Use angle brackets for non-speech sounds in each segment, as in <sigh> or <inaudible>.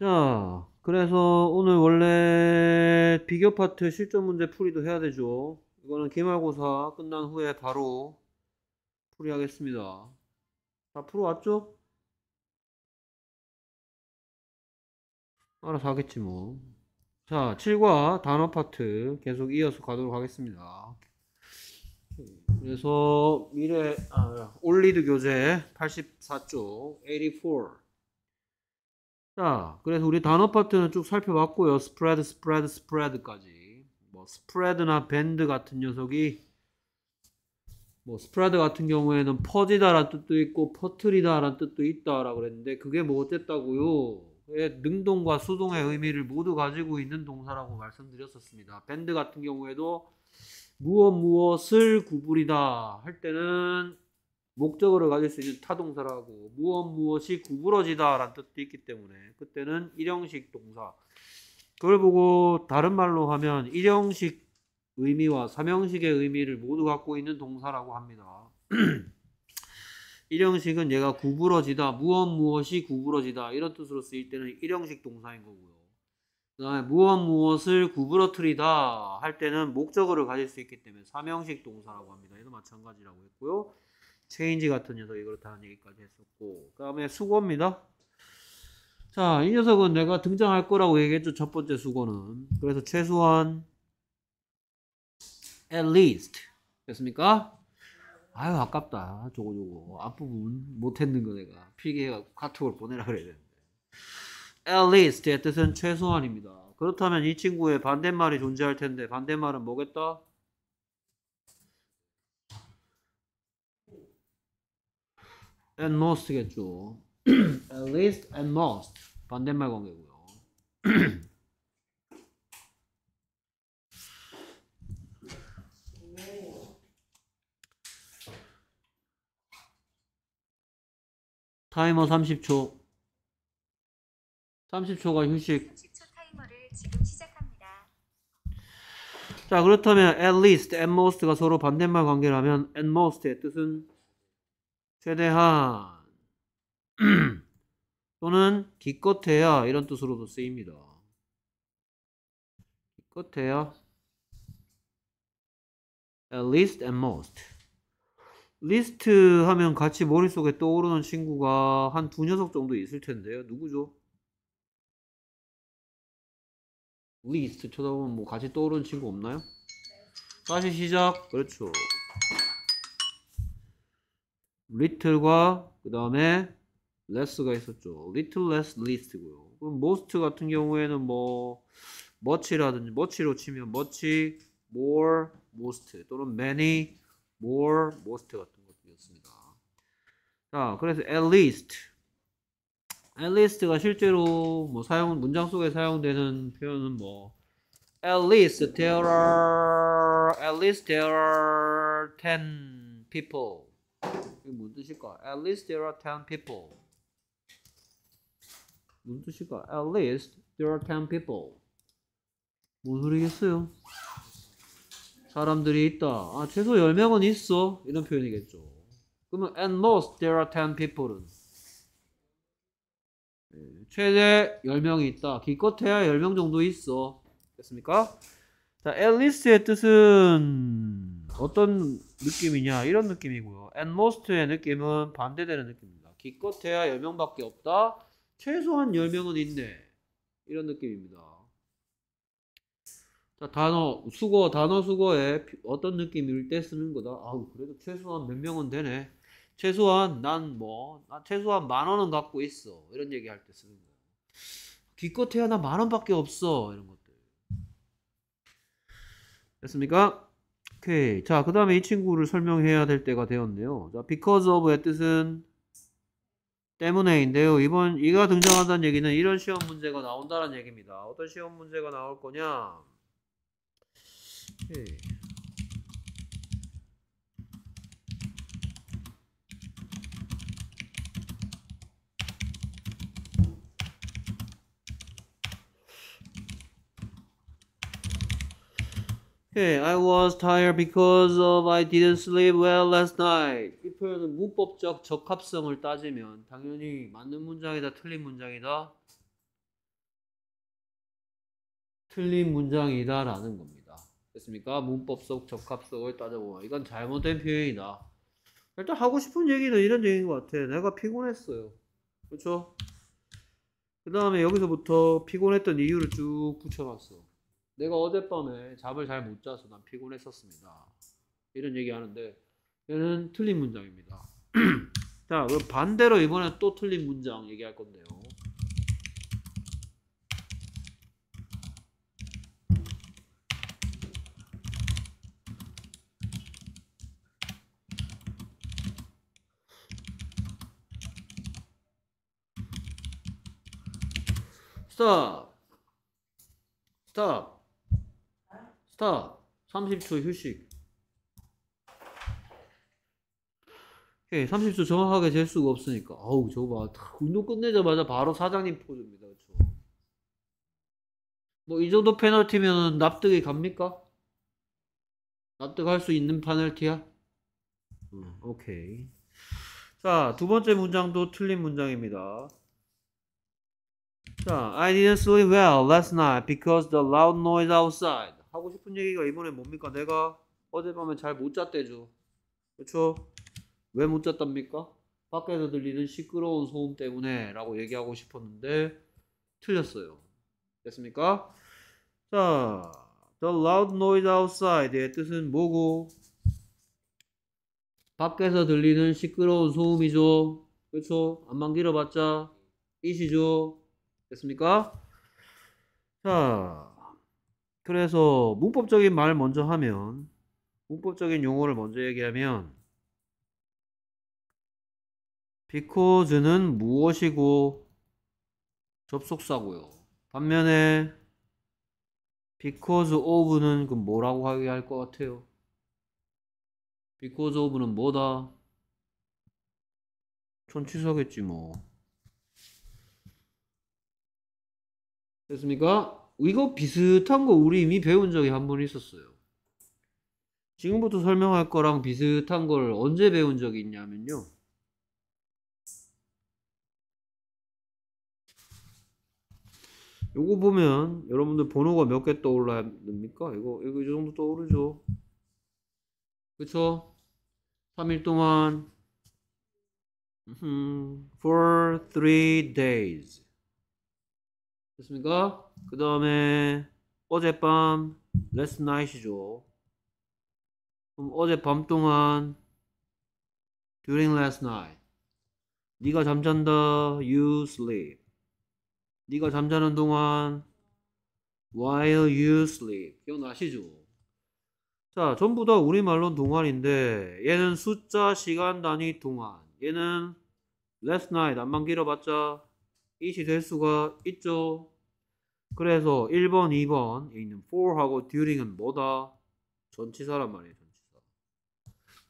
자 그래서 오늘 원래 비교 파트 실전 문제 풀이도 해야 되죠 이거는 기말고사 끝난 후에 바로 풀이하겠습니다 다 풀어왔죠? 알아서 하겠지 뭐 자 7과 단어 파트 계속 이어서 가도록 하겠습니다 그래서 미래 아, 올리드 교재 84쪽 84 자, 그래서 우리 단어 파트는 쭉 살펴봤고요. 스프레드, 스프레드, r e a d 까지뭐 s p r e 나 밴드 같은 녀석이 뭐스프레드 같은 경우에는 퍼지다라는 뜻도 있고 퍼트리다라는 뜻도 있다라고 그랬는데 그게 뭐 어쨌다고요? 능동과 수동의 의미를 모두 가지고 있는 동사라고 말씀드렸었습니다. 밴드 같은 경우에도 무엇 무엇을 구부리다 할 때는 목적어를 가질 수 있는 타동사라고 무엇 무엇이 구부러지다라는 뜻도 있기 때문에 그때는 일형식 동사 그걸 보고 다른 말로 하면 일형식 의미와 삼형식의 의미를 모두 갖고 있는 동사라고 합니다. <clears throat> 일형식은 얘가 구부러지다, 무엇 무엇이 구부러지다 이런 뜻으로 쓰일 때는 일형식 동사인 거고요. 그 다음에 무엇 무엇을 구부러뜨리다 할 때는 목적어를 가질 수 있기 때문에 삼형식 동사라고 합니다. 얘도 마찬가지라고 했고요. 체인지 같은 녀석이 그렇다는 얘기까지 했었고 그 다음에 수고입니다 자 이 녀석은 내가 등장할 거라고 얘기했죠 첫 번째 수고는 그래서 최소한 at least 됐습니까? 아유 아깝다 저거 저거 앞부분 못했는 거 내가 필기해갖고 카톡을 보내라 그래야 되는데 at least의 뜻은 최소한입니다 그렇다면 이 친구의 반대말이 존재할 텐데 반대말은 뭐겠다? and most겠죠. <clears throat> at least and most 반대말 관계고요. <clears throat> 타이머 30초. 30초가 휴식. 30초 타이머를 지금 시작합니다. 자, 그렇다면 at least, at most가 서로 반대말 관계라면 at most의 뜻은 최대한 <clears throat> 또는 기껏해야 이런 뜻으로도 쓰입니다. 기껏해야 at least and most 리스트 하면 같이 머릿속에 떠오르는 친구가 한 두 녀석 정도 있을 텐데요. 누구죠? 리스트 쳐다보면 뭐 같이 떠오르는 친구 없나요? 다시 시작. 그렇죠. little과 그 다음에 less가 있었죠. little less least고요. 그럼 most 같은 경우에는 뭐 much라든지 much로 치면 much, more, most 또는 many, more, most 같은 것들이었습니다. 자, 그래서 at least at least가 실제로 뭐 사용 문장 속에 사용되는 표현은 뭐 at least there are at least there are 10 people 이게 뭔 뜻일까? At least there are 10 people. 뭔 뜻일까? At least there are 10 people. 뭔 소리겠어요? 사람들이 있다. 아, 최소 10명은 있어. 이런 표현이겠죠. 그러면 at most there are 10 people은 네, 최대 10명이 있다. 기껏해야 10명 정도 있어. 됐습니까? 자, at least의 뜻은 어떤 느낌이냐 이런 느낌이고요. at most의 느낌은 반대되는 느낌입니다. 기껏해야 10명밖에 없다. 최소한 10명은 있네. 이런 느낌입니다. 자, 단어 수거 단어 수거에 어떤 느낌일 때 쓰는 거다. 아우 그래도 최소한 몇 명은 되네. 최소한 난뭐난 뭐, 최소한 만 원은 갖고 있어. 이런 얘기 할 때 쓰는 거야. 기껏해야 나 만 원밖에 없어. 이런 것들. 됐습니까? 오케이. 자, 그 다음에 이 친구를 설명해야 될 때가 되었네요. 자, because of의 뜻은 때문에인데요. 이번 이가 등장한다는 얘기는 이런 시험 문제가 나온다는 얘기입니다. 어떤 시험 문제가 나올 거냐? 오케이. o k y I was tired because of I didn't sleep well last night. 이 표현은 문법적 적합성을 따지면 당연히 맞는 문장이다, 틀린 문장이다. 틀린 문장이다라는 겁니다. 됐습니까? 문법적 적합성을 따져보면 이건 잘못된 표현이다. 일단 하고 싶은 얘기는 이런 얘기인 것 같아. 내가 피곤했어요. 그렇죠? 그 다음에 여기서부터 피곤했던 이유를 쭉붙여놨어 내가 어젯밤에 잠을 잘 못 자서 난 피곤했었습니다. 이런 얘기 하는데 얘는 틀린 문장입니다. <clears throat> 자, 그럼 반대로 이번에 또 틀린 문장 얘기할 건데요. 스탑 스탑 스탑. 30초 휴식. 오케이, 예, 30초 정확하게 잴 수가 없으니까. 아우, 저거 봐. 운동 끝내자마자 바로 사장님 포즈입니다. 뭐, 이 정도 페널티면 납득이 갑니까? 납득할 수 있는 페널티야? 음, 오케이. 자, 두 번째 문장도 틀린 문장입니다. 자, I didn't sleep well last night because the loud noise outside. 하고 싶은 얘기가 이번에 뭡니까? 내가 어젯밤에 잘 못 잤대죠. 그렇죠? 왜 못 잤답니까? 밖에서 들리는 시끄러운 소음 때문에 라고 얘기하고 싶었는데 틀렸어요. 됐습니까? 자, the loud noise outside의 뜻은 뭐고? 밖에서 들리는 시끄러운 소음이죠. 그렇죠? 안만 길어봤자 이시죠. 됐습니까? 자, 그래서 문법적인 말 먼저 하면 문법적인 용어를 먼저 얘기하면 because는 무엇이고 접속사고요. 반면에 because of는 그 뭐라고 하게 할 것 같아요? because of는 뭐다? 전치사겠지 뭐. 됐습니까? 이거 비슷한 거 우리 이미 배운 적이 한 번 있었어요. 지금부터 설명할 거랑 비슷한 걸 언제 배운 적이 있냐면요. 요거 보면 여러분들 번호가 몇 개 떠올라야 됩니까? 이거 이거 이 정도 떠오르죠. 그쵸? 3일 동안 음, for three days 됐습니까? 그 다음에 어젯밤 레슨 s 이시죠 그럼 어젯밤 동안 during last night 네가 잠잔다 you sleep 네가 잠자는 동안 while you sleep 기억나시죠? 자 전부 다우리말로 동안인데 얘는 숫자 시간 단위 동안 얘는 last night 안만 길어봤자 이 t 될 수가 있죠. 그래서 1번, 2번에 있는 for하고 during은 뭐다? 전치사란 말이에요. 전치사.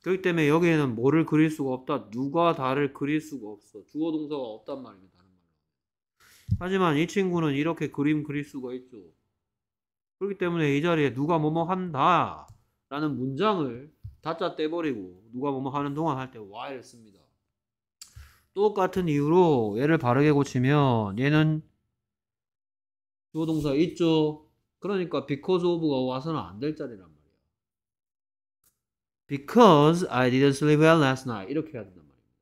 그렇기 때문에 여기에는 뭐를 그릴 수가 없다. 누가 다를 그릴 수가 없어. 주어 동사가 없단 말입니다. 다른 말로. 하지만 이 친구는 이렇게 그림 그릴 수가 있죠. 그렇기 때문에 이 자리에 누가 뭐뭐 한다 라는 문장을 다짜 떼버리고 누가 뭐뭐 하는 동안 할 때 w h i l e 씁니다. 똑같은 이유로 얘를 바르게 고치면 얘는 주어 동사 있죠. 그러니까 because of가 와서는 안 될 자리란 말이야. Because I didn't sleep well last night 이렇게 해야 된단 말입니다.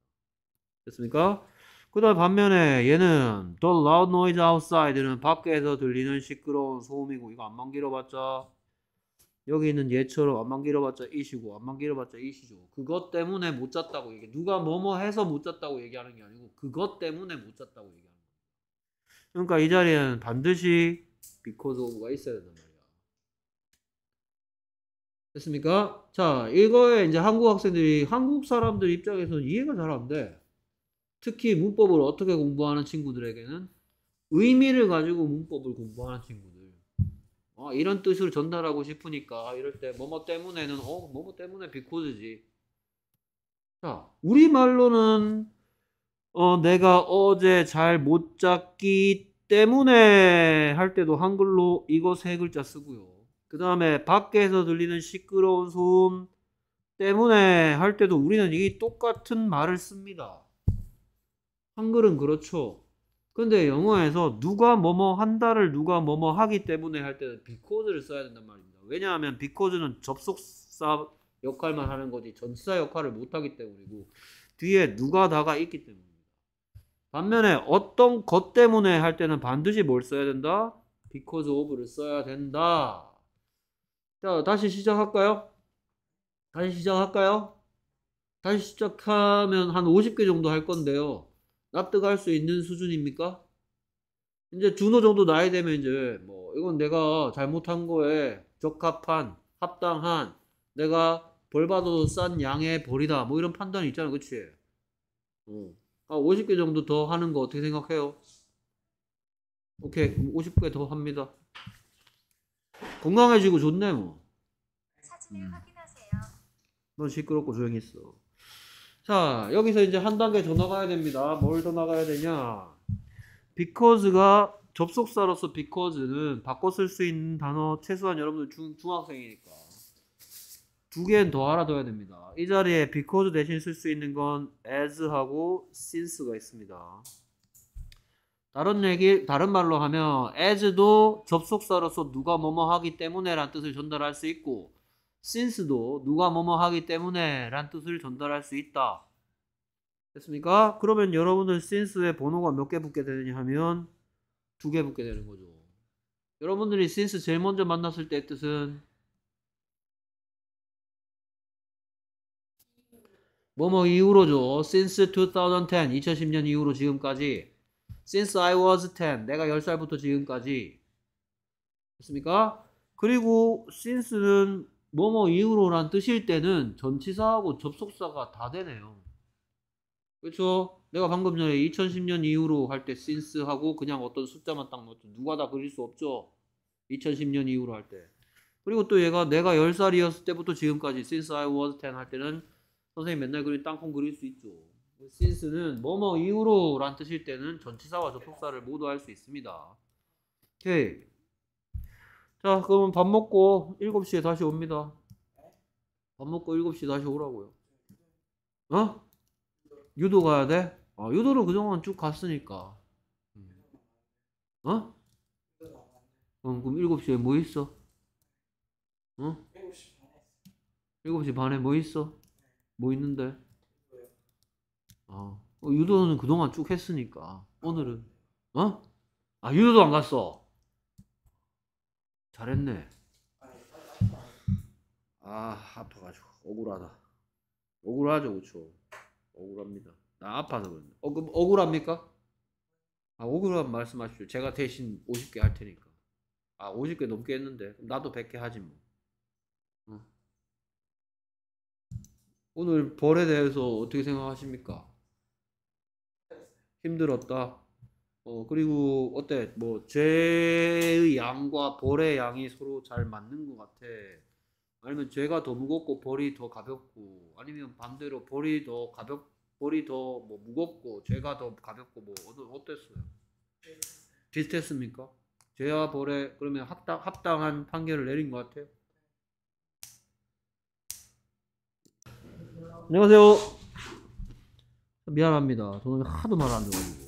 됐습니까? 그다음 반면에 얘는 the loud noise outside는 밖에서 들리는 시끄러운 소음이고 이거 안만 길어봤자 여기 있는 얘처럼 엄만 길어봤자 이시고 엄만 길어봤자 이시죠. 그것 때문에 못 잤다고 얘기. 누가 뭐뭐 해서 못 잤다고 얘기하는 게 아니고 그것 때문에 못 잤다고 얘기하는 거 그러니까 이 자리에는 반드시 because of가 있어야 된단 말이야. 됐습니까? 자, 이거에 이제 한국 학생들이 한국 사람들 입장에서는 이해가 잘 안 돼. 특히 문법을 어떻게 공부하는 친구들에게는 의미를 가지고 문법을 공부하는 친구. 어, 이런 뜻을 전달하고 싶으니까 이럴 때 뭐뭐 때문에는 어 뭐뭐 때문에 비코즈지. 자 우리 말로는 어 내가 어제 잘 못 잤기 때문에 할 때도 한글로 이거 세 글자 쓰고요. 그 다음에 밖에서 들리는 시끄러운 소음 때문에 할 때도 우리는 이 똑같은 말을 씁니다. 한글은 그렇죠. 근데 영어에서 누가 뭐뭐 한다를 누가 뭐뭐 하기 때문에 할 때는 비코드를 써야 된단 말입니다. 왜냐하면 비코드는 접속사 역할만 하는 거지 전치사 역할을 못 하기 때문이고 뒤에 누가 다가 있기 때문입니다. 반면에 어떤 것 때문에 할 때는 반드시 뭘 써야 된다? because of를 써야 된다. 자, 다시 시작할까요? 다시 시작할까요? 다시 시작하면 한 50개 정도 할 건데요. 납득할 수 있는 수준입니까? 이제 준호 정도 나이 되면 이제 뭐 이건 내가 잘못한 거에 적합한 합당한 내가 벌 받아도 싼 양의 벌이다 뭐 이런 판단이 있잖아 그치? 어. 아 50개 정도 더 하는 거 어떻게 생각해요? 오케이 50개 더 합니다 건강해지고 좋네 뭐 사진을 음. 확인하세요 넌 시끄럽고 조용히 있어 자, 여기서 이제 한 단계 더 나가야 됩니다. 뭘 더 나가야 되냐? because가 접속사로서 because는 바꿔 쓸 수 있는 단어 최소한 여러분들 중, 중학생이니까 두 개는 더 알아둬야 됩니다. 이 자리에 because 대신 쓸 수 있는 건 as하고 since가 있습니다. 다른 얘기 다른 말로 하면 as도 접속사로서 누가 뭐뭐 하기 때문에 라는 뜻을 전달할 수 있고 since도 누가 뭐뭐 하기 때문에 란 뜻을 전달할 수 있다. 됐습니까? 그러면 여러분들 since의 번호가 몇 개 붙게 되느냐 하면 두 개 붙게 되는 거죠. 여러분들이 since 제일 먼저 만났을 때의 뜻은 뭐뭐 이후로죠. since 2010, 2010년 이후로 지금까지 since I was 10, 내가 10살부터 지금까지 됐습니까? 그리고 since는 뭐뭐 이후로란 뜻일 때는 전치사하고 접속사가 다 되네요. 그렇죠? 내가 방금 전에 2010년 이후로 할 때 since하고 그냥 어떤 숫자만 딱 넣었죠. 누가 다 그릴 수 없죠. 2010년 이후로 할 때. 그리고 또 얘가 내가 10살이었을 때부터 지금까지 since I was 10 할 때는 선생님 맨날 그린 땅콩 그릴 수 있죠. since는 뭐뭐 이후로 란 뜻일 때는 전치사와 접속사를 모두 할 수 있습니다. 오케이. 자, 그러면 밥 먹고 7시에 다시 옵니다. 밥 먹고 7시에 다시 오라고요. 어? 유도 가야 돼? 아, 유도는 그동안 쭉 갔으니까. 음. 어? 응, 어, 그럼 7시에 뭐 있어? 응? 어? 7시 반에 뭐 있어? 뭐 있는데? 아, 어, 유도는 그동안 쭉 했으니까. 오늘은. 어? 아, 유도도 안 갔어. 잘했네. 아, 아파가지고. 억울하다. 억울하죠, 그쵸? 억울합니다. 나 아파서 그런데. 어, 그럼 억울합니까? 아, 억울하 말씀하십시오. 제가 대신 50개 할 테니까. 아, 50개 넘게 했는데. 나도 100개 하지 뭐. 어. 오늘 벌에 대해서 어떻게 생각하십니까? 힘들었다. 어, 그리고 어때? 뭐 죄의 양과 벌의 양이 서로 잘 맞는 것 같아. 아니면 죄가 더 무겁고 벌이 더 가볍고 아니면 반대로 벌이 더 가볍 벌이 더뭐 무겁고 죄가 더 가볍고 뭐 어땠어요? 비슷했습니까? 죄와 벌에 그러면 합당, 합당한 판결을 내린 것 같아요. 안녕하세요. 미안합니다. 저는 하도 말 안 들어가지고.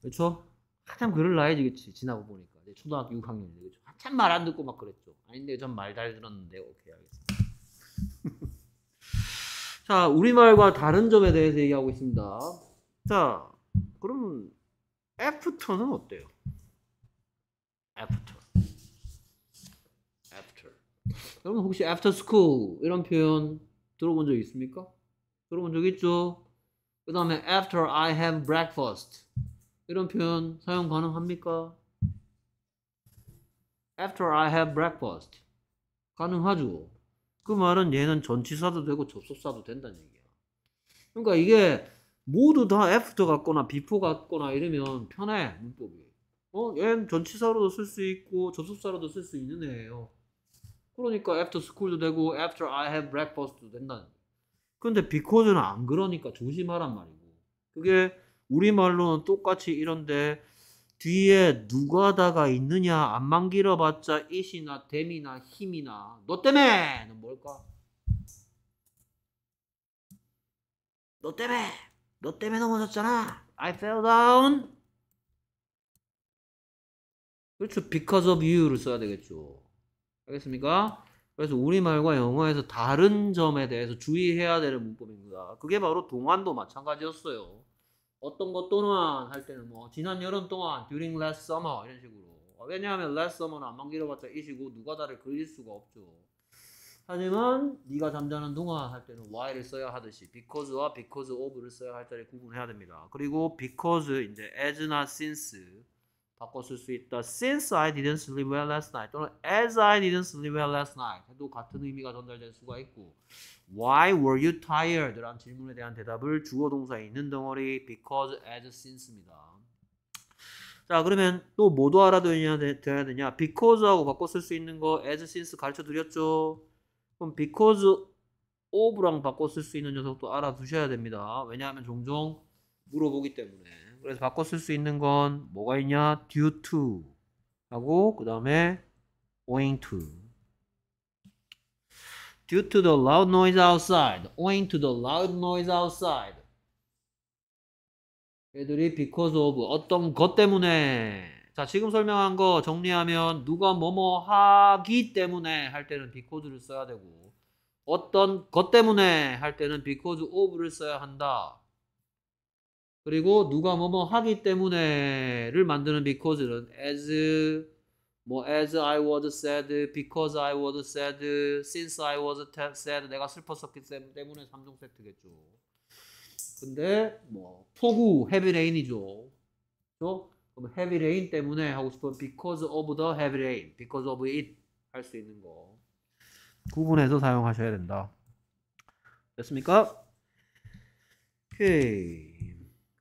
그렇죠? 한참 그을 나야지 겠지 지나고 보니까 이제 초등학교 6학년인데 그죠 한참 말 안 듣고 막 그랬죠 아닌데 전 말 잘 들었는데 오케이 알겠습니다 <laughs> 자 우리말과 다른 점에 대해서 얘기하고 있습니다 자 그럼 a f t e 는 어때요? 애프터 애프터 f 여러분 혹시 애프터 스 r s 이런 표현 들어본 적 있습니까? 들어본 적 있죠? 그 다음에 after I have breakfast 이런 표현 사용 가능합니까? After I have breakfast 가능하죠. 그 말은 얘는 전치사도 되고 접속사도 된다는 얘기야. 그러니까 이게 모두 다 after 같거나 before 같거나 이러면 편해 문법이. 어, 얘는 전치사로도 쓸 수 있고 접속사로도 쓸 수 있는 애예요. 그러니까 after school도 되고 after I have breakfast도 된다는. 거야. 근데 because는 안 그러니까 조심하란 말이고. 그게 우리말로는 똑같이 이런데 뒤에 누가다가 있느냐 안만 길어봤자 이시나 댐이나 힘이나 너 때문에 는 뭘까? 너 때문에 너 때문에 넘어졌잖아 I fell down 그렇죠 because of you를 써야 되겠죠 알겠습니까? 그래서 우리말과 영어에서 다른 점에 대해서 주의해야 되는 문법입니다 그게 바로 동안도 마찬가지였어요 어떤 것또는할 때는 뭐 지난 여름 동안 during last summer 이런 식으로 어, 왜냐하면 last summer는 안만 기어봤자 이시고 누가 다를 그릴 수가 없죠. 하지만 네가 잠자는 동안 할 때는 why를 써야 하듯이 because와 because of를 써야 할 때를 구분해야 됩니다. 그리고 because 이제 as나 since 바꿔 쓸 수 있다. Since I didn't sleep well last night 또는 As I didn't sleep well last night 해도 같은 의미가 전달될 수가 있고 Why were you tired? 라는 질문에 대한 대답을 주어 동사에 있는 덩어리 because as since입니다. 자 그러면 또 모두 알아둬야 되냐 because하고 바꿔 쓸 수 있는 거 as since 가르쳐 드렸죠 그럼 because of랑 바꿔 쓸 수 있는 녀석도 알아두셔야 됩니다 왜냐하면 종종 물어보기 때문에 그래서 바꿔 쓸 수 있는 건 뭐가 있냐? due to 하고 그 다음에 owing to due to the loud noise outside owing to the loud noise outside 애들이 because of 어떤 것 때문에 자 지금 설명한 거 정리하면 누가 뭐뭐 하기 때문에 할 때는 becaus를 써야 되고 어떤 것 때문에 할 때는 because of를 써야 한다 그리고 누가 뭐뭐 하기 때문에를 만드는 because는 as 뭐 as I was sad, because I was sad, since I was sad 내가 슬펐었기 때문에 3종 세트겠죠. 근데 뭐 폭우 heavy rain이죠. 그렇죠? 그럼 heavy rain 때문에 하고 싶은 because of the heavy rain, because of it 할 수 있는 거 구분해서 사용하셔야 된다. 됐습니까? 오케이.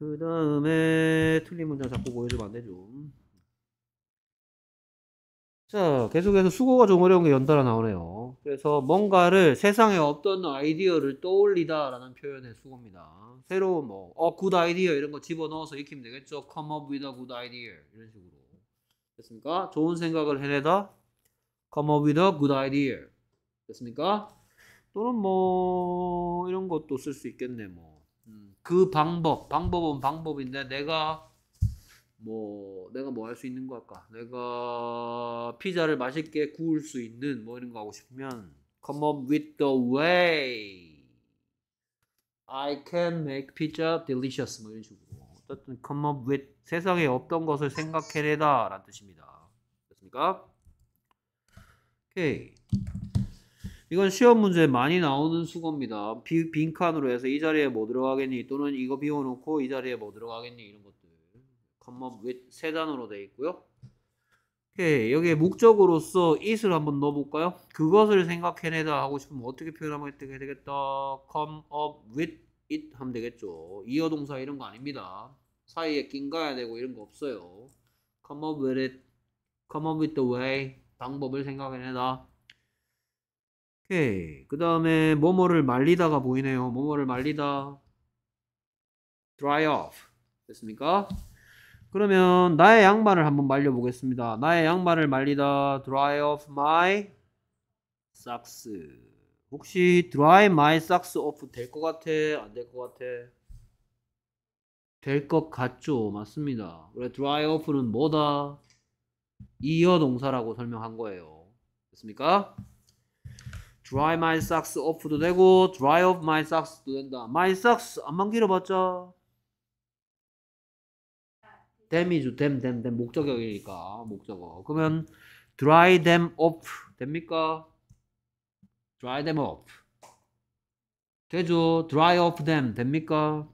그 다음에 틀린 문장 자꾸 보여주면 안 되죠. 자, 계속해서 수고가 좀 어려운 게 연달아 나오네요. 그래서 뭔가를 세상에 없던 아이디어를 떠올리다 라는 표현의 수고입니다. 새로운 뭐, 어, good idea 이런 거 집어넣어서 익히면 되겠죠. come up with a good idea 이런 식으로. 됐습니까? 좋은 생각을 해내다. come up with a good idea. 됐습니까? 또는 뭐, 이런 것도 쓸 수 있겠네, 뭐. 그 방법, 방법은 방법인데 내가 뭐 내가 뭐 할 수 있는 거 할까? 내가 피자를 맛있게 구울 수 있는 뭐 이런 거 하고 싶으면 come up with the way I can make pizza delicious 뭐 이런 식으로 어쨌든 come up with 세상에 없던 것을 생각해내다 라는 뜻입니다. 됐습니까? 오케이. 이건 시험 문제에 많이 나오는 수고입니다 비, 빈칸으로 해서 이 자리에 뭐 들어가겠니 또는 이거 비워놓고 이 자리에 뭐 들어가겠니 이런 것들 컴마 세 단어로 돼 있고요. 오케이 여기에 목적으로서 it을 한번 넣어볼까요? 그것을 생각해내다 하고 싶으면 어떻게 표현하면 어떻게 되겠다. come up with it 하면 되겠죠. 이어 동사 이런 거 아닙니다. 사이에 낀가야 되고 이런 거 없어요. come up with it, come up with the way 방법을 생각해내다. 오케이. 그 다음에 뭐뭐를 말리다가 보이네요. 뭐뭐를 말리다. dry off. 됐습니까? 그러면 나의 양말을 한번 말려보겠습니다. 나의 양말을 말리다. dry off my socks. 혹시 dry my socks off 될 것 같아? 안 될 것 같아? 될 것 같죠? 맞습니다. 그래 dry off는 뭐다? 이어 동사라고 설명한 거예요. 됐습니까? dry my socks off도 되고 dry off my socks도 된다. my socks 안만 길어봤자 them이죠. them, them, them 목적어이니까 목적어. 그러면 dry them off 됩니까? dry them off 되죠. dry off them 됩니까?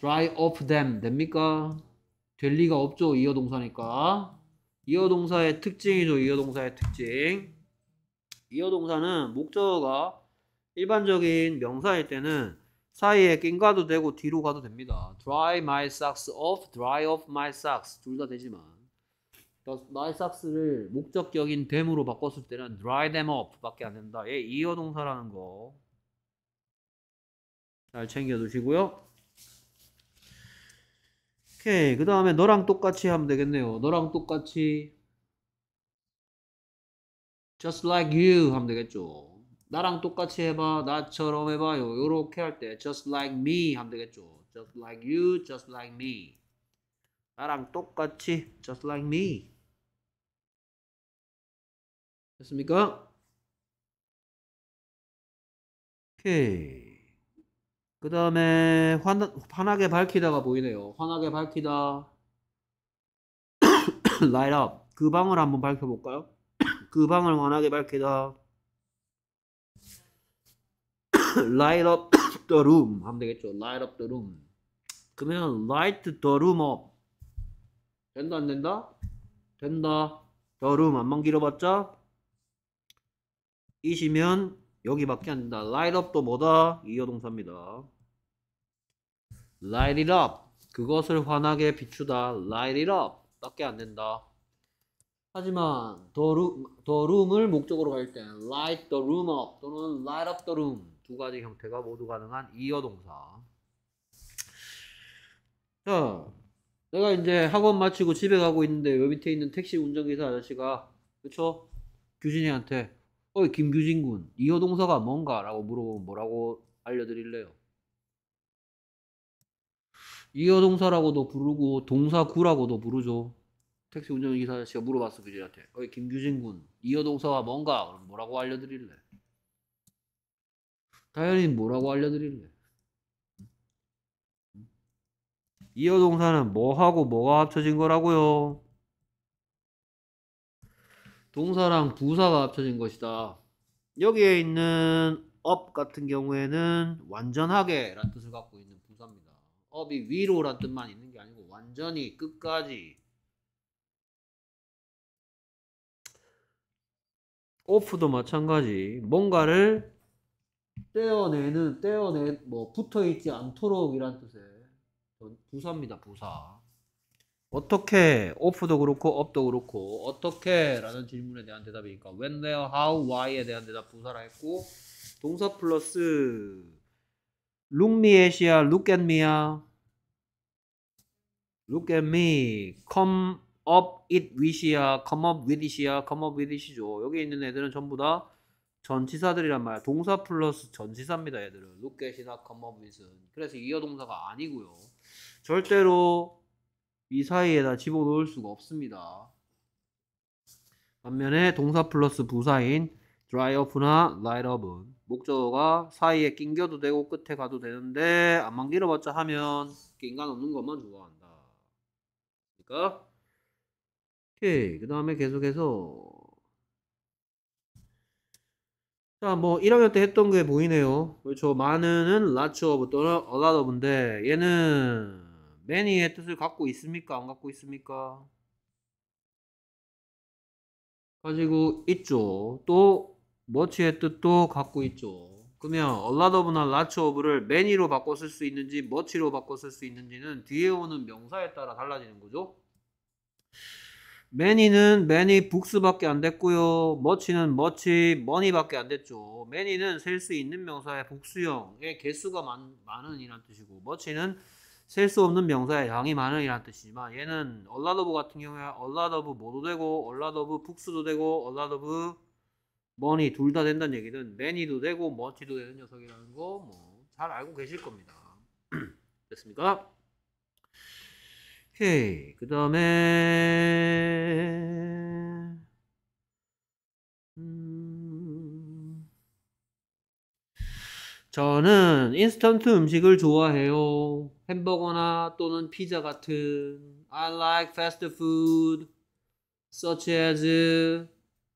dry off them 됩니까? 될 리가 없죠. 이어 동사니까. 이어동사의 특징이죠. 이어동사의 특징. 이어동사는 목적어가 일반적인 명사일 때는 사이에 낀가도 되고 뒤로 가도 됩니다. Dry my socks off, dry off my socks 둘 다 되지만 그러니까 my socks를 목적격인 them으로 바꿨을 때는 dry them off밖에 안 된다. 얘 이어동사라는 거 잘 챙겨두시고요. 오케이. 그 다음에 너랑 똑같이 하면 되겠네요. 너랑 똑같이. Just like you 하면 되겠죠. 나랑 똑같이 해봐. 나처럼 해봐요. 요렇게 할 때 just like me 하면 되겠죠. Just like you, just like me. 나랑 똑같이 just like me. 됐습니까? 오케이. 그 다음에 환하게 밝히다가 보이네요. 환하게 밝히다. <coughs> light up. 그 방을 한번 밝혀볼까요? <coughs> 그 방을 환하게 밝히다. <coughs> light up the room 하면 되겠죠. light up the room. 그러면 light the room up. 된다 안 된다? 된다. the room 안만 길어봤자 이시면 여기밖에 안 된다. light up도 뭐다? 이어동사입니다. light it up. 그것을 환하게 비추다. light it up. 밖에 안 된다. 하지만 더룸 e r 을 목적으로 갈때 light the room up 또는 light up the room 두 가지 형태가 모두 가능한 이어동사. 자, 내가 이제 학원 마치고 집에 가고 있는데 여 밑에 있는 택시 운전기사 아저씨가 그쵸? 규진이한테 어, 이 김규진 군, 이호 동사가 뭔가? 라고 물어보면 뭐라고 알려드릴래요? 이호 동사라고도 부르고, 동사구라고도 부르죠. 택시 운전기사 씨가 물어봤어, 규진한테. 어, 이 김규진 군, 이호 동사가 뭔가? 그럼 뭐라고 알려드릴래? 다현이 뭐라고 알려드릴래? 이어 동사는 뭐하고 뭐가 합쳐진 거라고요? 동사랑 부사가 합쳐진 것이다. 여기에 있는 up 같은 경우에는 완전하게 라는 뜻을 갖고 있는 부사입니다. up이 위로 라는 뜻만 있는 게 아니고 완전히 끝까지 off도 마찬가지 뭔가를 떼어내는 떼어내 뭐 붙어있지 않도록 이란 뜻의 부사입니다 부사 어떻게 오프도 그렇고 업도 그렇고 어떻게 라는 질문에 대한 대답이니까 when, where, how, why에 대한 대답 부사라 했고 동사 플러스 look me at이야 look at me야 look at me come up it with이야 come up with it이야 come up with it이죠 여기 있는 애들은 전부 다 전치사들이란 말이야 동사 플러스 전치사입니다 애들은 look at이나 come up with은 그래서 이어동사가 아니고요 절대로 이 사이에다 집어넣을 수가 없습니다. 반면에 동사 플러스 부사인 dry up나 light up은 목적어가 사이에 낑겨도 되고 끝에 가도 되는데 안만 길어봤자 하면 낑간 없는 것만 좋아한다. 그러니까 오케이 그 다음에 계속해서 자, 뭐 1학년 때 했던 게 보이네요. 그렇죠. 많은은 lots of 또는 a lot of인데 얘는 many의 뜻을 갖고 있습니까? 안 갖고 있습니까? 가지고 있죠. 또 much의 뜻도 갖고 있죠. 그러면 a lot of나 lot of를 many로 바꿔 쓸 수 있는지 much로 바꿔 쓸 수 있는지는 뒤에 오는 명사에 따라 달라지는 거죠. many는 many books밖에 안 됐고요. much는 much money밖에 안 됐죠. many는 셀 수 있는 명사의 복수형의 개수가 많, 많은 이란 뜻이고 much는 셀수 없는 명사의 양이 많은이란 뜻이지만 얘는 얼라더브 같은 경우에 얼라더브 모도 되고 얼라더브 북스도 되고 얼라더브 머니 둘 다 된다는 얘기는 매니도 되고 머티도 되는 녀석이라는 거뭐잘 알고 계실 겁니다. <clears throat> 됐습니까? 오케이 그 다음에 저는 인스턴트 음식을 좋아해요. 햄버거나 또는 피자 같은. I like fast food, such as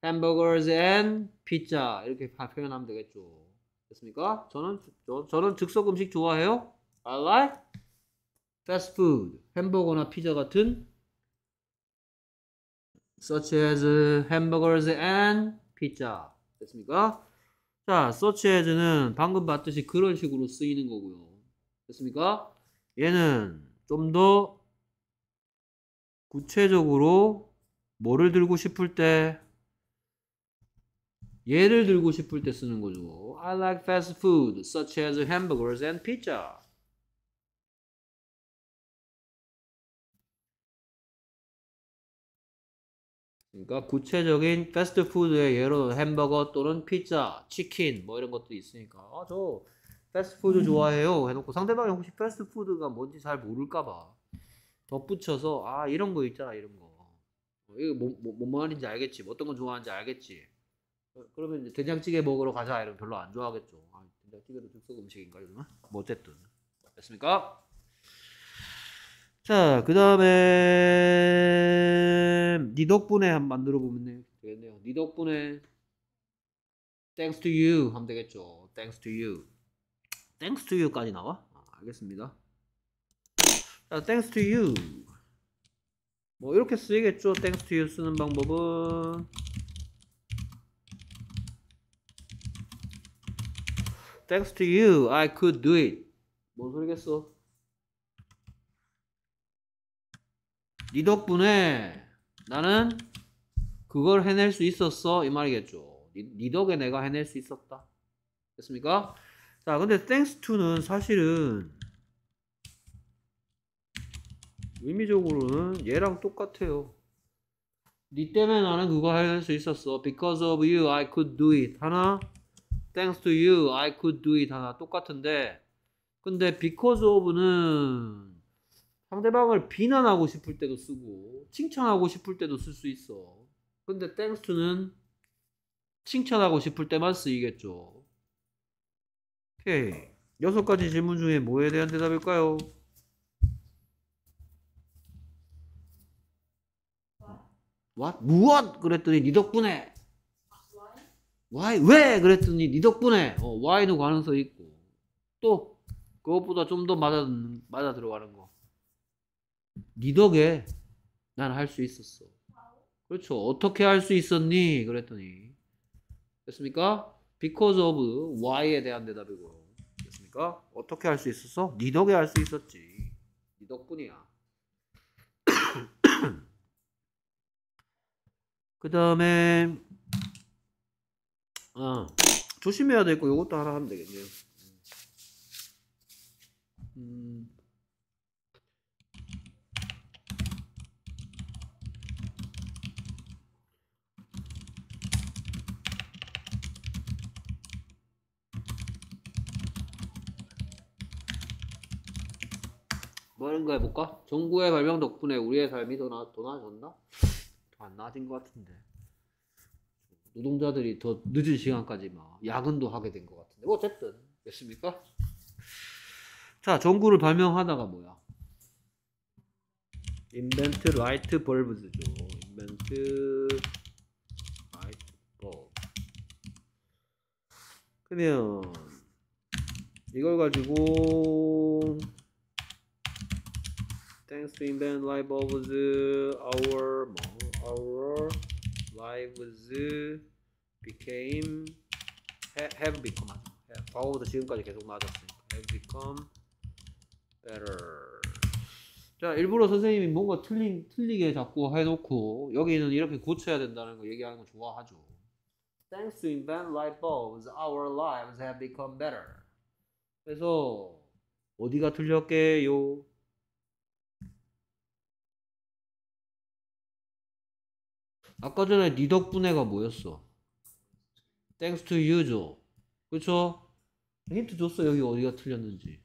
hamburgers and pizza. 이렇게 표현하면 되겠죠. 됐습니까? 저는, 저, 저는 즉석 음식 좋아해요. I like fast food, 햄버거나 피자 같은. such as hamburgers and pizza. 됐습니까? 자, search as는 방금 봤듯이 그런 식으로 쓰이는 거고요. 됐습니까? 얘는 좀 더 구체적으로 뭐를 들고 싶을 때 얘를 들고 싶을 때 쓰는 거죠. I like fast food such as hamburgers and pizza. 그러니까 구체적인 패스트푸드의 예로 햄버거 또는 피자, 치킨 뭐 이런 것도 있으니까 아, 저 패스트푸드 음. 좋아해요 해놓고 상대방이 혹시 패스트푸드가 뭔지 잘 모를까봐 덧붙여서 아 이런 거 있잖아 이런 거 어, 이거 뭐, 뭐, 뭔 말인지 알겠지 뭐 어떤 건 좋아하는지 알겠지 어, 그러면 이제 된장찌개 먹으러 가자 이러면 별로 안 좋아하겠죠 아, 된장찌개도 즉석 음식인가 요러면뭐 어쨌든 됐습니까? 자, 그 다음에 니 덕분에 한번 만들어 보면 되겠네요. 니 덕분에 thanks to you 하면 되겠죠. thanks to you. thanks to you까지 나와? 아, 알겠습니다. 자, thanks to you. 뭐 이렇게 쓰이겠죠. thanks to you 쓰는 방법은 thanks to you I could do it. 뭔 소리겠어? 네 덕분에 나는 그걸 해낼 수 있었어 이 말이겠죠 네, 덕에 내가 해낼 수 있었다 됐습니까? 자 근데 thanks to는 사실은 의미적으로는 얘랑 똑같아요 네 때문에 나는 그거 해낼 수 있었어 because of you I could do it 하나 thanks to you I could do it 하나 똑같은데 근데 because of는 상대방을 비난하고 싶을 때도 쓰고 칭찬하고 싶을 때도 쓸 수 있어. 근데 땡스는 칭찬하고 싶을 때만 쓰이겠죠. 오케이. 여섯 가지 질문 중에 뭐에 대한 대답일까요? w 무엇? 그랬더니 네 덕분에 w h 왜? 그랬더니 네 덕분에 어, Why는 관음서 있고 또 그것보다 좀 더 맞아, 맞아 들어가는 거니 네 덕에 난 할 수 있었어. 그렇죠. 어떻게 할 수 있었니? 그랬더니 됐습니까? Because of why에 대한 대답이고 됐습니까? 어떻게 할 수 있었어? 니 네 덕에 할 수 있었지. 니 네 덕분이야. <coughs> 그 다음에 아, 어, 조심해야 될거 이것도 하나 하면 되겠네요. 음. 음. 뭐 다른 거 해볼까? 정부의 발명 덕분에 우리의 삶이 더, 나, 더 나아졌나? 더안 나아진 것 같은데. 노동자들이 더 늦은 시간까지 막 야근도 하게 된 것 같은데. 뭐 어쨌든, 됐습니까? 자, 전구를 발명하다가 뭐야? 인벤트 라이트 벌브즈죠. 인벤트 라이트 벌브. 그러면 이걸 가지고 Thanks to invent live bulbs, our our lives became have become 과거부터 지금까지 계속 나아졌으니까 have become better. 자 일부러 선생님이 뭔가 틀린 틀리게 자꾸 해놓고 여기는 이렇게 고쳐야 된다는 거 얘기하는 거 좋아하죠. Thanks to invent light bulbs, our lives have become better. 그래서 어디가 틀렸게요? 아까 전에 니 덕분에가 뭐였어? thanks to you죠. 그쵸? 힌트 줬어. 여기 어디가 틀렸는지.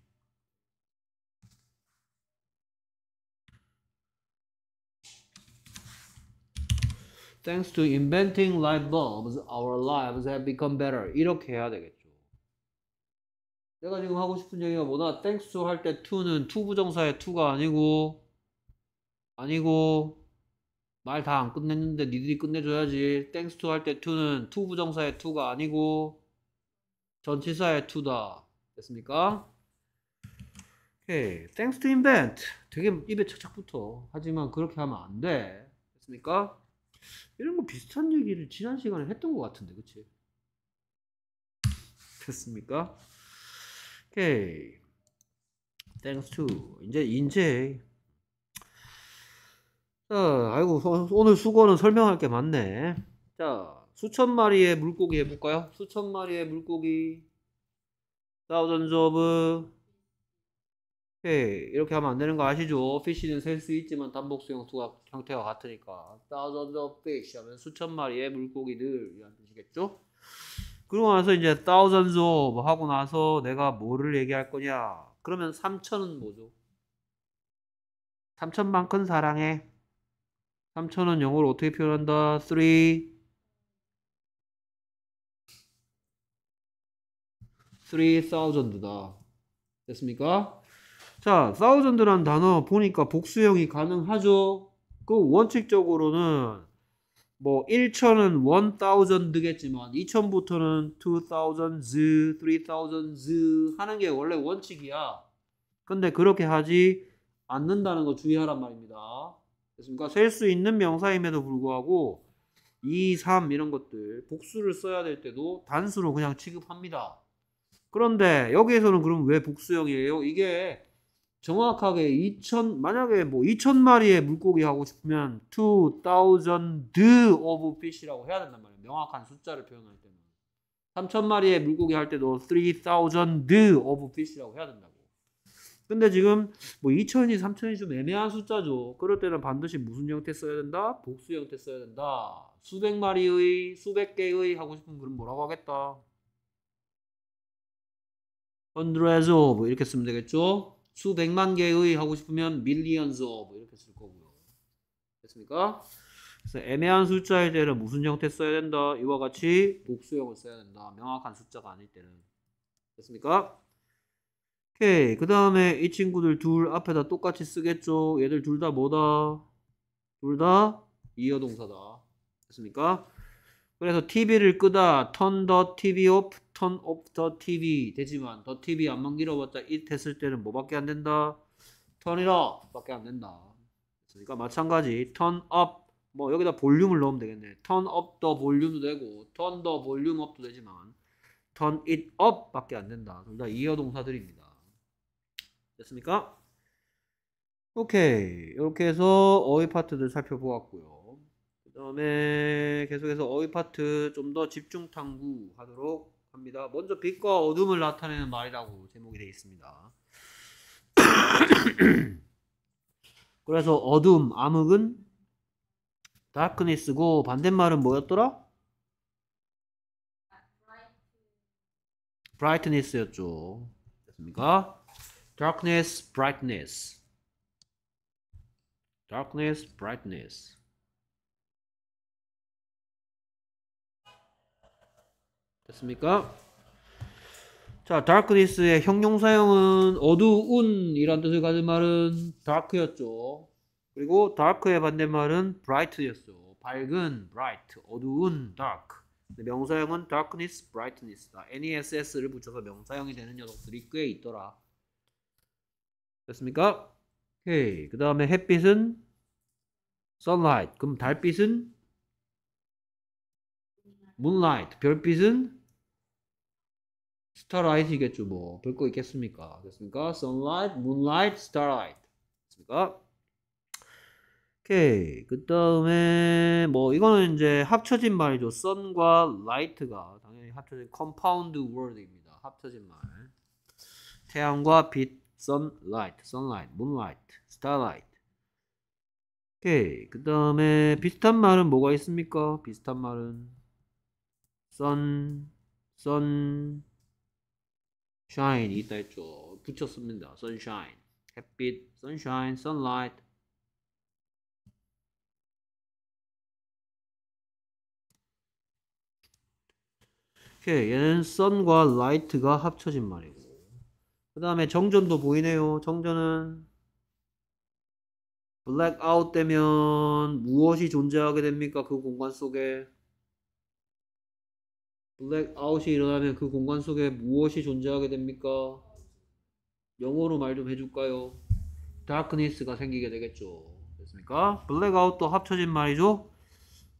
Thanks to inventing light bulbs, our lives have become better. 이렇게 해야 되겠죠. 내가 지금 하고 싶은 얘기가 뭐다? Thanks to 할때 to는 to 부정사의 to가 아니고 아니고 말다안 끝냈는데 니들이 끝내줘야지. 땡스 투 할 때 투는 투 부정사의 투가 아니고 전치사의 투다. 됐습니까? 오케이. 땡스 투 인벤트. 되게 입에 착착 붙어. 하지만 그렇게 하면 안 돼. 됐습니까? 이런 거 비슷한 얘기를 지난 시간에 했던 것 같은데, 그치? 됐습니까? 오케이. 땡스 투. 이제, 인제 자, 어, 아이고 오늘 수고는 설명할 게 많네. 자, 수천 마리의 물고기 해볼까요? 수천 마리의 물고기. thousands of. 오이 예, 이렇게 하면 안 되는 거 아시죠? 피 i 는셀 수 있지만 단복수 형태와, 형태와 같으니까. thousands of fish 하면 수천 마리의 물고기들. 이런 뜻이겠죠? 그러고 나서 이제 thousands of 하고 나서 내가 뭐를 얘기할 거냐. 그러면 3천은 뭐죠? 3천만큼 사랑해. 3,000원 영어로 어떻게 표현한다? 3 3,000다. 됐습니까? 자, 사우전드란 단어 보니까 복수형이 가능하죠? 그 원칙적으로는 뭐 1,000은 1,000겠지만 2,000부터는 2,000, 3,000 하는 게 원래 원칙이야. 근데 그렇게 하지 않는다는 거 주의하란 말입니다. 그러니까 셀 수 있는 명사임에도 불구하고 2, 3 이런 것들 복수를 써야 될 때도 단수로 그냥 취급합니다. 그런데 여기에서는 그럼 왜 복수형이에요? 이게 정확하게 2000 만약에 뭐 2000마리의 물고기 하고 싶으면 2000 of fish라고 해야 된단 말이에요. 명확한 숫자를 표현할 때는 3000마리의 물고기 할 때도 3000 of fish라고 해야 된다. 근데 지금 뭐 2천이 3천이 좀 애매한 숫자죠. 그럴 때는 반드시 무슨 형태 써야 된다? 복수 형태 써야 된다. 수백 마리의 수백 개의 하고 싶은 그럼 뭐라고 하겠다. hundreds of 이렇게 쓰면 되겠죠. 수백만 개의 하고 싶으면 millions of 이렇게 쓸 거고요. 됐습니까? 그래서 애매한 숫자일 때는 무슨 형태 써야 된다. 이와 같이 복수형을 써야 된다. 명확한 숫자가 아닐 때는. 됐습니까? 오케이. 그 다음에 이 친구들 둘 앞에다 똑같이 쓰겠죠. 얘들 둘 다 뭐다? 둘 다 이어동사다. 됐습니까? 그래서 TV를 끄다. turn the TV off, turn off the TV 되지만 the TV 안만 길어봤자 it 했을 때는 뭐밖에 안 된다? turn it off 밖에 안 된다. 그러니까 마찬가지 turn up 뭐 여기다 볼륨을 넣으면 되겠네. turn up the 볼륨도 되고 turn the 볼륨 업도 되지만 turn it up 밖에 안 된다. 둘 다 이어 동사들입니다. 됐습니까? 오케이. 이렇게 해서 어휘 파트들 살펴보았고요. 그 다음에 계속해서 어휘 파트 좀 더 집중 탐구하도록 합니다. 먼저 빛과 어둠을 나타내는 말이라고 제목이 되어 있습니다. <clears throat> 그래서 어둠, 암흑은 다크니스고 반대말은 뭐였더라? 브라이트니스였죠. 됐습니까? darkness, brightness. darkness, brightness. 됐습니까? 자, darkness의 형용사형은 어두운이란 뜻을 가진 말은 dark였죠. 그리고 dark의 반대말은 bright였죠. 밝은 bright, 어두운 dark. 명사형은 darkness, b r i g h t n e s s ness를 붙여서 명사형이 되는 녀석들이 꽤 있더라. 됐습니까? 오케이. 그 다음에 햇빛은 sunlight. 그럼 달빛은 moonlight. 별빛은 starlight이겠죠. 뭐 별거 있겠습니까? 됐습니까? sunlight, moonlight, starlight. 됐습니까? 오케이. 그 다음에 뭐 이거는 이제 합쳐진 말이죠. sun과 light가 당연히 합쳐진 compound word입니다. 합쳐진 말. 태양과 빛 sunlight, sunlight, moonlight, starlight. 오케이. 그 다음에 비슷한 말은 뭐가 있습니까? 비슷한 말은 sun, sun, shine 있다 했죠. 붙였습니다. sunshine, 햇빛, sunshine, sunlight. 오케이. 얘는 sun과 light가 합쳐진 말이고. 그 다음에 정전도 보이네요. 정전은 블랙아웃 되면 무엇이 존재하게 됩니까? 그 공간 속에 블랙아웃이 일어나면 그 공간 속에 무엇이 존재하게 됩니까? 영어로 말 좀 해줄까요? 다크니스가 생기게 되겠죠. 됐습니까? 블랙아웃도 합쳐진 말이죠.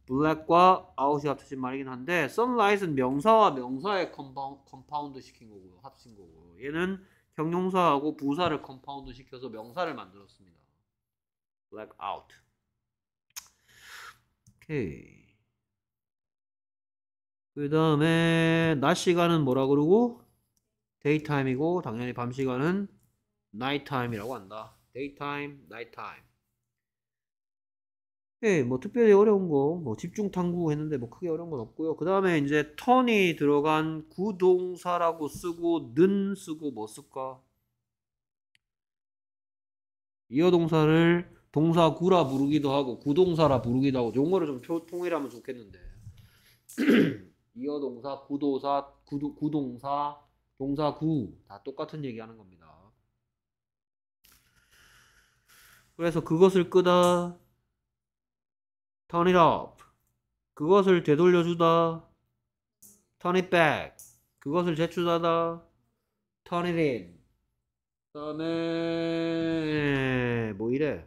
블랙과 아웃이 합쳐진 말이긴 한데 선라이트는 명사와 명사에 컴파운드 시킨 거고요. 합친 거고요. 얘는 형용사하고 부사를 컴파운드 시켜서 명사를 만들었습니다. blackout. 오케이. 그 다음에 낮 시간은 뭐라 그러고 데이타임이고 당연히 밤 시간은 나이트타임이라고 한다. 데이타임, 나이트타임. 예, 뭐 특별히 어려운 거, 뭐 집중 탐구 했는데 뭐 크게 어려운 건 없고요. 그 다음에 이제 턴이 들어간 구동사라고 쓰고 는 쓰고 뭐 쓸까? 이어 동사를 동사 구라 부르기도 하고 구동사라 부르기도 하고 이런 거를좀 통일하면 좋겠는데 <clears throat> 이어 동사, 구도사, 구도, 구동사, 동사 구 다 똑같은 얘기하는 겁니다. 그래서 그것을 끄다 turn it up. 그것을 되돌려주다. turn it back. 그것을 제출하다. turn it in. 다음에 뭐 이래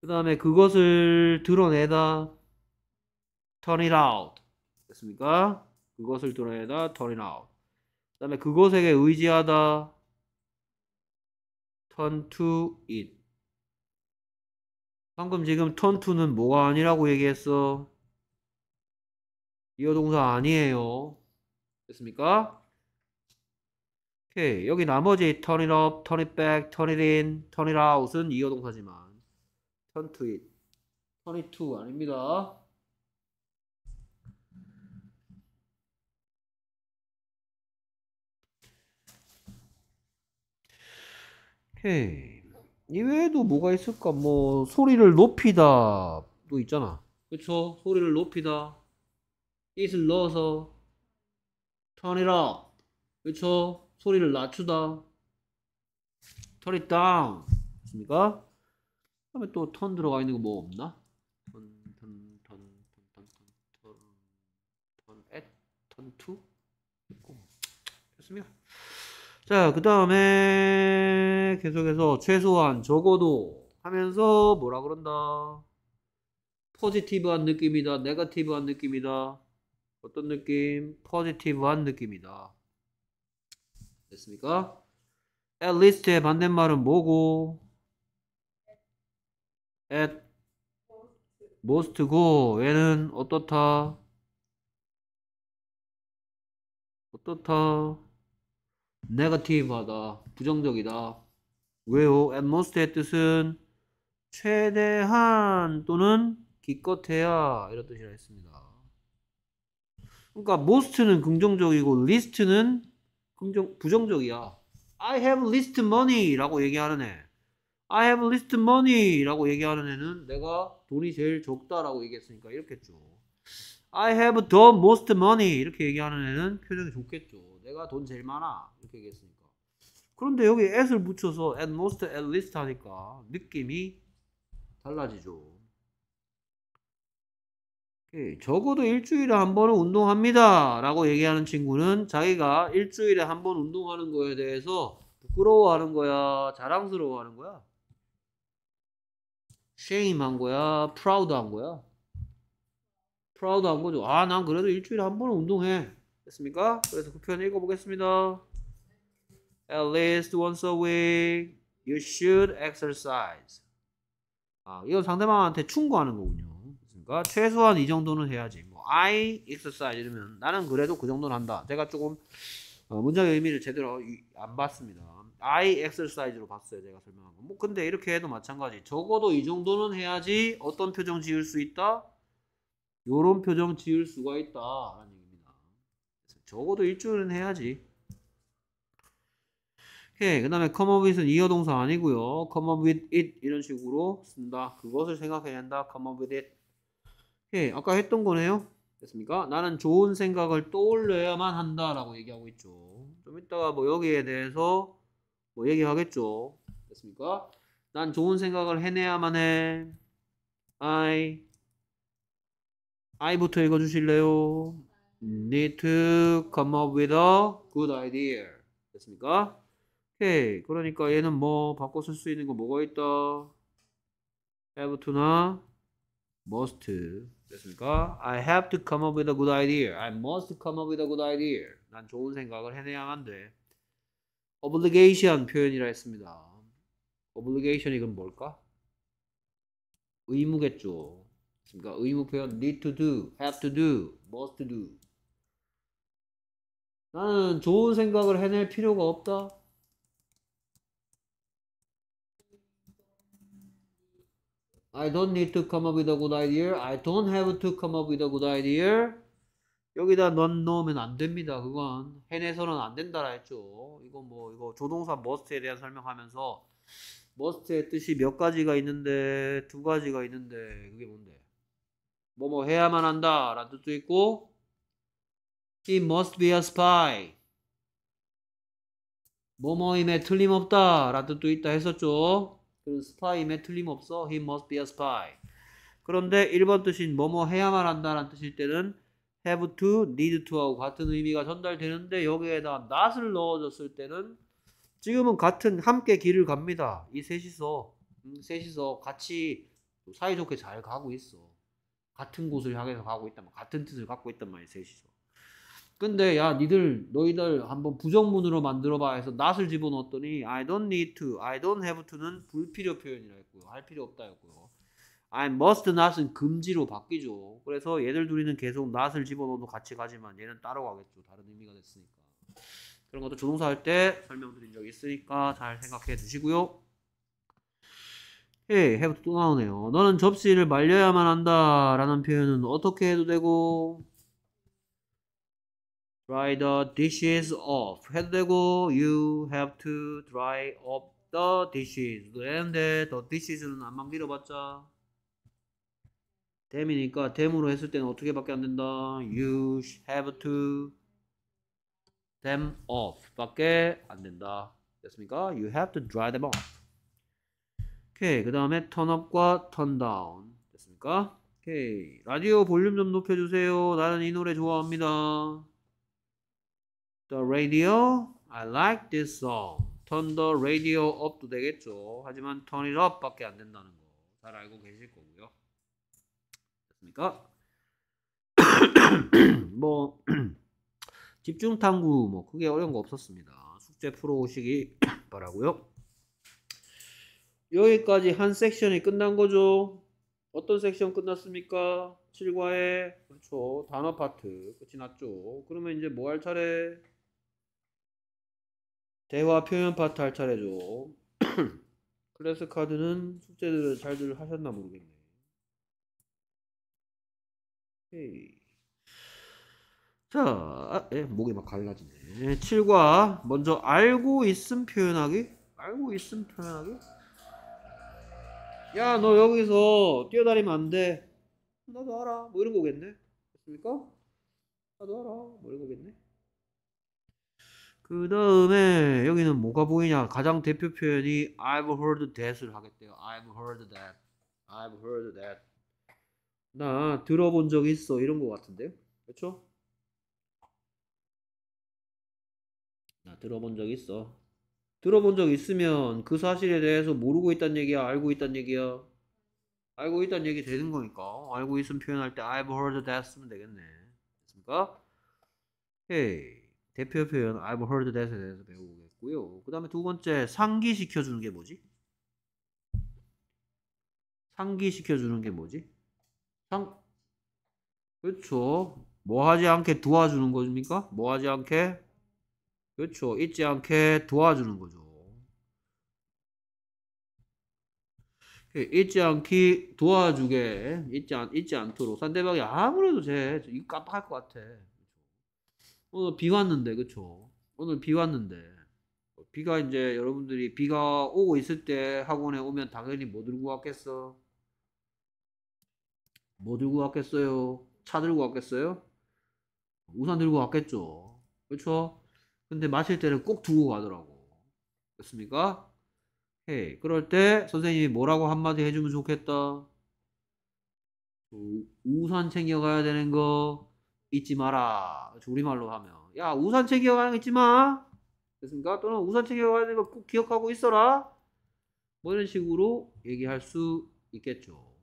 그 다음에 그것을 드러내다 turn it out 됐습니까? 그것을 드러내다 turn it out 그 다음에 그것에게 의지하다 turn to it 방금 지금 턴투는 뭐가 아니라고 얘기했어? 이어 동사 아니에요. 됐습니까? 오케이. 여기 나머지 turn it up, turn it back, turn it in, turn it out은 이어 동사지만 turn to it, turn it to 아닙니다. 오케이. 이외에도 뭐가 있을까? 뭐 소리를 높이다 또 있잖아. 그쵸? 소리를 높이다. 이슬 넣어서 turn it up. 그쵸? 소리를 낮추다. turn it down. 있습니까? 다음에 또 turn 들어가 있는 거 뭐 없나? turn, turn, turn, turn, turn, turn, turn at, turn to. 고 됐습니다. 자, 그 다음에 계속해서 최소한 적어도 하면서 뭐라 그런다? 포지티브한 느낌이다. 네거티브한 느낌이다. 어떤 느낌? 포지티브한 느낌이다. 됐습니까? at least의 반대말은 뭐고? at most고 얘는 어떻다? 어떻다? 네거티브하다, 부정적이다. 왜요? at most의 뜻은 최대한 또는 기껏해야 이런 뜻이라 했습니다. 그러니까 most는 긍정적이고 least는 긍정 부정적이야. I have least money라고 얘기하는 애. I have least money라고 얘기하는 애는 내가 돈이 제일 적다라고 얘기했으니까 이렇게 했죠. I have the most money 이렇게 얘기하는 애는 표정이 좋겠죠. 내가 돈 제일 많아. 어떻게 하겠습니까? 그런데 여기 at을 붙여서 at most, at least 하니까 느낌이 달라지죠. 오케이. 적어도 일주일에 한 번은 운동합니다. 라고 얘기하는 친구는 자기가 일주일에 한 번 운동하는 거에 대해서 부끄러워하는 거야? 자랑스러워하는 거야? 쉐임한 거야? 프라우드한 거야? 프라우드한 거죠. 아, 난 그래도 일주일에 한 번은 운동해. 됐습니까? 그래서 그편 읽어보겠습니다. at least once a week. You should exercise. 아, 이건 상대방한테 충고하는 거군요. 그러니까 최소한 이 정도는 해야지. 뭐 I exercise 이러면 나는 그래도 그 정도는 한다. 제가 조금 어, 문장의 의미를 제대로 안 봤습니다. I exercise로 봤어요. 제가 설명한 거. 뭐 근데 이렇게 해도 마찬가지. 적어도 이 정도는 해야지 어떤 표정 지을 수 있다? 요런 표정 지을 수가 있다라는 얘기입니다. 적어도 일주일은 해야지. 해. 예, 그 다음에 come up with은 이어 동사 아니고요. come up with it 이런 식으로 쓴다. 그것을 생각해낸다. come up with it. 해. 예, 아까 했던 거네요. 됐습니까? 나는 좋은 생각을 떠올려야만 한다라고 얘기하고 있죠. 좀 이따가 뭐 여기에 대해서 뭐 얘기하겠죠. 됐습니까? 난 좋은 생각을 해내야만 해. I I부터 읽어주실래요? Need to come up with a good idea. 됐습니까? t a k 그러니까 얘는 뭐 바꿔 쓸 수 있는 거 뭐가 있다? have to나 must. 됐습니까? I have to come up with a good idea. I must come up with a good idea. 난 좋은 생각을 해내야만 돼. obligation 표현이라 했습니다. obligation 이건 뭘까? 의무겠죠. 그러니까 의무 표현 need to do, have to do, must do. 나는 좋은 생각을 해낼 필요가 없다. I don't need to come up with a good idea. I don't have to come up with a good idea. 여기다 넌 넣으면 안 됩니다. 그건 해내서는 안 된다라 했죠. 이거 뭐 이거 조동사 must에 대한 설명하면서 must의 뜻이 몇 가지가 있는데 두 가지가 있는데 그게 뭔데? 뭐뭐 뭐 해야만 한다라는 뜻도 있고 he must be a spy. 뭐뭐임에 틀림없다라는 뜻도 있다 했었죠. 그리고 스파이임에 틀림없어. He must be a spy. 그런데 1번 뜻인 뭐뭐 해야만 한다는 뜻일 때는 have to, need to하고 같은 의미가 전달되는데 여기에다 not을 넣어줬을 때는 지금은 같은 함께 길을 갑니다. 이 셋이서 음, 셋이서 같이 사이좋게 잘 가고 있어. 같은 곳을 향해서 가고 있단 말, 같은 뜻을 갖고 있단 말이 셋이서. 근데 야 니들 너희들 한번 부정문으로 만들어봐 해서 not을 집어넣었더니 I don't need to, I don't have to는 불필요 표현이라 했고요. 할 필요 없다 했고요. I must not은 금지로 바뀌죠. 그래서 얘들 둘이는 계속 not을 집어넣어도 같이 가지만 얘는 따로 가겠죠. 다른 의미가 됐으니까. 그런 것도 조동사 할 때 설명드린 적 있으니까 잘 생각해 두시고요. 예, hey, h a v 또 나오네요. 너는 접시를 말려야만 한다 라는 표현은 어떻게 해도 되고 dry the dishes off 해도 되고 you have to dry off the dishes 되는데 the dishes는 안만 길어봤자 댐이니까 댐으로 했을 때는 어떻게 밖에 안 된다 you have to them off 밖에 안 된다 됐습니까? you have to dry them off 오케이 그 다음에 turn up과 turn down 됐습니까? 오케이 라디오 볼륨 좀 높여주세요 나는 이 노래 좋아합니다 the radio. I like this song. Turn the radio up도 되겠죠. 하지만 turn it up밖에 안 된다는 거 잘 알고 계실 거고요. 됐습니까? <coughs> 뭐 <coughs> 집중 탐구 뭐 크게 어려운 거 없었습니다. 숙제 풀어 오시기 <coughs> 바라고요. 여기까지 한 섹션이 끝난 거죠. 어떤 섹션 끝났습니까? 7과의 그렇죠. 단어 파트 끝이 났죠. 그러면 이제 뭐 할 차례? 대화 표현 파트 할 차례죠. 클래스 <clears throat> 카드는 숙제들을 잘들 하셨나 모르겠네. 오케이. 자, 아, 예, 목이 막 갈라지네. 7과 먼저 알고 있음 표현하기? 알고 있음 표현하기? 야, 너 여기서 뛰어다니면 안 돼. 나도 알아. 뭐 이런 거겠네. 됐습니까? 나도 알아. 뭐 이런 거겠네. 그 다음에 여기는 뭐가 보이냐 가장 대표 표현이 I've heard that을 하겠대요 I've heard that I've heard that 나 들어본 적 있어 이런 거 같은데요 그렇죠? 나 들어본 적 있어 들어본 적 있으면 그 사실에 대해서 모르고 있다는 얘기야 알고 있다는 얘기야 알고 있다는 얘기 되는 거니까 알고 있으면 표현할 때 I've heard that 쓰면 되겠네 됐습니까? 헤이 대표 표현 I've heard that에 대해서 배우겠고요. 그 다음에 두 번째 상기시켜주는 게 뭐지? 상기시켜주는 게 뭐지? 상 그렇죠. 뭐 하지 않게 도와주는 거입니까? 뭐 하지 않게? 그렇죠. 잊지 않게 도와주는 거죠. 잊지 않게 도와주게 잊지, 않, 잊지 않도록 상대방이 아무래도 제 이거 깜빡할 것 같아. 오늘 어, 비 왔는데 그쵸 오늘 비 왔는데 비가 이제 여러분들이 비가 오고 있을 때 학원에 오면 당연히 뭐 들고 왔겠어 뭐 들고 왔겠어요 차 들고 왔겠어요 우산 들고 왔겠죠 그쵸 근데 마실 때는 꼭 두고 가더라고 그렇습니까 헤이 그럴 때 선생님이 뭐라고 한마디 해주면 좋겠다 우산 챙겨가야 되는 거 잊지 마라. 우리말로 하면. 야, 우산채 기억하는 거 잊지 마. 됐습니까? 또는 우산채 기억하는 거 꼭 기억하고 있어라. 뭐 이런 식으로 얘기할 수 있겠죠.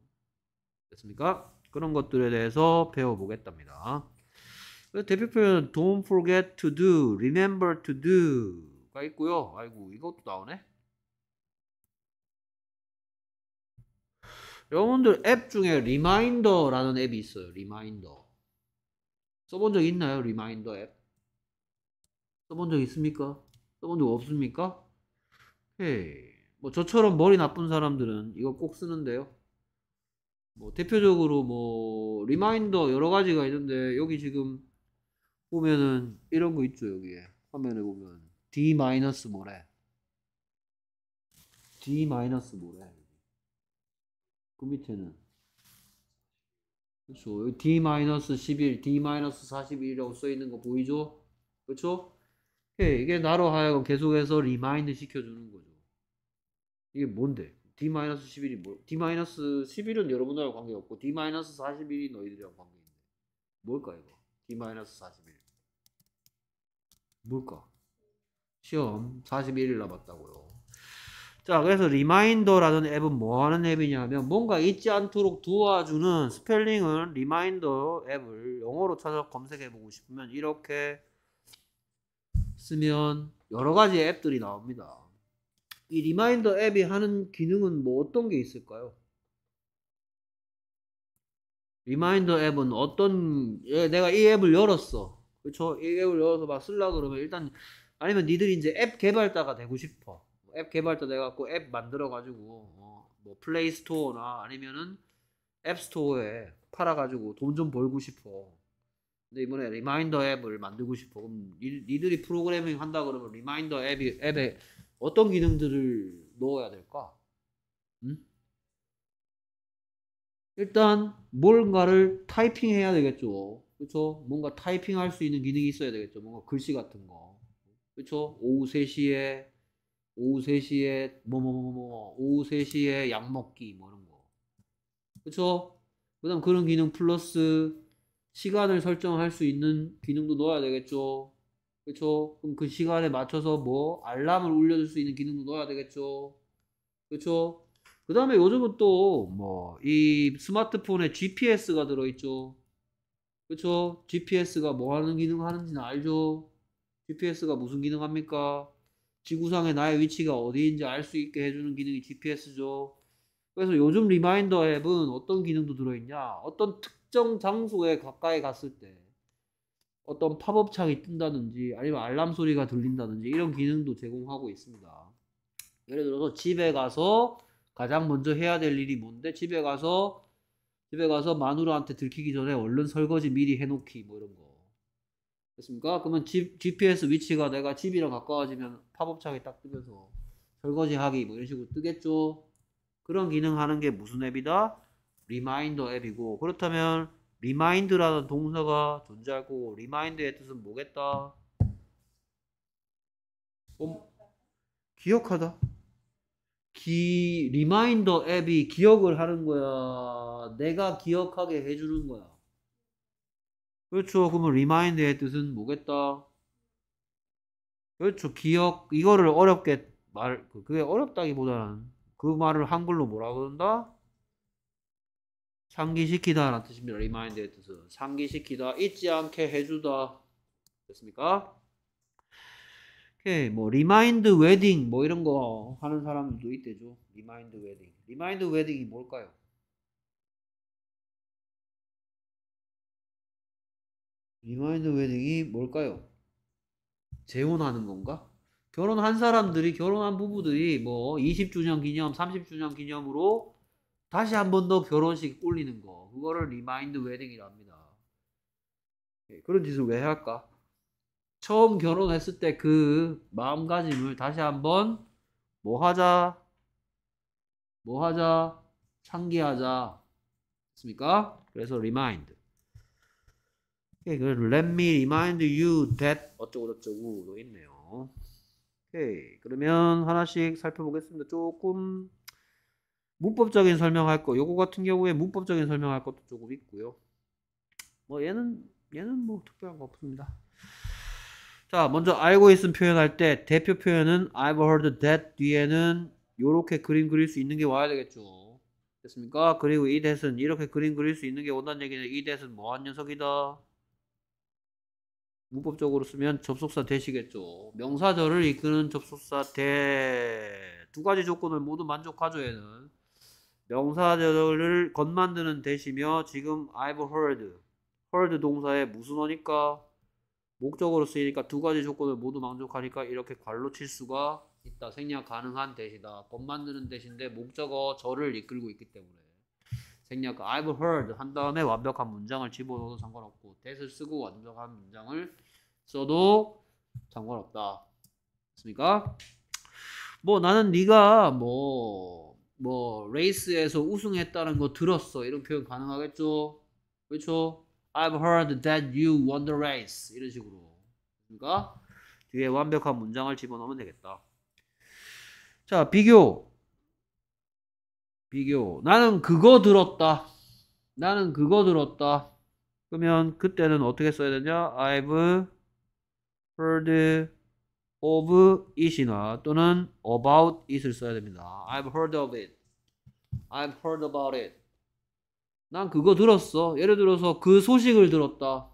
됐습니까? 그런 것들에 대해서 배워보겠답니다. 대표 표현 don't forget to do, remember to do가 있고요. 아이고 이것도 나오네. 여러분들 앱 중에 리마인더라는 앱이 있어요. 리마인더. 써본 적 있나요? 리마인더 앱. 써본 적 있습니까? 써본 적 없습니까? 오이뭐 저처럼 머리 나쁜 사람들은 이거 꼭 쓰는데요. 뭐 대표적으로 뭐 리마인더 여러 가지가 있는데 여기 지금 보면은 이런 거 있죠 여기에 화면에 보면 D 마이너스 뭐래 D 마이너스 뭐래 그 밑에는 그렇죠. D-11, D-41이라고 써 있는 거 보이죠? 그렇죠? 예, 이게 나로 하여금 계속해서 리마인드 시켜주는 거죠. 이게 뭔데? D-11이 뭐? D-11은 여러분들하고 관계없고 D-41이 너희들이랑 관계인데 뭘까 이거? D-41 뭘까? 시험 41일 남았다고요. 자, 그래서 리마인더라는 앱은 뭐 하는 앱이냐면 뭔가 잊지 않도록 도와주는 스펠링을 리마인더 앱을 영어로 찾아 검색해 보고 싶으면 이렇게 쓰면 여러 가지 앱들이 나옵니다. 이 리마인더 앱이 하는 기능은 뭐 어떤 게 있을까요? 리마인더 앱은 어떤 예, 내가 이 앱을 열었어. 그렇이 앱을 열어서 막 쓰려 그러면 일단 아니면 니들이 이제 앱 개발자가 되고 싶어. 앱 개발자 돼갖고 앱 만들어가지고 어, 뭐 플레이스토어나 아니면은 앱스토어에 팔아가지고 돈 좀 벌고 싶어. 근데 이번에 리마인더 앱을 만들고 싶어. 그럼 니, 들이 프로그래밍 한다 그러면 리마인더 앱이 앱에 어떤 기능들을 넣어야 될까? 응? 일단 뭔가를 타이핑해야 되겠죠. 그렇죠? 뭔가 타이핑할 수 있는 기능이 있어야 되겠죠. 뭔가 글씨 같은 거. 그렇죠? 오후 3시에 오후 3시에 뭐뭐뭐뭐 오후 3시에 약 먹기 뭐 이런 거 그쵸? 그 다음 그런 기능 플러스 시간을 설정할 수 있는 기능도 넣어야 되겠죠 그쵸? 그럼 그 시간에 맞춰서 뭐 알람을 올려줄수 있는 기능도 넣어야 되겠죠 그쵸? 그 다음에 요즘은 또 뭐 이 스마트폰에 GPS가 들어있죠 그쵸? GPS가 뭐 하는 기능 하는지는 알죠? GPS가 무슨 기능 합니까? 지구상의 나의 위치가 어디인지 알 수 있게 해주는 기능이 GPS죠. 그래서 요즘 리마인더 앱은 어떤 기능도 들어있냐? 어떤 특정 장소에 가까이 갔을 때 어떤 팝업 창이 뜬다든지 아니면 알람 소리가 들린다든지 이런 기능도 제공하고 있습니다. 예를 들어서 집에 가서 가장 먼저 해야 될 일이 뭔데 집에 가서 집에 가서 마누라한테 들키기 전에 얼른 설거지 미리 해놓기 뭐 이런 거 됐습니까? 그러면 집, GPS 위치가 내가 집이랑 가까워지면 팝업창에딱 뜨면서 설거지하기 뭐 이런 식으로 뜨겠죠. 그런 기능 하는 게 무슨 앱이다? 리마인더 앱이고 그렇다면 리마인드라는 동사가 존재하고 리마인드의 뜻은 뭐겠다? 어, 기억하다. 기 리마인더 앱이 기억을 하는 거야. 내가 기억하게 해주는 거야. 그렇죠. 그러면 remind의 뜻은 뭐겠다? 그렇죠. 기억 이거를 어렵게 말 그게 어렵다기보다는 그 말을 한글로 뭐라 그런다? 상기시키다라는 뜻입니다. remind의 뜻은 상기시키다, 잊지 않게 해주다. 됐습니까? 오케이 뭐 리마인드 웨딩 뭐 이런 거 하는 사람도 있대죠. 리마인드 웨딩. 리마인드 웨딩이 뭘까요? 리마인드 웨딩이 뭘까요? 재혼하는 건가? 결혼한 사람들이 결혼한 부부들이 뭐 20주년 기념, 30주년 기념으로 다시 한 번 더 결혼식 올리는 거 그거를 리마인드 웨딩이라합니다 예, 그런 짓을 왜 할까? 처음 결혼했을 때 그 마음가짐을 다시 한 번 뭐 하자, 뭐 하자, 상기하자, 했습니까? 그래서 리마인드. 예, 그 let me remind you that 어쩌고 저쩌고로 있네요. 오케이. 그러면 하나씩 살펴보겠습니다. 조금 문법적인 설명할 거. 요거 같은 경우에 문법적인 설명할 것도 조금 있고요. 뭐 얘는 얘는 뭐 특별한 거 없습니다. 자, 먼저 알고 있음 표현할 때 대표 표현은 I've heard that 뒤에는 요렇게 그림 그릴 수 있는 게 와야 되겠죠. 됐습니까? 그리고 이 that은 이렇게 그림 그릴 수 있는 게 온다는 얘기는 이 that은 뭐한 녀석이다. 문법적으로 쓰면 접속사 되시겠죠 명사절을 이끄는 접속사 대 두 가지 조건을 모두 만족하죠. 얘는 명사절을 건 만드는 대시며 지금 I've heard heard 동사의 무슨 어니까 목적으로 쓰이니까 두 가지 조건을 모두 만족하니까 이렇게 괄로 칠 수가 있다. 생략 가능한 대시다. 건 만드는 대신데 목적어 절을 이끌고 있기 때문에 생략 I've heard 한 다음에 완벽한 문장을 집어넣어도 상관없고 that을 쓰고 완벽한 문장을 써도 상관없다. 맞습니까? 뭐 나는 네가 뭐뭐 뭐 레이스에서 우승했다는 거 들었어. 이런 표현 가능하겠죠? 그렇죠? I've heard that you won the race. 이런 식으로. 그러니까 뒤에 완벽한 문장을 집어넣으면 되겠다. 자, 비교. 비교. 나는 그거 들었다. 나는 그거 들었다. 그러면 그때는 어떻게 써야 되냐? I've heard of it이나 또는 about it을 써야 됩니다. I've heard of it. I've heard about it. 난 그거 들었어. 예를 들어서 그 소식을 들었다.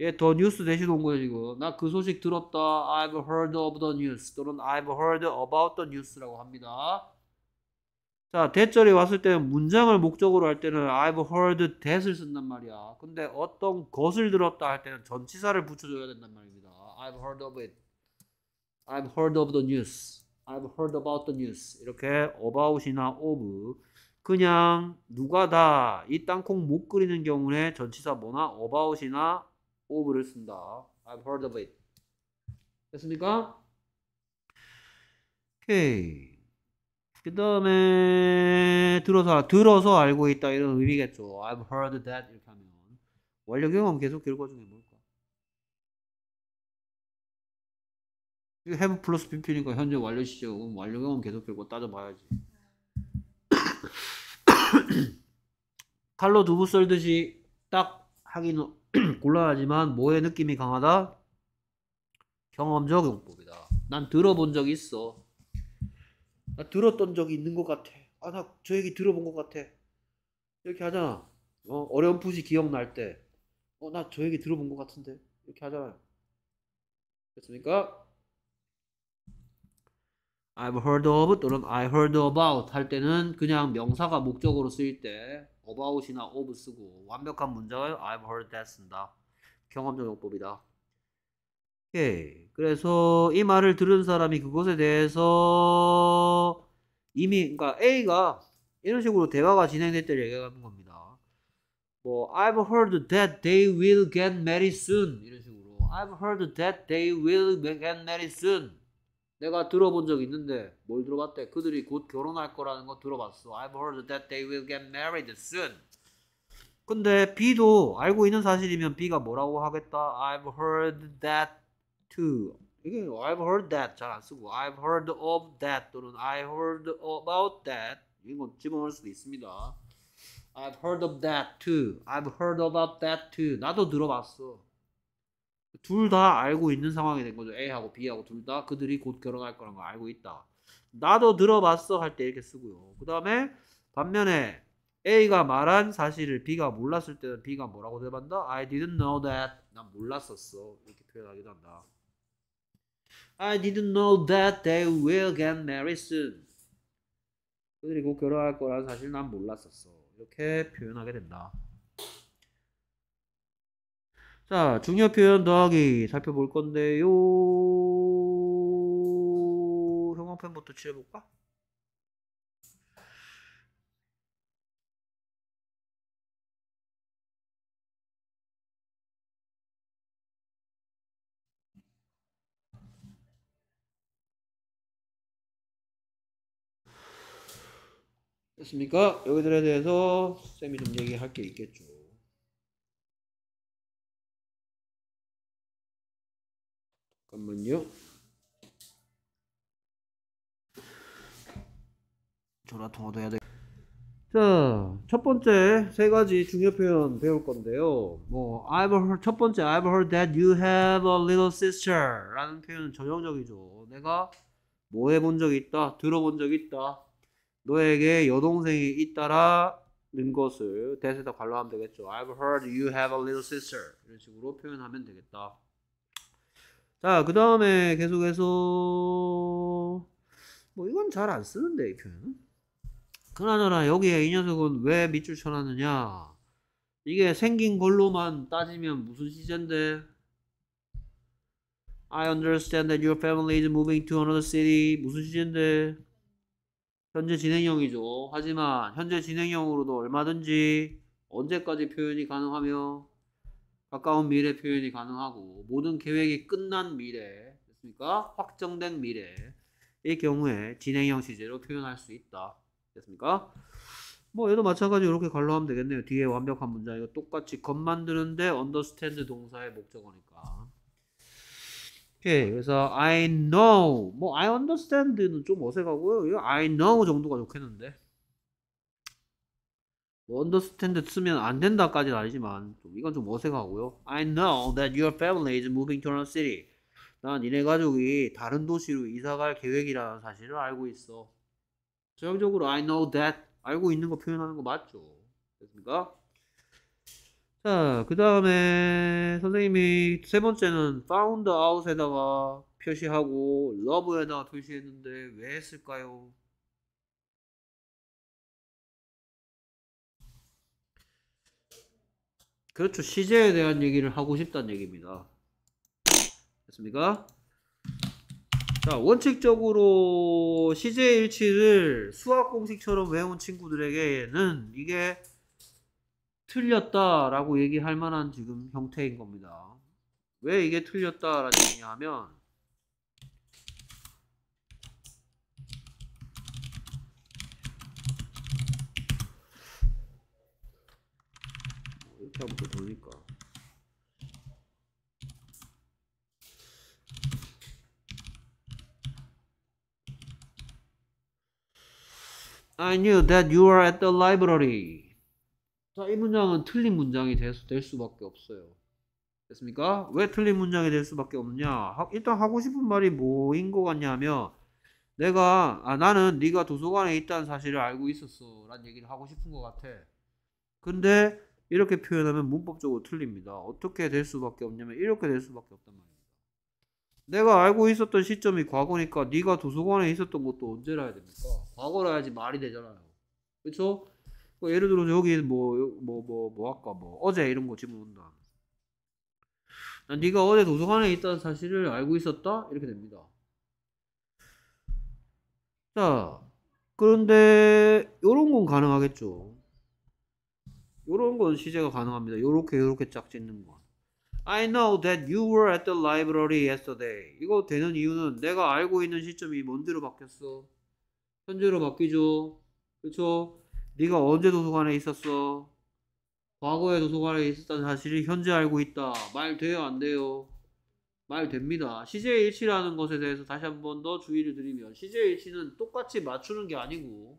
얘더 예, 뉴스 대신 온 거예요 지금. 나 그 소식 들었다. I've heard of the news 또는 I've heard about the news라고 합니다. 자, 대절이 왔을 때는 문장을 목적으로 할 때는 I've heard that을 쓴단 말이야. 근데 어떤 것을 들었다 할 때는 전치사를 붙여줘야 된단 말입니다. I've heard of it. I've heard of the news. I've heard about the news. 이렇게 about이나 of 그냥 누가 다 이 땅콩 못 그리는 경우에 전치사 뭐나 about이나 of를 쓴다. I've heard of it. 됐습니까? 오케이. 그 다음에 들어서 들어서 알고 있다 이런 의미겠죠. I've heard that 이렇게 하면 완료경험 계속 결과 중에 뭘까? 이거 have 플러스 BP니까 현재 완료 시죠. 그럼 완료경험 계속 결과 따져봐야지. <coughs> 칼로 두부 썰듯이 딱 하긴 <coughs> 곤란하지만 뭐의 느낌이 강하다? 경험적 용법이다. 난 들어본 적 있어. 나 들었던 적이 있는 것 같아. 아, 나 저 얘기 들어본 것 같아. 이렇게 하잖아. 어, 어렴풋이 기억날 때. 어, 나 저 얘기 들어본 것 같은데. 이렇게 하잖아요. 됐습니까? I've heard of 또는 I heard about 할 때는 그냥 명사가 목적으로 쓰일 때 about이나 of 쓰고 완벽한 문장을 I've heard that 쓴다. 경험적 용법이다. 오케이. 그래서 이 말을 들은 사람이 그것에 대해서 이미 그러니까 A가 이런 식으로 대화가 진행됐다를 얘기하는 겁니다. 뭐 I've heard that they will get married soon 이런 식으로 I've heard that they will get married soon 내가 들어본 적 있는데 뭘 들어봤대? 그들이 곧 결혼할 거라는 거 들어봤어. I've heard that they will get married soon. 근데 B도 알고 있는 사실이면 B가 뭐라고 하겠다? I've heard that to 이게 I've heard that 잘 안 쓰고 I've heard of that 또는 I heard about that 이건 집어넣을 뭐 수도 있습니다. I've heard of that too. I've heard about that too. 나도 들어봤어. 둘 다 알고 있는 상황이 된 거죠. A하고 B하고 둘 다 그들이 곧 결혼할 거라는 걸 알고 있다. 나도 들어봤어 할 때 이렇게 쓰고요. 그 다음에 반면에 A가 말한 사실을 B가 몰랐을 때는 B가 뭐라고 대답한다 I didn't know that. 난 몰랐었어. 이렇게 표현하기도 한다. I didn't know that they will get married soon. 그들이 곧 결혼할 거라는 사실 난 몰랐었어. 이렇게 표현하게 된다. 자, 중요 표현 더하기 살펴볼 건데요. 형광펜부터 칠해볼까? 됐습니까? 여기들에 대해서 쌤이 좀 얘기할 게 있겠죠. 잠깐만요. 전화 통화도 해야 돼. 자, 첫 번째 세 가지 중요 표현 배울 건데요. 뭐 I've heard, 첫 번째 I've heard that you have a little sister라는 표현은 전형적이죠. 내가 뭐 해 본 적이 있다, 들어본 적이 있다. 너에게 여동생이 있다라는 것을 대세다 관로하면 되겠죠. I've heard you have a little sister. 이런 식으로 표현하면 되겠다. 자, 그 다음에 계속해서 뭐 이건 잘 안 쓰는데 이 표현. 그나저나 여기에 이 녀석은 왜 밑줄 쳐놨느냐? 이게 생긴 걸로만 따지면 무슨 시제인데? I understand that your family is moving to another city. 무슨 시제인데? 현재 진행형이죠. 하지만 현재 진행형으로도 얼마든지 언제까지 표현이 가능하며 가까운 미래 표현이 가능하고 모든 계획이 끝난 미래 됐습니까? 확정된 미래의 경우에 진행형 시제로 표현할 수 있다. 됐습니까? 뭐 얘도 마찬가지로 이렇게 갈라하면 되겠네요. 뒤에 완벽한 문장 이거 똑같이 겉 만드는데 언더스탠드 동사의 목적어니까. 오케이. 예, 그래서 I know 뭐 I understand는 좀 어색하고요. 이거 I know 정도가 좋겠는데. 뭐 understand 쓰면 안 된다까지는 아니지만 좀 이건 좀 어색하고요. I know that your family is moving to another city. 난 니네 가족이 다른 도시로 이사갈 계획이라는 사실을 알고 있어. 전형적으로 I know that 알고 있는 거 표현하는 거 맞죠? 됐습니까? 자, 그 다음에 선생님이 세 번째는 found out에다가 표시하고 love에다가 표시했는데 왜 했을까요? 그렇죠. 시제에 대한 얘기를 하고 싶다는 얘기입니다. 됐습니까? 자, 원칙적으로 시제 일치를 수학 공식처럼 외운 친구들에게는 이게 틀렸다라고 얘기할 만한 지금 형태인 겁니다. 왜 이게 틀렸다라는 얘기하면 어, 이렇게 하면 또 보니까 I knew that you were at the library. 자, 이 문장은 틀린 문장이 될, 수, 될 수밖에 없어요. 됐습니까? 왜 틀린 문장이 될 수밖에 없냐? 하, 일단 하고 싶은 말이 뭐인 것 같냐면 내가 아 나는 네가 도서관에 있다는 사실을 알고 있었어 라는 얘기를 하고 싶은 것 같아. 근데 이렇게 표현하면 문법적으로 틀립니다. 어떻게 될 수밖에 없냐면 이렇게 될 수밖에 없단 말입니다 내가 알고 있었던 시점이 과거니까 네가 도서관에 있었던 것도 언제라 야 됩니까? 과거라 야지 말이 되잖아요. 그렇죠? 뭐 예를 들어 여기 뭐 뭐 뭐뭐 뭐, 뭐, 뭐 할까 뭐 어제 이런 거 집어넣는다. 난 네가 어제 도서관에 있다는 사실을 알고 있었다 이렇게 됩니다. 자 그런데 이런 건 가능하겠죠. 이런 건 시제가 가능합니다. 요렇게 요렇게 짝 짓는 거. I know that you were at the library yesterday. 이거 되는 이유는 내가 알고 있는 시점이 뭔지로 바뀌었어. 현재로 바뀌죠. 그렇죠? 네가 언제 도서관에 있었어? 과거에 도서관에 있었다는 사실을 현재 알고 있다. 말 돼요, 안 돼요? 말 됩니다. c j 일치라는 것에 대해서 다시 한 번 더 주의를 드리면 c j 일치는 똑같이 맞추는 게 아니고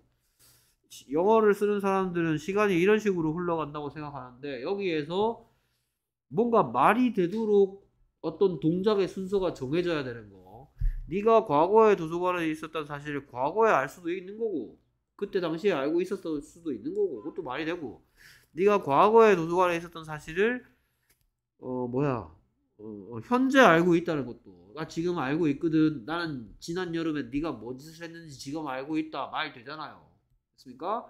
영어를 쓰는 사람들은 시간이 이런 식으로 흘러간다고 생각하는데 여기에서 뭔가 말이 되도록 어떤 동작의 순서가 정해져야 되는 거. 네가 과거에 도서관에 있었다는 사실을 과거에 알 수도 있는 거고 그때 당시에 알고 있었을 수도 있는 거고 그것도 말이 되고 네가 과거에 도서관에 있었던 사실을 어 뭐야 어, 어, 현재 알고 있다는 것도 나 지금 알고 있거든 나는 지난 여름에 네가 뭔 짓을 했는지 지금 알고 있다 말 되잖아요 그렇습니까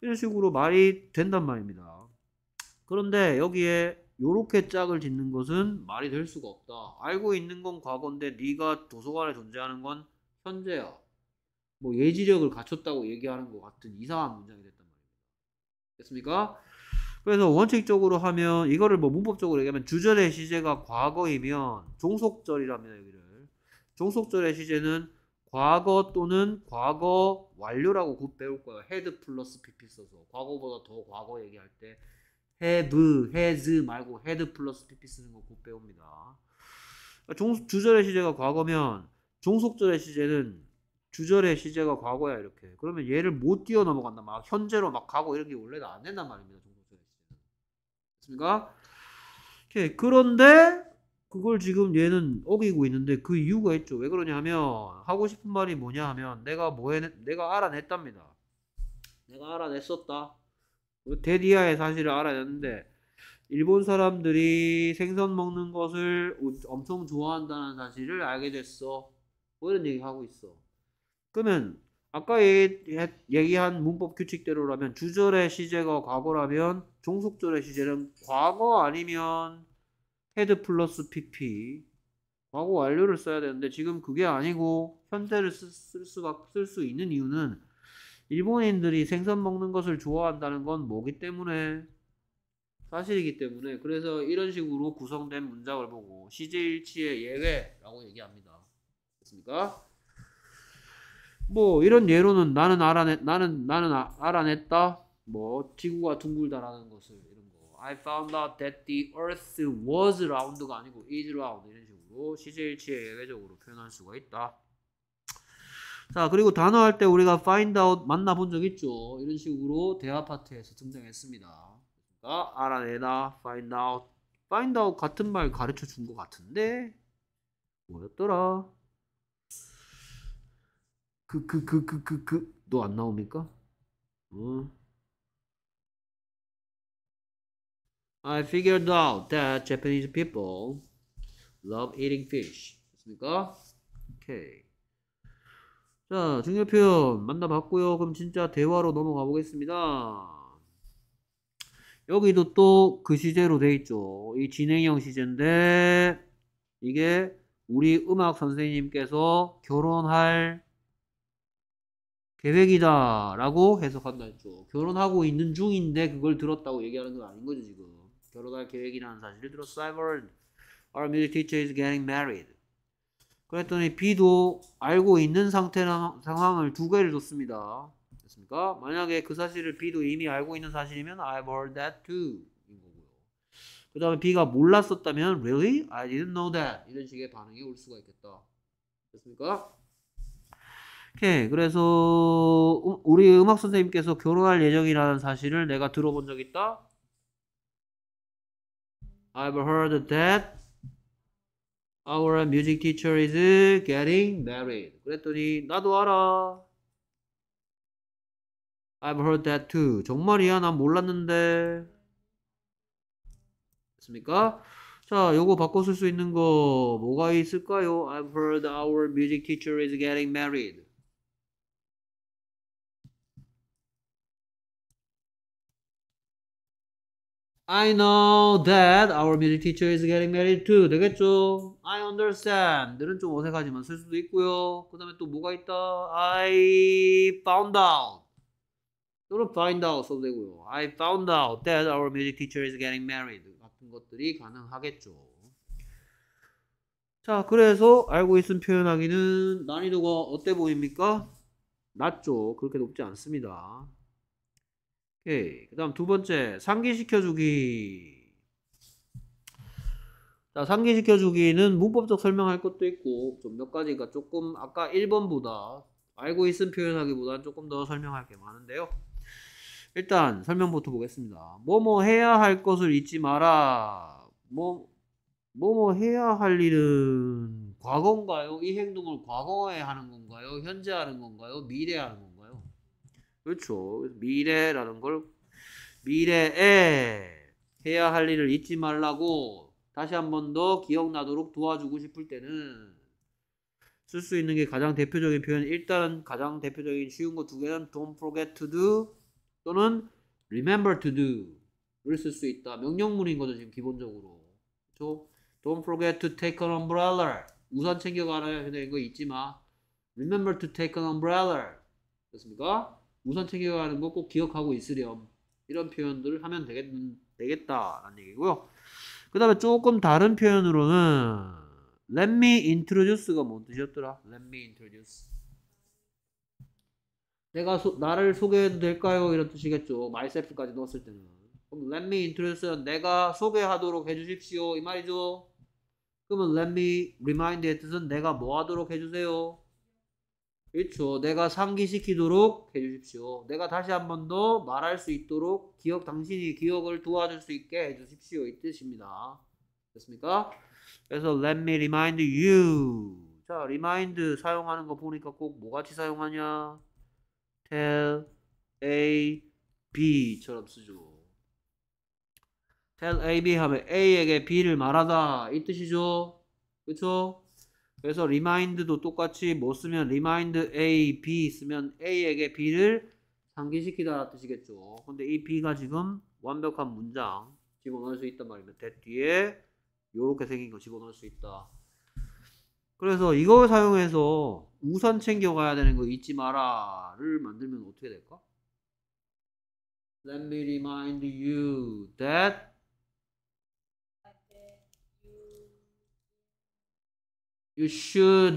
이런 식으로 말이 된단 말입니다 그런데 여기에 요렇게 짝을 짓는 것은 말이 될 수가 없다 알고 있는 건 과거인데 네가 도서관에 존재하는 건 현재야 뭐 예지력을 갖췄다고 얘기하는 것 같은 이상한 문장이 됐단 말입니다. 됐습니까? 그래서 원칙적으로 하면 이거를 뭐 문법적으로 얘기하면 주절의 시제가 과거이면 종속절이라면 여기를 종속절의 시제는 과거 또는 과거 완료라고 곧 배울 거예요. 헤드 플러스 PP 써서 과거보다 더 과거 얘기할 때 헤브, 헤즈 말고 헤드 플러스 PP 쓰는 거곧 배웁니다. 그러니까 종, 주절의 시제가 과거면 종속절의 시제는 주절의 시제가 과거야 이렇게. 그러면 얘를 못 뛰어 넘어간다. 막 현재로 막 가고 이런 게 원래는 안 된단 말입니다. 종속절의 시제는. 됐습니까? 오케이. 그런데 그걸 지금 얘는 어기고 있는데 그 이유가 있죠. 왜 그러냐면 하고 싶은 말이 뭐냐 하면 내가 뭐해 내가 알아냈답니다. 내가 알아냈었다. 그 데디아의 사실을 알아냈는데 일본 사람들이 생선 먹는 것을 엄청 좋아한다는 사실을 알게 됐어. 뭐 이런 얘기 하고 있어. 그러면 아까 얘기한 문법 규칙대로라면 주절의 시제가 과거라면 종속절의 시제는 과거 아니면 헤드 플러스 pp 과거 완료를 써야 되는데 지금 그게 아니고 현재를 쓸 수가 쓸수 있는 이유는 일본인들이 생선 먹는 것을 좋아한다는 건 뭐기 때문에 사실이기 때문에 그래서 이런 식으로 구성된 문장을 보고 시제일치의 예외라고 얘기합니다. 됐습니까? 뭐 이런 예로는 나는 알아냈 나는 나는 아, 알아냈다. 뭐 지구가 둥글다라는 것을 이런 거. I found out that the earth was round가 아니고 is round 이런 식으로 시제일치에 예외적으로 표현할 수가 있다. 자 그리고 단어 할 때 우리가 find out 만나본 적 있죠. 이런 식으로 대화 파트에서 등장했습니다. 그러니까 알아내다 find out find out 같은 말 가르쳐 준 것 같은데 뭐였더라? 그그그그그그너안 나옵니까? 어? I figured out that Japanese people love eating fish. 됐습니까? 오케이. 자, 중요 표현 만나봤고요. 그럼 진짜 대화로 넘어가 보겠습니다. 여기도 또 그 시제로 돼 있죠. 이 진행형 시제인데 이게 우리 음악 선생님께서 결혼할 계획이다라고 해석한다 했죠. 결혼하고 있는 중인데 그걸 들었다고 얘기하는 건 아닌 거죠 지금. 결혼할 계획이라는 사실을 들었어. I've heard our music teacher is getting married. 그랬더니 B도 알고 있는 상태 상황을 두 개를 줬습니다. 됐습니까? 만약에 그 사실을 B도 이미 알고 있는 사실이면 I've heard that too. 그 다음에 B가 몰랐었다면 Really? I didn't know that 이런 식의 반응이 올 수가 있겠다 됐습니까? 오케이. 그래서 우리 음악 선생님께서 결혼할 예정이라는 사실을 내가 들어본 적 있다. I've heard that our music teacher is getting married. 그랬더니 나도 알아. I've heard that too. 정말이야, 난 몰랐는데. 됐습니까? 자, 요거 바꿔 쓸 수 있는 거 뭐가 있을까요? I've heard our music teacher is getting married. I know that our music teacher is getting married too. 되겠죠? I understand. 들은 좀 어색하지만 쓸 수도 있고요. 그 다음에 또 뭐가 있다? I found out. 또런 find out 써도 되고요. I found out that our music teacher is getting married. 같은 것들이 가능하겠죠. 자, 그래서 알고 있음 표현하기는 난이도가 어때 보입니까? 낮죠. 그렇게 높지 않습니다. 오케이. 그 다음 두 번째, 상기시켜주기. 자, 상기시켜주기는 문법적 설명할 것도 있고, 좀 몇 가지가 조금, 아까 1번보다, 알고 있음 표현하기보다는 조금 더 설명할 게 많은데요. 일단, 설명부터 보겠습니다. 뭐뭐 뭐 해야 할 것을 잊지 마라. 뭐, 뭐뭐 뭐 해야 할 일은 과거인가요? 이 행동을 과거에 하는 건가요? 현재 하는 건가요? 미래 하는 건가요? 그렇죠. 미래라는 걸 미래에 해야 할 일을 잊지 말라고 다시 한 번 더 기억나도록 도와주고 싶을 때는 쓸 수 있는 게 가장 대표적인 표현 일단은 가장 대표적인 쉬운 거 두 개는 don't forget to do 또는 remember to do를 쓸 수 있다. 명령문인 거죠 지금 기본적으로. 그렇죠? Don't forget to take an umbrella. 우산 챙겨가라 해야 되는 거 잊지 마. Remember to take an umbrella. 됐습니까? 우선 체계화하는 거 꼭 기억하고 있으렴. 이런 표현들을 하면 되겠, 되겠다라는 얘기고요. 그 다음에 조금 다른 표현으로는 let me introduce가 뭔 뜻이었더라? let me introduce 내가 소, 나를 소개해도 될까요? 이런 뜻이겠죠. myself까지 넣었을 때는 그럼 let me introduce는 내가 소개하도록 해주십시오 이 말이죠. 그러면 let me remind의 뜻은 내가 뭐 하도록 해주세요? 그렇죠. 내가 상기시키도록 해주십시오. 내가 다시 한 번 더 말할 수 있도록 기억 당신이 기억을 도와줄 수 있게 해주십시오 이 뜻입니다. 됐습니까? 그래서 let me remind you 자 remind 사용하는 거 보니까 꼭 뭐같이 사용하냐 tell A, B처럼 쓰죠. tell A, B 하면 A에게 B를 말하다 이 뜻이죠. 그렇죠 그래서 remind도 똑같이 뭐 쓰면 remind A, B 쓰면 A에게 B를 상기시키다라는 뜻이겠죠. 근데 이 B가 지금 완벽한 문장 집어넣을 수 있단 말이니다 뒤에 이렇게 생긴 거 집어넣을 수 있다. 그래서 이걸 사용해서 우산 챙겨가야 되는 거 잊지 마라를 만들면 어떻게 될까? Let me remind you that You should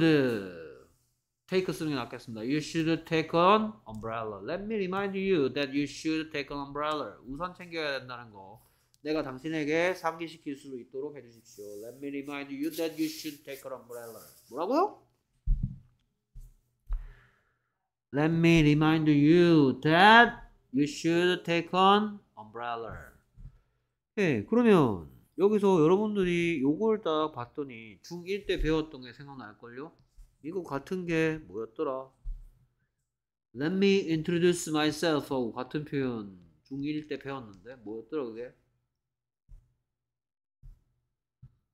take 쓰는 게 낫겠습니다. You should take an umbrella. Let me remind you that you should take an umbrella. 우산 챙겨야 된다는 거. 내가 당신에게 상기시킬 수 있도록 해주십시오. Let me remind you that you should take an umbrella. 뭐라고요? Let me remind you that you should take an umbrella. 예, 그러면 여기서 여러분들이 요걸 딱 봤더니 중1 때 배웠던 게 생각날걸요? 이거 같은 게 뭐였더라? Let me introduce myself 하고 같은 표현 중1 때 배웠는데 뭐였더라 그게?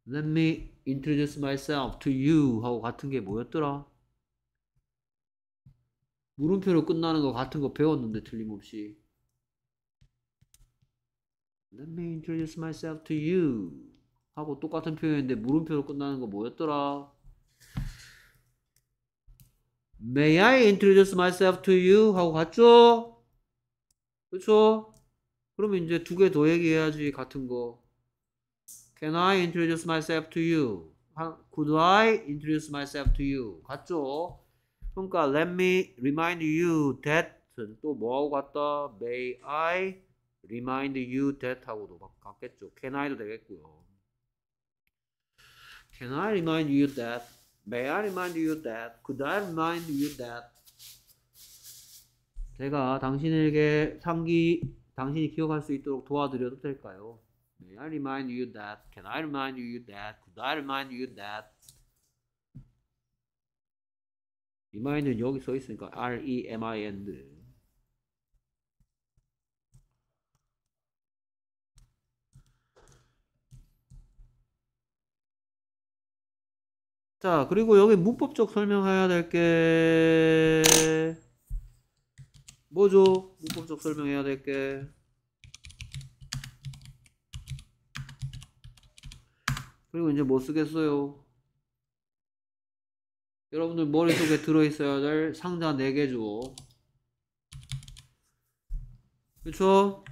Let me introduce myself to you 하고 같은 게 뭐였더라? 물음표로 끝나는 거 같은 거 배웠는데 틀림없이 Let me introduce myself to you. 하고 똑같은 표현인데 물음표로 끝나는 거 뭐였더라? May I introduce myself to you? 하고 갔죠? 그쵸? 그럼 이제 두 개 더 얘기해야지 같은 거. Can I introduce myself to you? Could I introduce myself to you? 갔죠? 그러니까 let me remind you that 또 뭐하고 갔다? May I remind you that 하고도 바꿨겠죠. can I도 되겠고요. can I remind you that? may I remind you that? could I remind you that? 제가 당신에게 상기 당신이 기억할 수 있도록 도와드려도 될까요? May I remind you that? Can I remind you that? Could I remind you that? remind는 여기 써 있으니까 R E M I N D 자, 그리고 여기 문법적 설명해야 될게 뭐죠? 문법적 설명해야 될게 그리고 이제 뭐 쓰겠어요? 여러분들 머릿속에 들어있어야 될 상자 4개죠. 주 그쵸?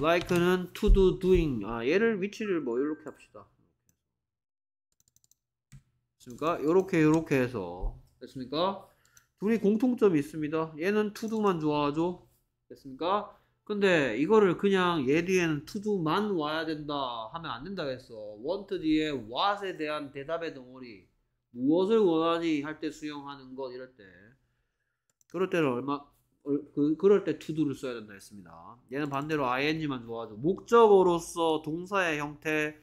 like는 to do, doing. 아, 얘를 위치를 뭐, 이렇게 합시다. 됐습니까? 그러니까 요렇게 요렇게 해서 됐습니까? 둘이 공통점이 있습니다. 얘는 투두만 좋아하죠. 됐습니까? 근데 이거를 그냥 얘 뒤에는 투두만 와야 된다 하면 안 된다겠어. 원트 뒤에 what에 대한 대답의 덩어리 무엇을 원하니 할 때 수용하는 것 이럴 때 그럴 때는 얼마 그, 그럴 때 투두를 써야 된다 했습니다. 얘는 반대로 ing만 좋아하죠. 목적으로서 동사의 형태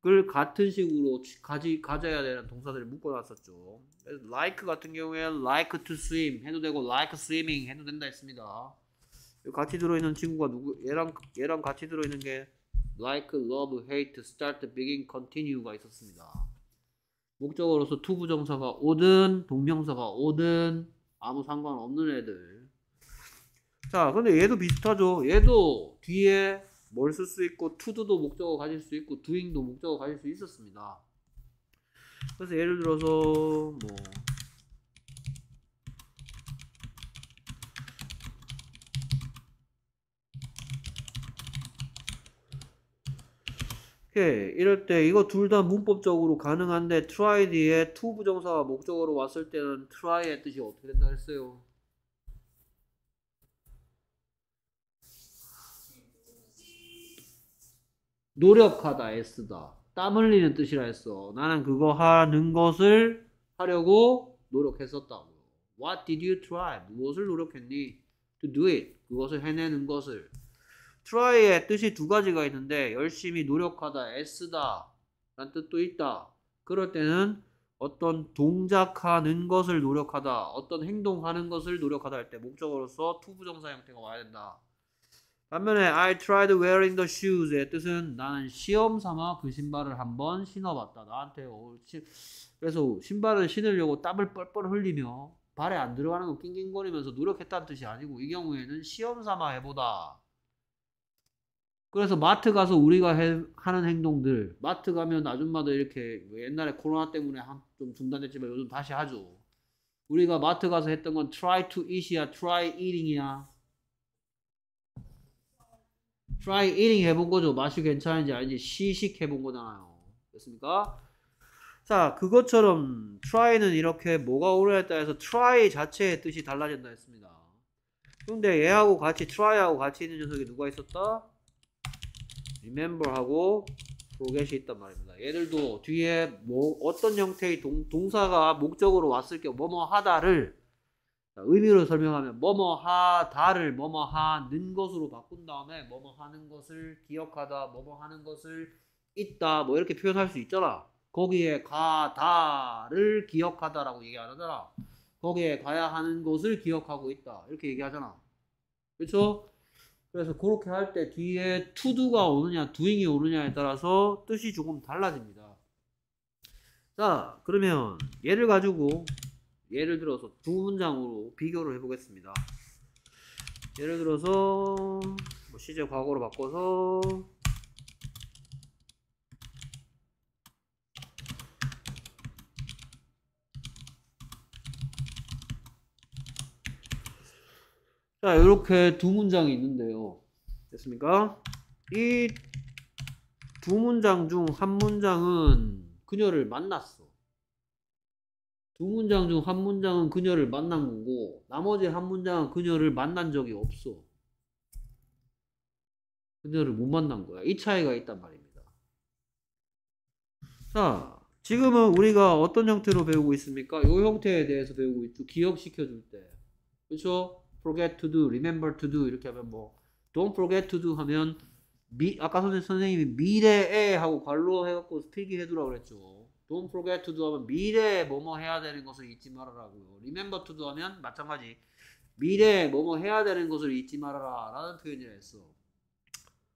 그걸 같은 식으로 가지 가져야 되는 동사들을 묶어놨었죠. like 같은 경우에 like to swim 해도 되고 like swimming 해도 된다 했습니다. 같이 들어있는 친구가 누구? 얘랑 얘랑 같이 들어있는 게 like, love, hate, start, begin, continue가 있었습니다. 목적으로서 to 부정사가 오든 동명사가 오든 아무 상관없는 애들. 자, 근데 얘도 비슷하죠. 얘도 뒤에 뭘쓸수 있고 투두도 목적어 가질 수 있고 두잉도 목적어 가질 수 있었습니다. 그래서 예를 들어서 뭐이럴때 이거 둘 다 문법적으로 가능한데 try 뒤에 to 부정사와목적으로 왔을 때는 try의 뜻이 어떻게 된다 했어요? 노력하다, 애쓰다. 땀 흘리는 뜻이라 했어. 나는 그거 하는 것을 하려고 노력했었다고. What did you try? 무엇을 노력했니? To do it. 그것을 해내는 것을. try의 뜻이 두 가지가 있는데 열심히 노력하다, 애쓰다 라는 뜻도 있다. 그럴 때는 어떤 동작하는 것을 노력하다, 어떤 행동하는 것을 노력하다 할 때 목적으로서 투부정사 형태가 와야 된다. 반면에 I tried wearing the shoes의 뜻은 나는 시험 삼아 그 신발을 한번 신어봤다. 나한테 어, 시, 그래서 신발을 신으려고 땀을 뻘뻘 흘리며 발에 안 들어가는 거 낑낑거리면서 노력했다는 뜻이 아니고 이 경우에는 시험 삼아 해보다. 그래서 마트 가서 우리가 해, 하는 행동들 마트 가면 아줌마들 이렇게 옛날에 코로나 때문에 한, 좀 중단됐지만 요즘 다시 하죠. 우리가 마트 가서 했던 건 try to eat이야, try eating이야. try eating 해본 거죠. 맛이 괜찮은지 아닌지 시식해본 거잖아요. 됐습니까? 자, 그것처럼 try는 이렇게 뭐가 오래했다 해서 try 자체의 뜻이 달라진다 했습니다. 근데 얘하고 같이 try하고 같이 있는 녀석이 누가 있었다? remember하고 forget이 있단 말입니다. 얘들도 뒤에 뭐 어떤 형태의 동, 동사가 목적으로 왔을 경우 뭐뭐 하다를 의미로 설명하면 뭐뭐하다를 뭐뭐하는 것으로 바꾼 다음에 뭐뭐하는 것을 기억하다, 뭐뭐하는 것을 있다 뭐 이렇게 표현할 수 있잖아. 거기에 가다를 기억하다라고 얘기 안 하잖아. 거기에 가야 하는 것을 기억하고 있다 이렇게 얘기하잖아. 그렇죠? 그래서 그렇게 할 때 뒤에 투두가 오느냐 두잉이 오느냐에 따라서 뜻이 조금 달라집니다. 자 그러면 얘를 가지고 예를 들어서 두 문장으로 비교를 해보겠습니다. 예를 들어서 뭐 시제 과거로 바꿔서 자 이렇게 두 문장이 있는데요 됐습니까? 이 두 문장 중 한 문장은 그녀를 만났어 두 문장 중 한 문장은 그녀를 만난 거고 나머지 한 문장은 그녀를 만난 적이 없어. 그녀를 못 만난 거야. 이 차이가 있단 말입니다. 자, 지금은 우리가 어떤 형태로 배우고 있습니까? 요 형태에 대해서 배우고 있죠. 기억시켜줄 때. 그렇죠? forget to do, remember to do 이렇게 하면 뭐 don't forget to do 하면 미, 아까 선생님이 미래에 하고 관로 해갖고 스피기해두라 그랬죠. Don't forget to do 하면 미래에 뭐뭐 해야 되는 것을 잊지 말아라고요. Remember to do 하면 마찬가지. 미래에 뭐뭐 해야 되는 것을 잊지 말아라 라는 표현이라 했어.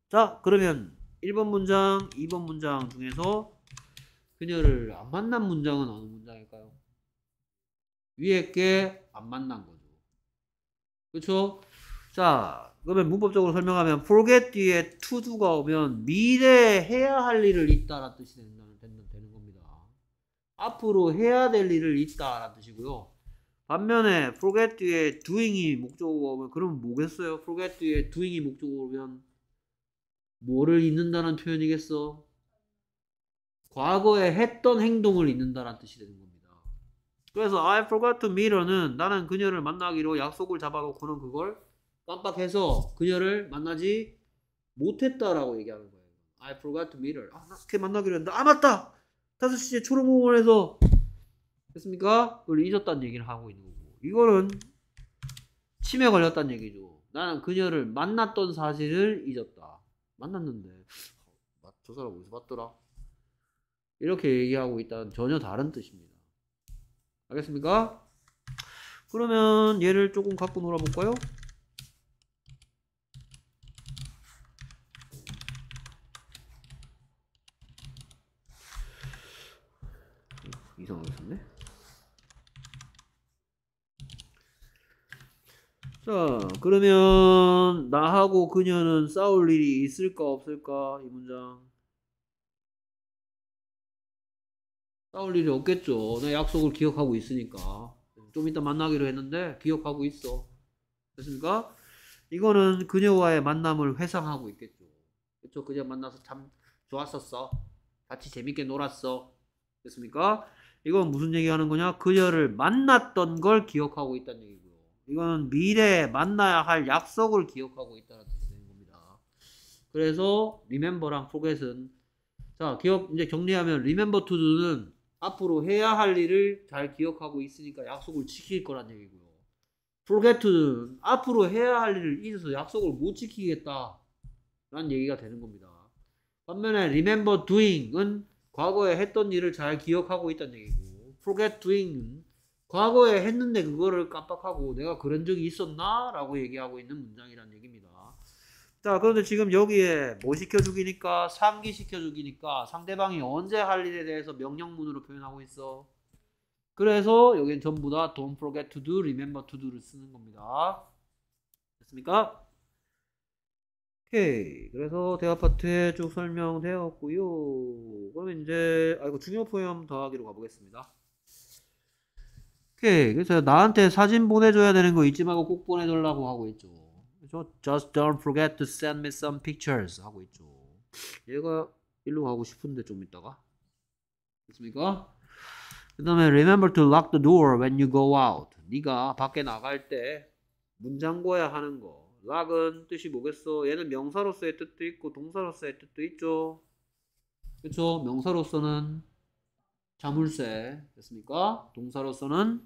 자 그러면 1번 문장, 2번 문장 중에서 그녀를 안 만난 문장은 어느 문장일까요? 위에 게 안 만난 거죠. 그렇죠? 자 그러면 문법적으로 설명하면 forget 뒤에 to do가 오면 미래에 해야 할 일을 잊다라는 뜻이 된다. 앞으로 해야 될 일을 있다라는 뜻이고요. 반면에 forget 뒤에 doing이 목적어면 그럼 뭐겠어요? forget 뒤에 doing이 목적어면 뭐를 잊는다는 표현이겠어? 과거에 했던 행동을 잊는다는 뜻이 되는 겁니다. 그래서 I forgot to meet her는 나는 그녀를 만나기로 약속을 잡아놓고는 그걸 깜빡해서 그녀를 만나지 못했다라고 얘기하는 거예요. I forgot to meet her. 아, 나걔 만나기로 했는데 아 맞다! 5시에 초롱공원 해서 됐습니까? 그걸 잊었다는 얘기를 하고 있는 거고 이거는 치매 걸렸다는 얘기죠. 나는 그녀를 만났던 사실을 잊었다. 만났는데 아, 저 사람 어디서 봤더라? 이렇게 얘기하고 있다는 전혀 다른 뜻입니다. 알겠습니까? 그러면 얘를 조금 갖고 놀아볼까요? 이상하게 썼네 자 그러면 나하고 그녀는 싸울 일이 있을까 없을까 이 문장 싸울 일이 없겠죠 내 약속을 기억하고 있으니까 좀 이따 만나기로 했는데 기억하고 있어 됐습니까? 이거는 그녀와의 만남을 회상하고 있겠죠 그쵸 그저 만나서 참 좋았었어 같이 재밌게 놀았어 됐습니까? 이건 무슨 얘기하는 거냐? 그녀를 만났던 걸 기억하고 있다는 얘기고요. 이건 미래에 만나야 할 약속을 기억하고 있다는 뜻이 되는 겁니다. 그래서 remember랑 forget은 자 기억 이제 정리하면 remember to do는 앞으로 해야 할 일을 잘 기억하고 있으니까 약속을 지킬 거란 얘기고요. forget to 는 앞으로 해야 할 일을 잊어서 약속을 못 지키겠다라는 얘기가 되는 겁니다. 반면에 remember doing은 과거에 했던 일을 잘 기억하고 있다는 얘기고 forget d o i n g 과거에 했는데 그거를 깜빡하고 내가 그런 적이 있었나? 라고 얘기하고 있는 문장이란 얘기입니다. 자 그런데 지금 여기에 뭐 시켜주기니까? 상기시켜주기니까 상대방이 언제 할 일에 대해서 명령문으로 표현하고 있어. 그래서 여기는 전부 다 don't forget to do, remember to do를 쓰는 겁니다. 됐습니까? 오케이. 그래서 대화파트에 쭉 설명되었고요. 그러면 이제 아 이거 중요 포염 더하기로 가보겠습니다. 오케이. 그래서 나한테 사진 보내줘야 되는 거 잊지 말고 꼭 보내달라고 하고 있죠. 저 just don't forget to send me some pictures 하고 있죠. 얘가 일로 가고 싶은데 좀있다가 됐습니까? 그 다음에 remember to lock the door when you go out. 네가 밖에 나갈 때 문 잠궈야 하는 거. 락은 뜻이 뭐겠어? 얘는 명사로서의 뜻도 있고 동사로서의 뜻도 있죠. 그렇죠? 명사로서는 자물쇠 됐습니까? 동사로서는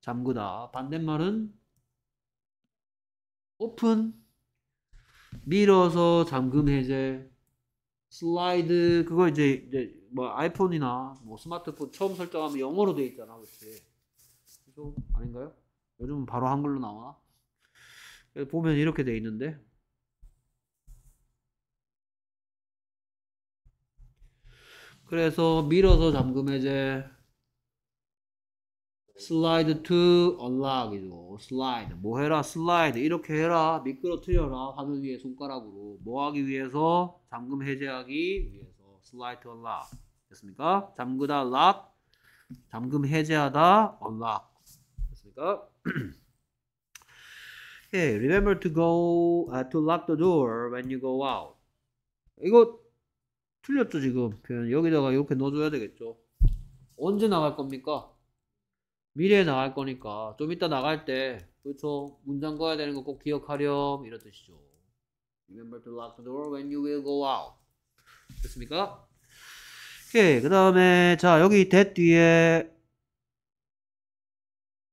잠그다. 반대말은 오픈 밀어서 잠금 해제 슬라이드 그거 이제 이제 뭐 아이폰이나 뭐 스마트폰 처음 설정하면 영어로 돼 있잖아, 그렇지? 그래서 아닌가요? 요즘 은 바로 한글로 나와. 보면 이렇게 돼 있는데 그래서 밀어서 잠금 해제 슬라이드 투언락이죠 슬라이드 뭐 해라 슬라이드 이렇게 해라 미끄러뜨려라 화면 위에 손가락으로 뭐 하기 위해서 잠금 해제하기 위해서 슬라이드 언락 됐습니까 잠그다 락 잠금 해제하다 언락 됐습니까 <clears throat> Okay, 예, remember to go uh, to lock the door when you go out. 이거 틀렸죠 지금 표현 여기다가 이렇게 넣어줘야 되겠죠. 언제 나갈 겁니까? 미래에 나갈 거니까 좀 이따 나갈 때 그렇죠 문장 꺼야 되는 거 꼭 기억하렴 이런 뜻이죠. Remember to lock the door when you will go out. 됐습니까? 오케이 그 다음에 자 여기 t 뒤에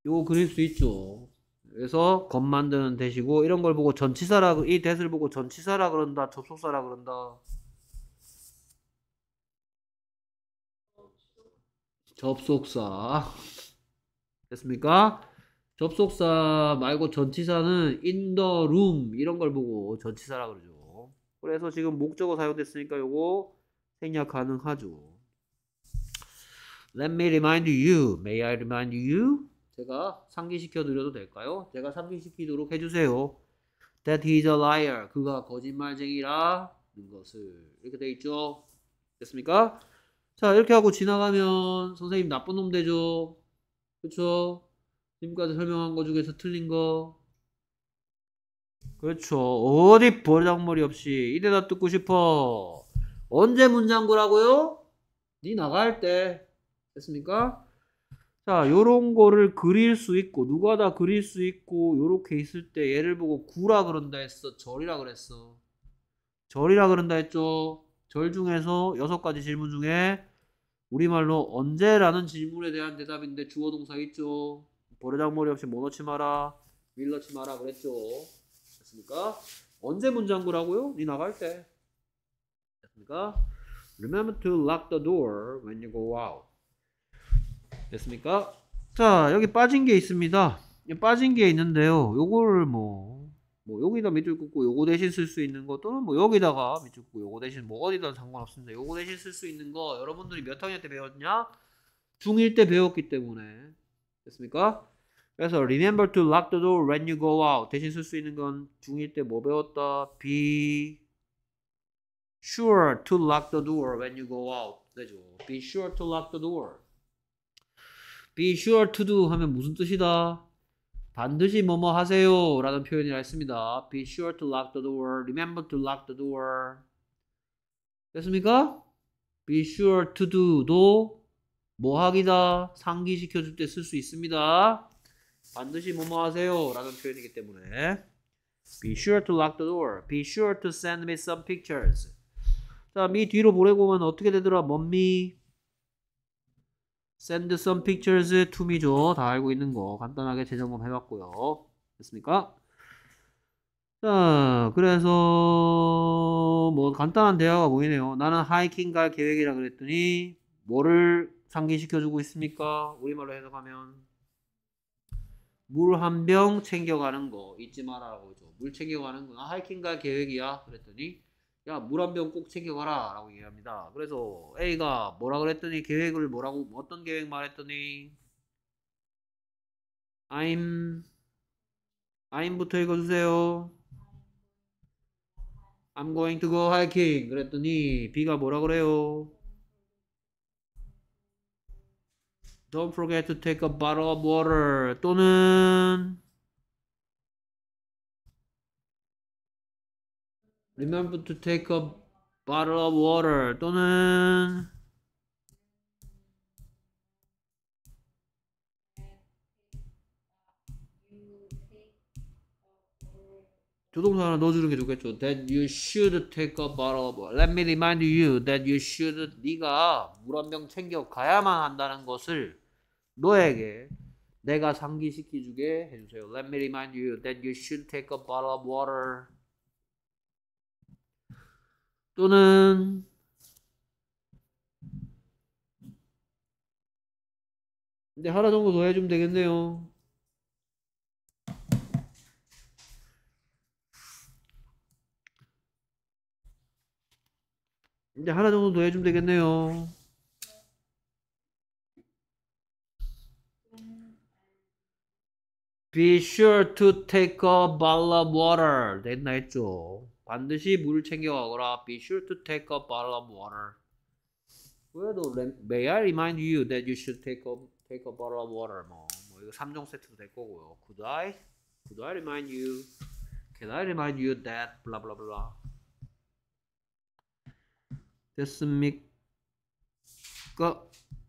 요거 그릴 수 있죠. 그래서 겁 만드는 대시고 이런 걸 보고 전치사라 이대를 보고 전치사라 그런다 접속사라 그런다 접속사 됐습니까? 접속사 말고 전치사는 in the room 이런 걸 보고 전치사라 그러죠 그래서 지금 목적어 사용됐으니까 요거 생략 가능하죠 Let me remind you, may I remind you 제가 상기시켜 드려도 될까요? 제가 상기시키도록 해주세요. That he's a liar. 그가 거짓말쟁이라는 것을 이렇게 돼 있죠. 됐습니까? 자 이렇게 하고 지나가면 선생님 나쁜 놈 되죠. 그렇죠? 지금까지 설명한 거 중에서 틀린 거. 그렇죠. 어디 버장머리 없이 이대다 듣고 싶어. 언제 문장구라고요? 니 나갈 때. 됐습니까? 자, 요런 거를 그릴 수 있고 누가 다 그릴 수 있고 요렇게 있을 때 얘를 보고 구라 그런다 했어. 절이라 그랬어. 절이라 그런다 했죠. 절 중에서 여섯 가지 질문 중에 우리말로 언제라는 질문에 대한 대답인데 주어 동사 있죠. 버르장머리 없이 모노치 마라. 밀러치 마라 그랬죠. 됐습니까? 언제 문장구라고요? 니 나갈 때. 됐습니까? Remember to lock the door when you go out. 됐습니까? 자 여기 빠진 게 있습니다. 빠진 게 있는데요. 요거를 뭐, 뭐 여기다 밑줄 긋고 요거 대신 쓸 수 있는 거 또는 뭐 여기다가 밑줄 긋고 요거 대신 뭐 어디든 상관없습니다. 요거 대신 쓸 수 있는 거 여러분들이 몇 학년 때 배웠냐? 중1 때 배웠기 때문에 됐습니까? 그래서 remember to lock the door when you go out 대신 쓸 수 있는 건 중1 때뭐 배웠다? be sure to lock the door when you go out 되죠. be sure to lock the door be sure to do 하면 무슨 뜻이다? 반드시 뭐뭐 하세요 라는 표현이라 했습니다. be sure to lock the door, remember to lock the door 됐습니까? be sure to do도 뭐 하기다 상기시켜줄 때 쓸 수 있습니다. 반드시 뭐뭐 하세요 라는 표현이기 때문에 be sure to lock the door, be sure to send me some pictures 자, 미 뒤로 보내고 오면 어떻게 되더라? 먼미 send some pictures to me죠. 다 알고 있는 거 간단하게 재점검 해봤고요. 됐습니까? 자, 그래서 뭐 간단한 대화가 보이네요. 나는 하이킹 갈 계획이라 그랬더니 뭐를 상기시켜주고 있습니까? 우리말로 해석하면 물 한 병 챙겨가는 거 잊지 마라고 하죠. 물 챙겨가는 거나 하이킹 갈 계획이야 그랬더니 야, 물 한 병 꼭 챙겨가라. 라고 얘기합니다. 그래서 A가 뭐라 그랬더니 계획을 뭐라고, 어떤 계획 말했더니 I'm, I'm부터 읽어주세요. I'm going to go hiking. 그랬더니 B가 뭐라 그래요? Don't forget to take a bottle of water. 또는 remember to take a bottle of water 또는 조동사 하나 넣어주는 게 좋겠죠. That you should take a bottle of water. Let me remind you that you should 네가 물 한 병 챙겨 가야만 한다는 것을 너에게 내가 상기시키주게 해주세요. Let me remind you that you should take a bottle of water. 또는 근데 네, 하나 정도 더 해주면 되겠네요. 이제 네, 하나 정도 더 해주면 되겠네요. Be sure to take a bottle of water. 됐나 했죠. 반드시 물을 챙겨가거라. Be sure to take a bottle of water. 그래도 may I remind you that you should take a take a bottle of water. 뭐, 뭐 이거 3종 세트도 될 거고요. Could I? Could I remind you? Can I remind you that? blah blah blah. 됐습니까?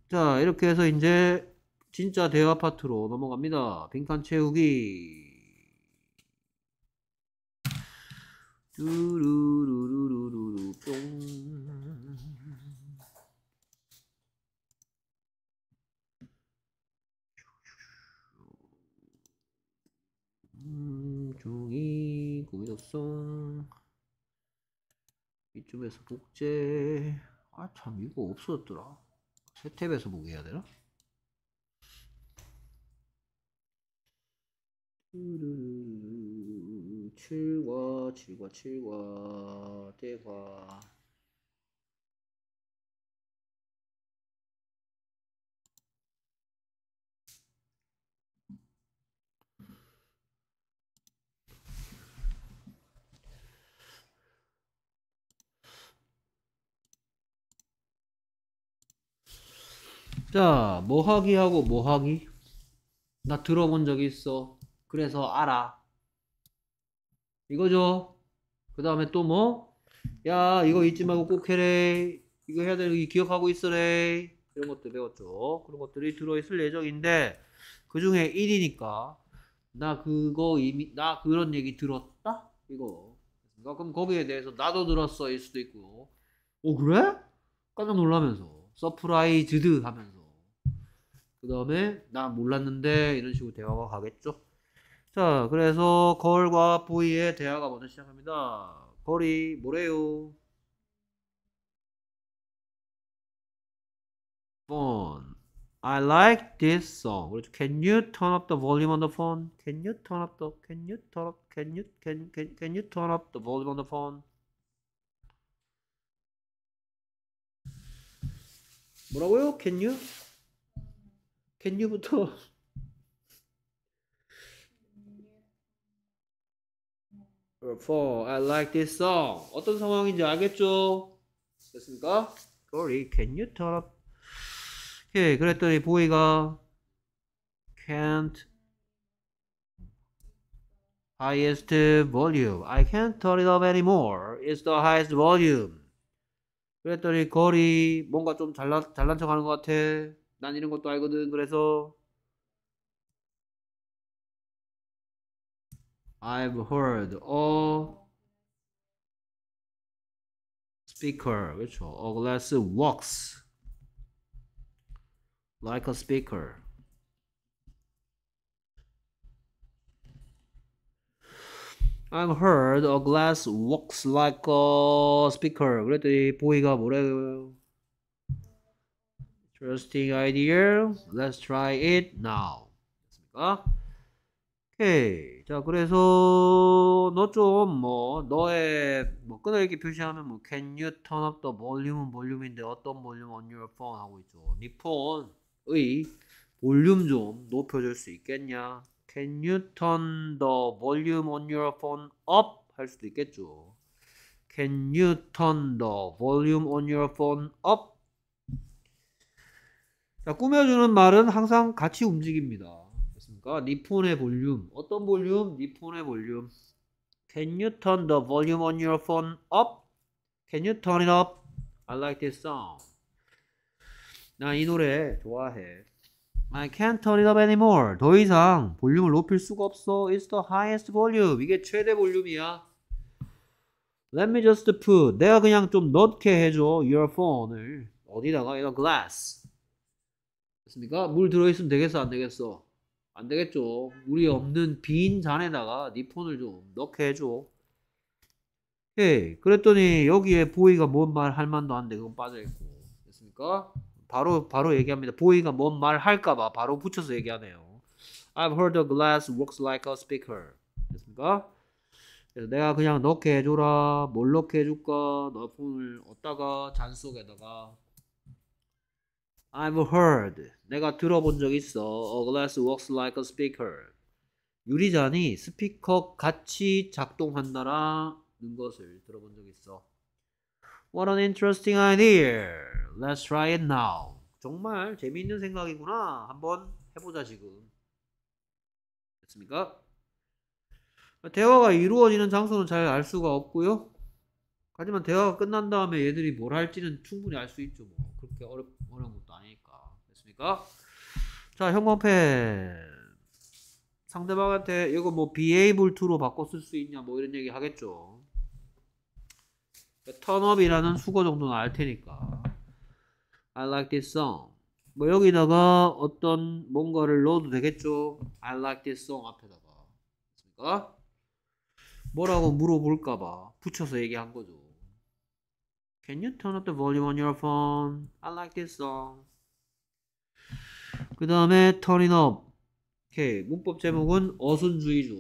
자 이렇게 해서 이제 진짜 대화 파트로 넘어갑니다. 빈칸 채우기. 뚜루루루루루 뿅. 음, 종이 고민독성 이쯤에서 복제. 아, 참, 이거 없어졌더라. 새 탭에서 보게 해야 되나? 두루루루. 7과 7과 7과 대과 자, 뭐하기하고 뭐하기? 나 들어본 적 있어. 그래서 알아. 이거죠. 그 다음에 또 뭐? 야, 이거 잊지 말고 꼭 해래. 이거 해야 되는 거 기억하고 있어래 이런 것들 배웠죠. 그런 것들이 들어있을 예정인데, 그 중에 1이니까, 나 그거 이미, 나 그런 얘기 들었다? 이거. 그럼 거기에 대해서 나도 들었어. 일 수도 있고. 오, 어, 그래? 깜짝 놀라면서. 서프라이즈드 하면서. 그 다음에, 나 몰랐는데, 이런 식으로 대화가 가겠죠. 자, 그래서 걸과 부위의 대화가 먼저 시작합니다. 걸이 뭐래요? phone. I like this song. 그렇죠. Can you turn up the volume on the phone? Can you turn up the Can you turn up Can you can can can you turn up the volume on the phone? 뭐라고요? Can you? Can you부터 4. I like this song. 어떤 상황인지 알겠죠? 됐습니까? Sorry, can you turn up? 오케이, 그랬더니 보이가 can't highest volume. I can't turn it up anymore. It's the highest volume. 그랬더니 거리 뭔가 좀 잘난, 잘난 척 하는 것 같아. 난 이런 것도 알거든. 그래서 I've heard all speaker, which one? Or oh, glass walks like a speaker. I've heard a glass walks like a speaker. 그랬더니 보이가 뭐래요? Interesting idea. Let's try it now. 됐습니까? 오케이. 자, 그래서 너 좀 뭐 너의 뭐 끄널기 표시하면 뭐 can you turn up the volume은 볼륨인데 어떤 볼륨 on your phone 하고 있죠. 네 폰의 볼륨 좀 높여 줄 수 있겠냐? Can you turn the volume on your phone up 할 수도 있겠죠. Can you turn the volume on your phone up? 자, 꾸며주는 말은 항상 같이 움직입니다. 뭡니까? 니폰의 볼륨. 어떤 볼륨? 니폰의 볼륨. Can you turn the volume on your phone up? Can you turn it up? I like this song. 나 이 노래 좋아해. I can't turn it up anymore. 더 이상 볼륨을 높일 수가 없어. It's the highest volume. 이게 최대 볼륨이야. Let me just put. 내가 그냥 좀 넣게 해줘. Your phone을. 어디다가? 이런 glass. 됐습니까? 물 들어있으면 되겠어? 안 되겠어? 안 되겠죠. 우리 음. 없는 빈 잔에다가 니 네 폰을 좀 넣게 해줘. 예, 그랬더니 여기에 보이가 뭔 말 할 만도 한데 그건 빠져있고. 됐습니까? 바로, 바로 얘기합니다. 보이가 뭔 말 할까봐 바로 붙여서 얘기하네요. I've heard a glass works like a speaker. 됐습니까? 그래서 내가 그냥 넣게 해줘라. 뭘 넣게 해줄까? 너 폰을 어디다가 잔 속에다가 I've heard. 내가 들어본 적 있어. A glass works like a speaker. 유리잔이 스피커 같이 작동한다라는 것을 들어본 적 있어. What an interesting idea. Let's try it now. 정말 재미있는 생각이구나. 한번 해보자 지금. 됐습니까? 대화가 이루어지는 장소는 잘 알 수가 없고요. 하지만 대화가 끝난 다음에 얘들이 뭘 할지는 충분히 알 수 있죠. 뭐 그렇게 어렵 않습니까? 자, 형광펜. 상대방한테 이거 뭐 BA 볼트로 바꿔 쓸 수 있냐 뭐 이런 얘기 하겠죠. 턴업이라는 수거 정도는 알 테니까. I like this song. 뭐 여기다가 어떤 뭔가를 넣어도 되겠죠. I like this song 앞에다가. 그러니까 뭐라고 물어볼까봐 붙여서 얘기한 거죠. Can you turn up the volume on your phone? I like this song. 그 다음에 터린업 오케이 문법 제목은 어순주의죠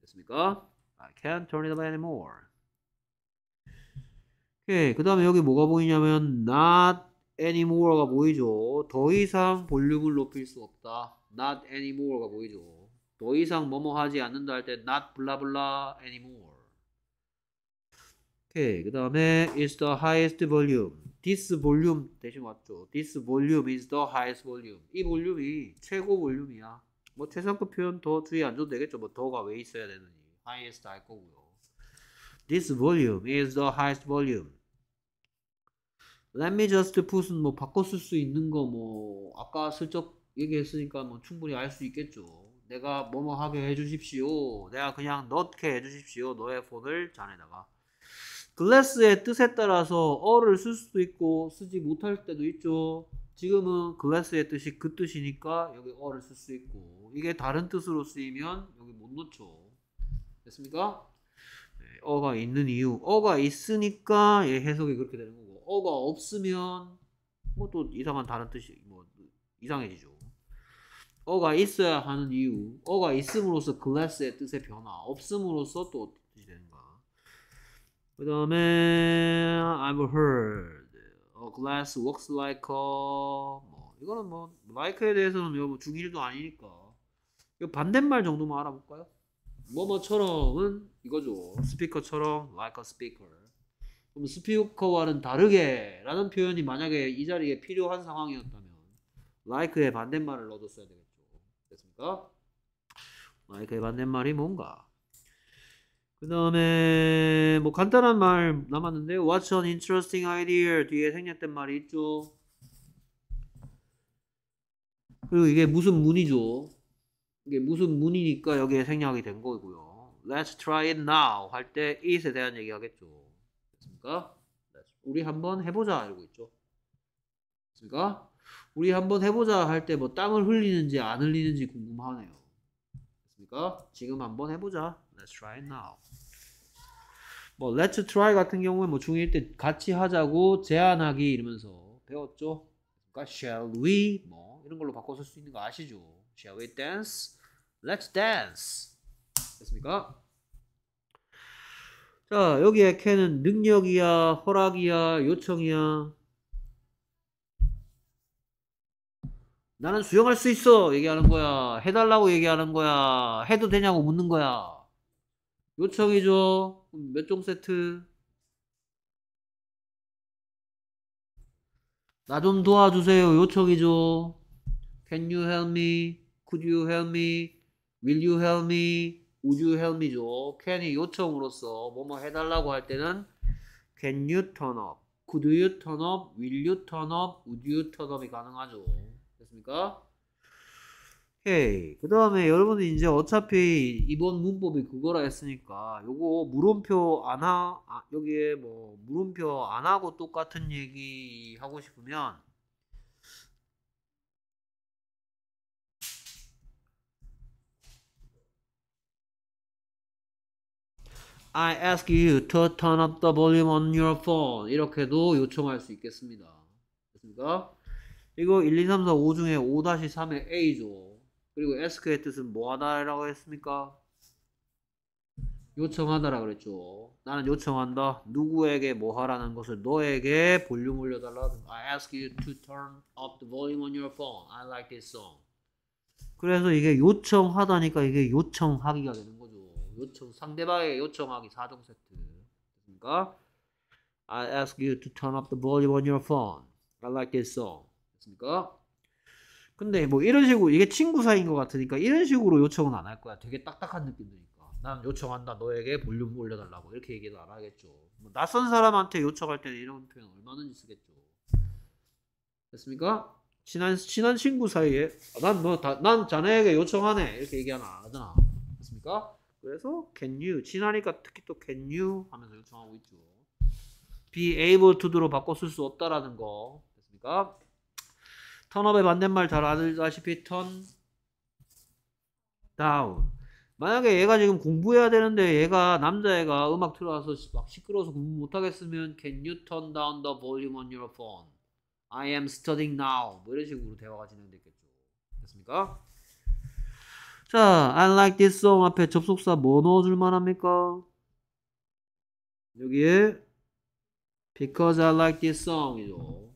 됐습니까? I can't turn it up anymore 오케이 그 다음에 여기 뭐가 보이냐면 not anymore가 보이죠 더 이상 볼륨을 높일 수 없다 not anymore가 보이죠 더 이상 뭐뭐 하지 않는다 할 때 not 블라블라 anymore 오케이 그 다음에 is the highest volume this volume 대신 왔죠. this volume is the highest volume. 이 볼륨이 최고 볼륨이야. 뭐 최상급 표현 더 주의 안 줘도 되겠죠. 뭐 더가 왜 있어야 되느니. highest 할 거고요. this volume is the highest volume. let me just p u t 뭐 바꿔 쓸수 있는 거 뭐 아까 슬쩍 얘기했으니까 뭐 충분히 알 수 있겠죠. 내가 뭐뭐 하게 해주십시오. 내가 그냥 넣게 해주십시오. 너의 폰을 잔에다가. 글래스의 뜻에 따라서 어를 쓸 수도 있고 쓰지 못할 때도 있죠. 지금은 글래스의 뜻이 그 뜻이니까 여기 어를 쓸 수 있고 이게 다른 뜻으로 쓰이면 여기 못 넣죠. 됐습니까? 네, 어가 있는 이유, 어가 있으니까 얘 예, 해석이 그렇게 되는 거고 어가 없으면 뭐 또 이상한 다른 뜻이 뭐 이상해지죠. 어가 있어야 하는 이유, 어가 있음으로써 글래스의 뜻의 변화, 없음으로써 또그 다음에 I've heard a 어, glass works like a 뭐 이거는 뭐 like에 대해서는 뭐, 뭐 중일도 아니니까 이 반대말 정도만 알아볼까요? 뭐뭐처럼은 이거죠 스피커처럼 like a speaker 그럼 스피커와는 다르게 라는 표현이 만약에 이 자리에 필요한 상황이었다면 like의 반대말을 넣어줬어야 되겠죠 됐습니까? like의 반대말이 뭔가 그 다음에 뭐 간단한 말 남았는데 What's an interesting idea? 뒤에 생략된 말이 있죠. 그리고 이게 무슨 문이죠. 이게 무슨 문이니까 여기에 생략이 된 거고요. Let's try it now 할 때 it에 대한 얘기하겠죠. 됐습니까? 우리 한번 해보자 알고 있죠. 됐습니까? 우리 한번 해보자 할 때 뭐 땀을 흘리는지 안 흘리는지 궁금하네요. 됐습니까? 지금 한번 해보자. Let's try it now. 뭐 let's try 같은 경우에 뭐 중1 때 같이 하자고 제안하기 이러면서 배웠죠. 그러니까 shall we 뭐 이런 걸로 바꿔 쓸 수 있는 거 아시죠? Shall we dance? Let's dance. 됐습니까? 자, 여기에 캔은 능력이야, 허락이야, 요청이야. 나는 수영할 수 있어 얘기하는 거야 해달라고 얘기하는 거야 해도 되냐고 묻는 거야 요청이죠. 몇 종 세트? 나 좀 도와주세요. 요청이죠. Can you help me? Could you help me? Will you help me? Would you help me죠. can이 요청으로서 뭐 뭐 해달라고 할 때는 Can you turn up? Could you turn up? Will you turn up? Would you turn up이 가능하죠. 됐습니까? 오이그 다음에 여러분들 이제 어차피 이번 문법이 그거라 했으니까 요거 물음표 안 하, 아, 여기에 뭐 물음표 안 하고 똑같은 얘기 하고 싶으면 I ask you to turn up the volume on your phone 이렇게도 요청할 수 있겠습니다. 됐습니까? 이거 1, 2, 3, 4, 5 중에 5-3의 A죠. 그리고 ask의 뜻은 뭐하다라고 했습니까? 요청하다라 그랬죠. 나는 요청한다. 누구에게 뭐하라는 것을 너에게 볼륨 올려달라. I ask you to turn up the volume on your phone. I like this song. 그래서 이게 요청하다니까 이게 요청하기가 되는 거죠. 요청 상대방에게 요청하기 4종 세트. 그러니까 I ask you to turn up the volume on your phone. I like this song. 됐습니까? 근데 뭐 이런 식으로 이게 친구 사이인 것 같으니까 이런 식으로 요청은 안 할 거야. 되게 딱딱한 느낌 드니까. 난 요청한다. 너에게 볼륨 올려달라고 이렇게 얘기도안 하겠죠. 뭐 낯선 사람한테 요청할 때는 이런 표현 얼마든지 쓰겠죠. 됐습니까? 친한 친한 친구 사이에 난 너난 자네에게 요청하네 이렇게 얘기하나 안 하잖아. 됐습니까? 그래서 can you 친하니까 특히 또 can you 하면서 요청하고 있죠. be able to로 바꿔 쓸 수 없다라는 거 됐습니까? 턴업의 반대말 잘아 알다시피 턴 다운 만약에 얘가 지금 공부해야 되는데 얘가 남자애가 음악 틀어와서 막 시끄러워서 공부 못하겠으면 Can you turn down the volume on your phone? I am studying now 뭐 이런 식으로 대화가 진행됐겠죠 됐습니까? 자 I like this song 앞에 접속사 뭐 넣어줄 만합니까? 여기에 Because I like this song이죠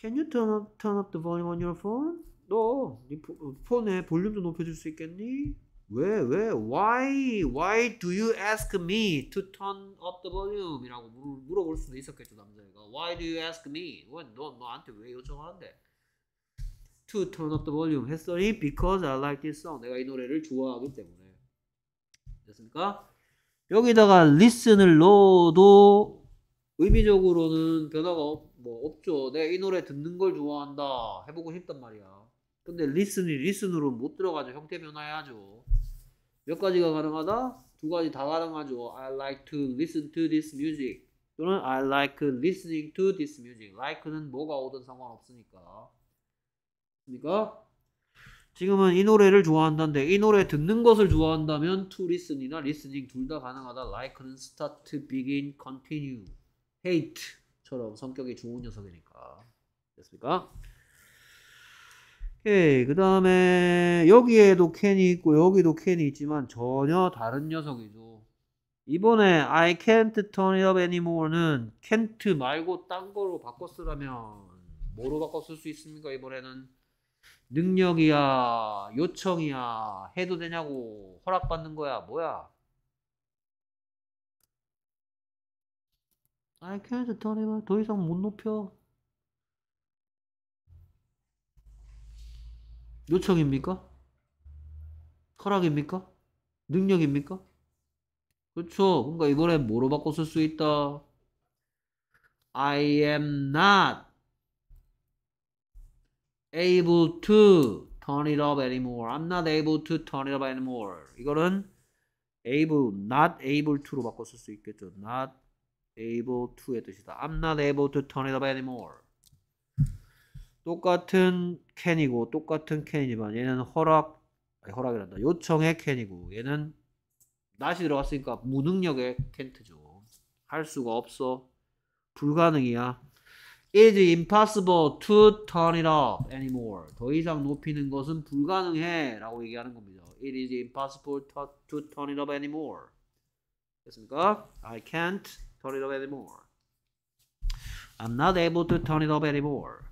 Can you turn up, turn up the volume on your phone? 너, 네 폰에 볼륨 좀 높여줄 수 있겠니? 왜, 왜, why, why do you ask me to turn up the volume? 이라고 물어볼 수도 있었겠죠, 남자애가. Why do you ask me? 왜, 너, 너한테 왜 요청하는데? To turn up the volume 했더니 because I like this song. 내가 이 노래를 좋아하기 때문에. 됐습니까? 여기다가 listen을 넣어도 의미적으로는 변화가 없뭐 없죠. 내가 이 노래 듣는 걸 좋아한다 해보고 싶단 말이야. 근데 리슨이 리슨으로 못 들어가죠. 형태 변화해야죠. 몇 가지가 가능하다? 두 가지 다 가능하죠. I like to listen to this music 또는 I like listening to this music. like는 뭐가 오든 상관없으니까. 그러니까 지금은 이 노래를 좋아한다는데 이 노래 듣는 것을 좋아한다면 to listen이나 listening 둘 다 가능하다. like는 start, begin, continue, hate 처럼 성격이 좋은 녀석이니까 됐습니까? 오케이 그 다음에 여기에도 캔이 있고 여기도 캔이 있지만 전혀 다른 녀석이죠 이번에 I can't turn it up anymore는 can't 말고 딴 거로 바꿨으라면 뭐로 바꿔 쓸수 있습니까 이번에는 능력이야 요청이야 해도 되냐고 허락받는 거야 뭐야 I can't turn 더 이상 못 높여. 요청입니까? 허락입니까? 능력입니까? 그렇죠. 그러니까 이번엔 뭐로 바꿔 쓸수 있다. I am not able to turn it up anymore. I'm not able to turn it up anymore. 이거는 able, not able to로 바꿔 쓸수 있겠죠. not able to의 뜻이다. I'm not able to turn it up anymore. 똑같은 can이고 똑같은 can이지만 얘는 허락 아니 허락이란다. 요청의 can이고 얘는 not이 들어갔으니까 무능력의 can't죠. 할 수가 없어. 불가능이야. It is impossible to turn it up anymore. 더 이상 높이는 것은 불가능해 라고 얘기하는 겁니다. It is impossible to, to turn it up anymore. 됐습니까? I can't turn it off anymore. I'm not able to turn it off anymore.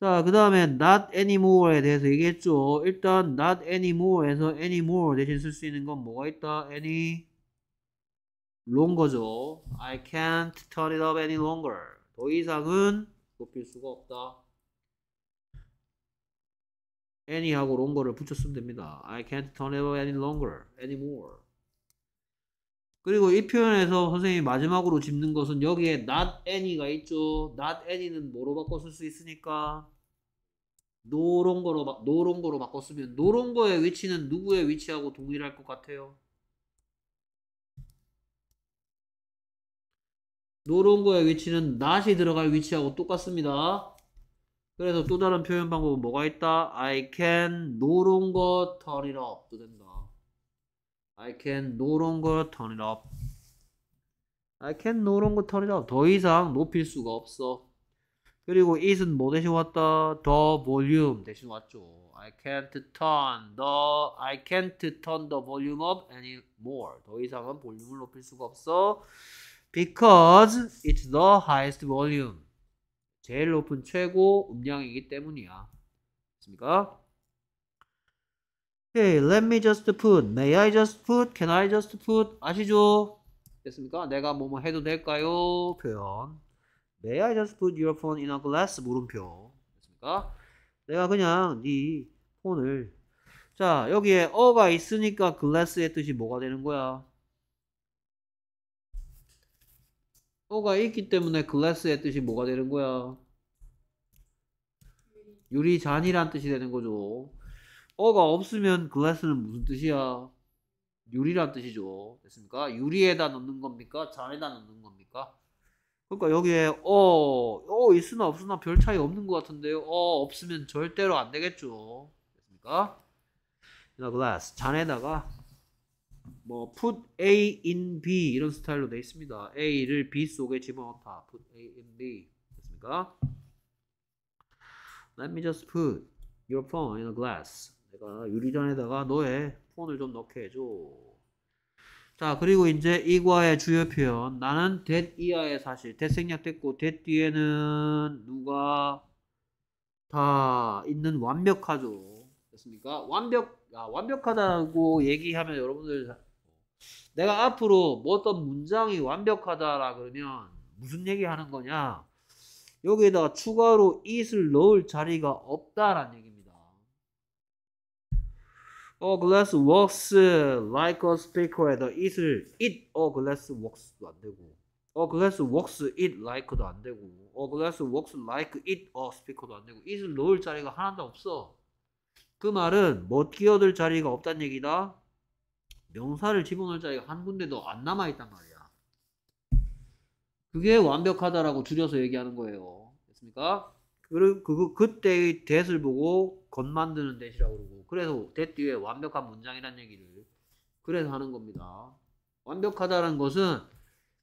자, 그 다음에 not anymore에 대해서 얘기했죠. 일단 not anymore에서 anymore 대신 쓸 수 있는 건 뭐가 있다? any longer죠. I can't turn it off any longer. 더 이상은 높일 수가 없다. any하고 longer를 붙였으면 됩니다. I can't turn it off any longer, anymore. 그리고 이 표현에서 선생님이 마지막으로 짚는 것은 여기에 not any가 있죠. not any는 뭐로 바꿔 쓸 수 있으니까 노런 거로 노런 거로 바꿔 쓰면 노런 거의 위치는 누구의 위치하고 동일할 것 같아요. 노런 거의 위치는 not이 들어갈 위치하고 똑같습니다. 그래서 또 다른 표현 방법은 뭐가 있다? I can 노런 거 turn it up도 된다. I can no longer turn it up. I can no longer turn it up. 더 이상 높일 수가 없어. 그리고 is은 뭐 대신 왔다? the volume 대신 왔죠. I can't turn the I can't turn the volume up anymore. 더 이상은 볼륨을 높일 수가 없어. Because it's the highest volume. 제일 높은 최고 음량이기 때문이야. 맞습니까? 오케 okay, let me just put, may I just put, can I just put 아시죠? 됐습니까? 내가 뭐뭐 해도 될까요? 표현 May I just put your phone in a glass? 물음표 됐습니까? 내가 그냥 네 폰을 자 여기에 어가 있으니까 글래스의 뜻이 뭐가 되는 거야? 어가 있기 때문에 글래스의 뜻이 뭐가 되는 거야? 유리잔이란 뜻이 되는 거죠 어가 없으면 글래스는 그 무슨 뜻이야? 유리란 뜻이죠. 됐습니까? 유리에다 넣는 겁니까? 잔에다 넣는 겁니까? 그러니까 여기에 어, 어 있으나 없으나 별 차이 없는 것 같은데요. 어 없으면 절대로 안 되겠죠. 됐습니까? In a 그 glass 잔에다가 뭐 put A in B 이런 스타일로 돼 있습니다. A를 B 속에 집어넣다. put A in B 됐습니까? Let me just put your phone in a glass. 내가 유리잔에다가 너의 폰을 좀 넣게 해줘. 자 그리고 이제 이과의 주요 표현 나는 t 이하의 사실 t 생략됐고 t 뒤에는 누가 다 있는 완벽하죠 됐습니까? 완벽 아, 완벽하다고 얘기하면 여러분들 내가 앞으로 뭐 어떤 문장이 완벽하다라 그러면 무슨 얘기하는 거냐 여기에다가 추가로 it을 넣을 자리가 없다라는 얘기 or glass works like a speaker에다 it을 it or glass works도 안 되고 or glass works it like도 안 되고 or glass works like it o speaker도 안 되고 it을 넣을 자리가 하나도 없어. 그 말은 못 뭐 끼어들 자리가 없다는 얘기다. 명사를 집어넣을 자리가 한 군데도 안 남아 있단 말이야. 그게 완벽하다라고 줄여서 얘기하는 거예요. 됐습니까? 그리 그, 그때의 대을 보고 겉 만드는 데시라고 그러고 그래서 대뒤에 완벽한 문장이란 얘기를 그래서 하는 겁니다. 완벽하다는 것은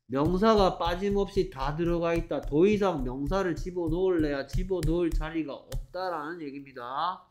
명사가 빠짐없이 다 들어가 있다. 더 이상 명사를 집어넣을래야 집어넣을 자리가 없다라는 얘기입니다.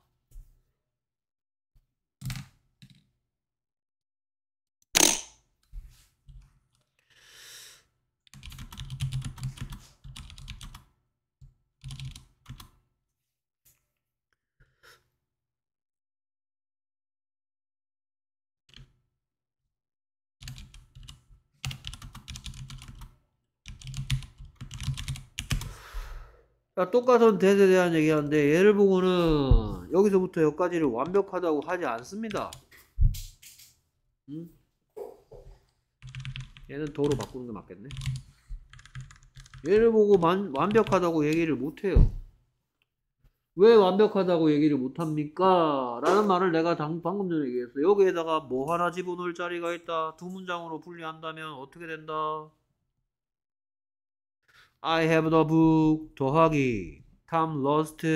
자, 똑같은 대에 세 대한 얘기하는데 예를 보고는 여기서부터 여기까지를 완벽하다고 하지 않습니다. 음? 얘는 도로 바꾸는 게 맞겠네. 얘를 보고 만, 완벽하다고 얘기를 못해요. 왜 완벽하다고 얘기를 못합니까? 라는 말을 내가 당, 방금 전에 얘기했어. 여기에다가 뭐 하나 집어넣을 자리가 있다. 두 문장으로 분리한다면 어떻게 된다? I have the book 더하기 Tom lost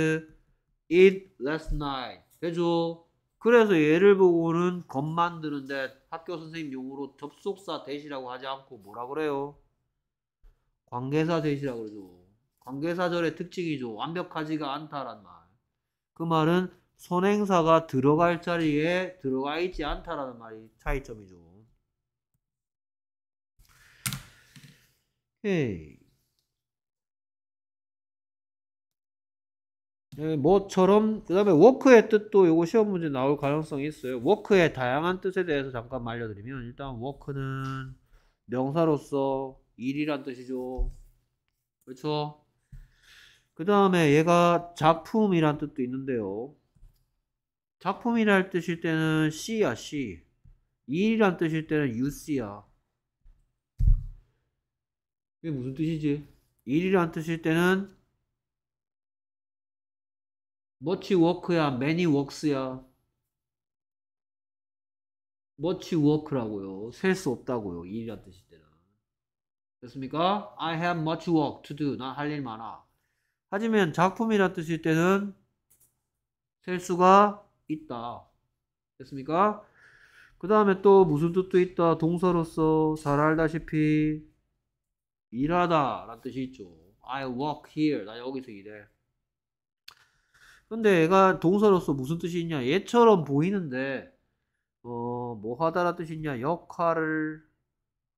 it last night 되죠? 그래서 얘를 보고는 겁 만드는데 학교 선생님 용어로 접속사 대시라고 하지 않고 뭐라 그래요? 관계사 대시라고 그러죠. 관계사절의 특징이죠. 완벽하지가 않다란 말. 그 말은 선행사가 들어갈 자리에 들어가 있지 않다라는 말이 차이점이죠. 오케이. 예, 뭐처럼 그 다음에 워크의 뜻도 요거 시험 문제 나올 가능성이 있어요 워크의 다양한 뜻에 대해서 잠깐 알려드리면 일단 워크는 명사로서 일이란 뜻이죠 그렇죠 그 다음에 얘가 작품이란 뜻도 있는데요 작품이란 뜻일 때는 C야 C 일이란 뜻일 때는 UC야 이게 무슨 뜻이지? 일이란 뜻일 때는 머치 워크야, 매니 웍스야. 머치 워크라고요. 셀 수 없다고요. 일이란 뜻이 되는. 됐습니까? I have much work to do. 나 할 일 많아. 하지만 작품이란 뜻일 때는 셀 수가 있다. 됐습니까? 그 다음에 또 무슨 뜻도 있다. 동사로서 잘 알다시피 일하다 라는 뜻이 있죠. I work here. 나 여기서 일해. 근데 얘가 동서로서 무슨 뜻이 있냐? 얘처럼 보이는데 어, 뭐 하다라 뜻이 있냐? 역할을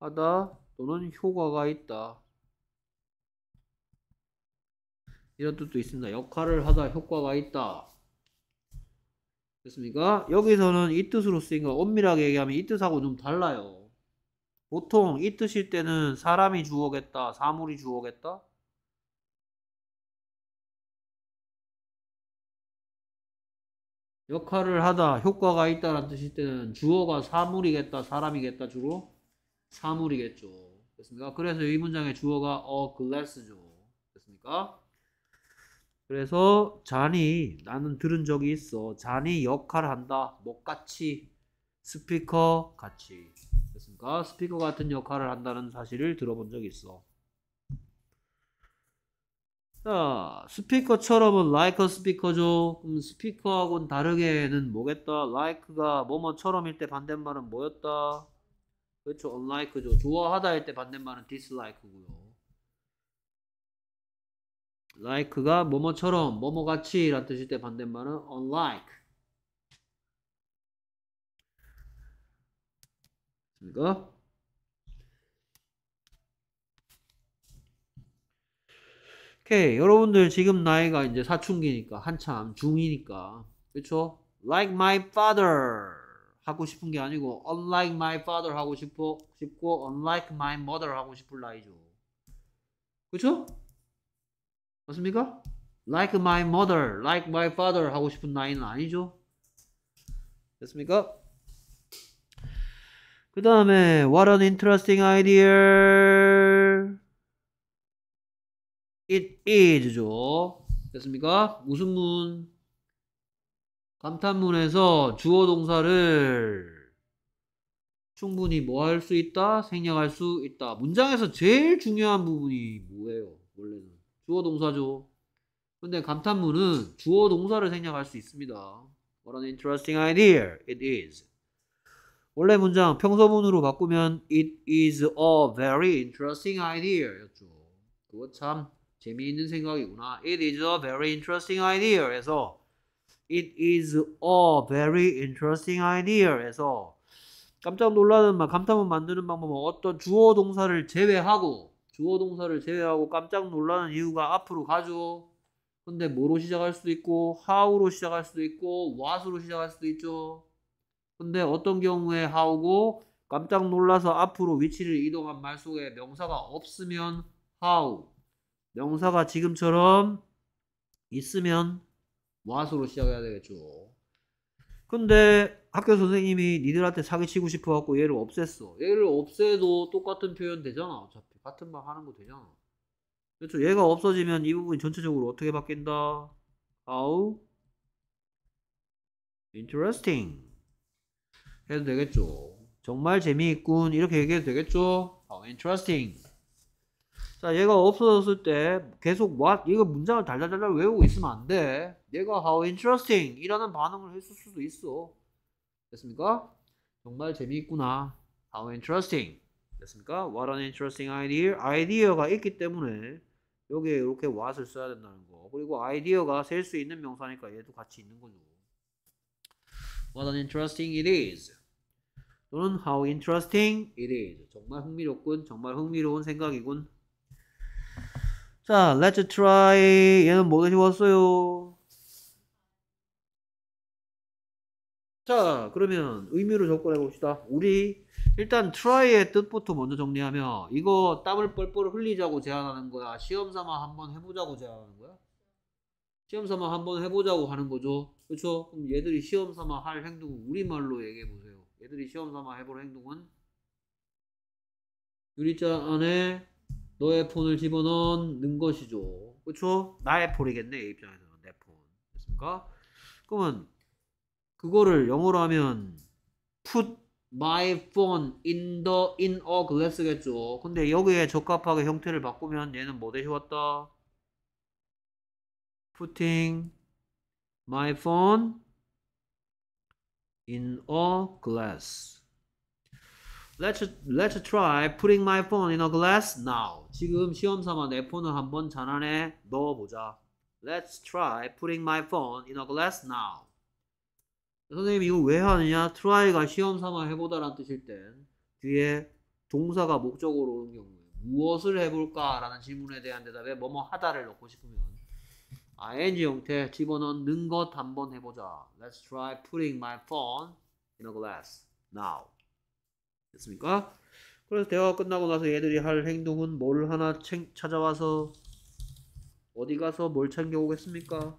하다 또는 효과가 있다. 이런 뜻도 있습니다. 역할을 하다 효과가 있다. 됐습니까? 여기서는 이 뜻으로 쓰인 거 엄밀하게 얘기하면 이 뜻하고 좀 달라요. 보통 이 뜻일 때는 사람이 주어겠다, 사물이 주어겠다, 역할을 하다 효과가 있다라는 뜻일 때는 주어가 사물이겠다 사람이겠다 주로 사물이겠죠 됐습니까 그래서 이 문장의 주어가 a glass죠 됐습니까 그래서 잔이 나는 들은 적이 있어 잔이 역할한다 을 목같이 스피커 같이 됐습니까 스피커 같은 역할을 한다는 사실을 들어본 적이 있어 자, 스피커처럼은 like 스피커죠. 그럼 스피커하고는 다르게는 뭐겠다? like가 뭐뭐처럼일 때 반대말은 뭐였다? 그렇죠. unlike죠. 좋아하다일 때 반대말은 dislike고요. like가 뭐뭐처럼, 뭐뭐같이 라는 뜻일 때 반대말은 unlike. 그러니까 오케이. 여러분들 지금 나이가 이제 사춘기니까 한참 중이니까. 그렇죠? Like my father 하고 싶은 게 아니고 unlike my father 하고 싶어 싶고 unlike my mother 하고 싶을 나이죠. 그렇죠? 맞습니까? Like my mother, like my father 하고 싶은 나이는 아니죠. 됐습니까? 그 다음에 What an interesting idea it is죠. 됐습니까? 무슨 문? 감탄문에서 주어 동사를 충분히 뭐 할 수 있다? 생략할 수 있다. 문장에서 제일 중요한 부분이 뭐예요? 원래는 주어 동사죠. 근데 감탄문은 주어 동사를 생략할 수 있습니다. What an interesting idea it is. 원래 문장 평서문으로 바꾸면 it is a very interesting idea였죠. 그거 참 재미있는 생각이구나. It is a very interesting idea. 에서 It is a very interesting idea. 에서 깜짝 놀라는 막 감탄문 만드는 방법은 어떤 주어 동사를 제외하고 주어 동사를 제외하고 깜짝 놀라는 이유가 앞으로 가죠. 근데 뭐로 시작할 수도 있고 how로 시작할 수도 있고 what으로 시작할 수도 있죠. 근데 어떤 경우에 how고 깜짝 놀라서 앞으로 위치를 이동한 말 속에 명사가 없으면 how 명사가 지금처럼 있으면 와수로 시작해야 되겠죠. 근데 학교 선생님이 니들한테 사기치고 싶어갖고 얘를 없앴어. 얘를 없애도 똑같은 표현 되잖아. 어차피 같은 말 하는 거 되잖아. 그렇죠. 얘가 없어지면 이 부분이 전체적으로 어떻게 바뀐다? How interesting 해도 되겠죠. 정말 재미있군 이렇게 얘기해도 되겠죠. How interesting 자, 얘가 없어졌을 때 계속 what 얘가 문장을 달달달달 외우고 있으면 안 돼. 얘가 how interesting 이라는 반응을 했을 수도 있어. 됐습니까? 정말 재미있구나. How interesting. 됐습니까? What an interesting idea. 아이디어가 있기 때문에 여기에 이렇게 what을 써야 된다는 거. 그리고 아이디어가 셀 수 있는 명사니까 얘도 같이 있는 거죠. What an interesting it is. 또는 how interesting it is. 정말 흥미롭군. 정말 흥미로운 생각이군. 자, let's try. 얘는 뭐가 좋았어요? 자, 그러면 의미로 접근해 봅시다. 우리 일단 try의 뜻부터 먼저 정리하면 이거 땀을 뻘뻘 흘리자고 제안하는 거야. 시험 삼아 한번 해보자고 제안하는 거야. 시험 삼아 한번 해보자고 하는 거죠. 그렇죠? 그럼 얘들이 시험 삼아 할 행동은 우리말로 얘기해 보세요. 얘들이 시험 삼아 해볼 행동은 유리자 안에 너의 폰을 집어넣는 것이죠. 그렇죠? 나의 폰이겠네 입장에서는 내 폰. 됐습니까? 그러면 그거를 영어로 하면 put my phone in the in a glass겠죠. 근데 여기에 적합하게 형태를 바꾸면 얘는 뭐 대시 왔다? putting my phone in a glass. Let's, let's try putting my phone in a glass now. 지금 시험 삼아 내 폰을 한번 잔 안에 넣어보자. Let's try putting my phone in a glass now. 선생님 이거 왜 하느냐? try가 시험 삼아 해보다라는 뜻일 땐 뒤에 동사가 목적으로 오는 경우에 무엇을 해볼까라는 질문에 대한 대답에 뭐뭐 하다를 넣고 싶으면 ing 형태 집어넣는 것 한 번 해보자. Let's try putting my phone in a glass now. 됐습니까? 그래서 대화가 끝나고 나서 얘들이 할 행동은 뭘 하나 챙, 찾아와서 어디 가서 뭘 챙겨오겠습니까?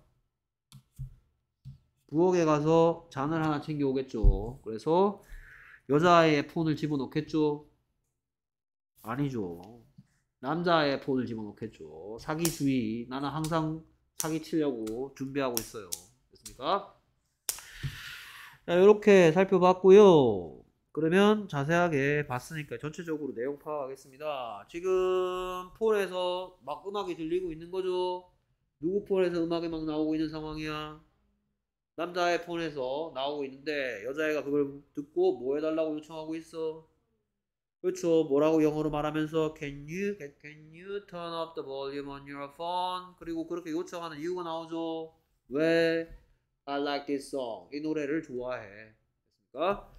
부엌에 가서 잔을 하나 챙겨오겠죠. 그래서 여자의 폰을 집어넣겠죠. 아니죠. 남자의 폰을 집어넣겠죠. 사기 주의. 나는 항상 사기 치려고 준비하고 있어요. 됐습니까? 자, 이렇게 살펴봤고요. 그러면 자세하게 봤으니까 전체적으로 내용 파악하겠습니다. 지금 폴에서 막 음악이 들리고 있는 거죠? 누구 폴에서 음악이 막 나오고 있는 상황이야? 남자의 폰에서 나오고 있는데 여자애가 그걸 듣고 뭐 해달라고 요청하고 있어? 그렇죠. 뭐라고 영어로 말하면서 Can you can you turn up the volume on your phone? 그리고 그렇게 요청하는 이유가 나오죠. 왜? I like this song. 이 노래를 좋아해. 됐습니까?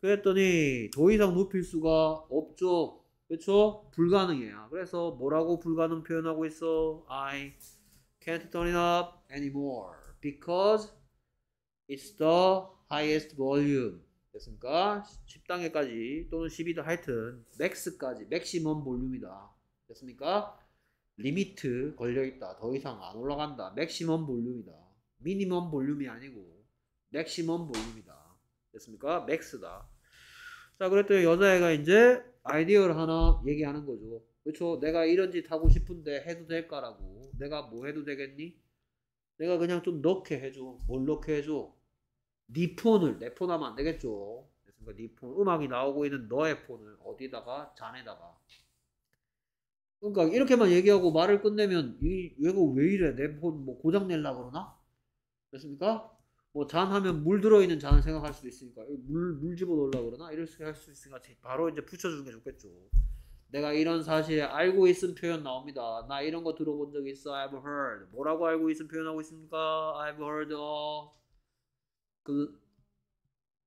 그랬더니 더 이상 높일 수가 없죠. 그렇죠? 불가능해요. 그래서 뭐라고 불가능 표현하고 있어? I can't turn it up anymore because it's the highest volume. 됐습니까? 10단계까지 또는 12도 하여튼 맥스까지 맥시멈 볼륨이다. 됐습니까? 리미트 걸려있다. 더 이상 안 올라간다. 맥시멈 볼륨이다. 미니멈 볼륨이 아니고 맥시멈 볼륨이다. 됐습니까? 맥스다. 자, 그랬더니 여자애가 이제 아이디어를 하나 얘기하는 거죠. 그렇죠? 내가 이런 짓 하고 싶은데 해도 될까라고. 내가 뭐 해도 되겠니? 내가 그냥 좀 넣게 해줘. 뭘 넣게 해줘? 네 폰을 내 폰 하면 안 되겠죠. 그러니까 네 폰, 음악이 나오고 있는 너의 폰을 어디다가 잔에다가. 그러니까 이렇게만 얘기하고 말을 끝내면 이 얘가 왜 이래? 내 폰 뭐 고장 낼라 그러나? 됐습니까? 뭐잔 하면 물 들어있는 잔을 생각할 수도 있으니까 물, 물 집어넣으려고 그러나 이럴 수 할 수 있으니까 바로 이제 붙여주는 게 좋겠죠. 내가 이런 사실 알고 있음 표현 나옵니다. 나 이런 거 들어본 적 있어. I've heard. 뭐라고 알고 있음 표현하고 있습니까? I've heard of.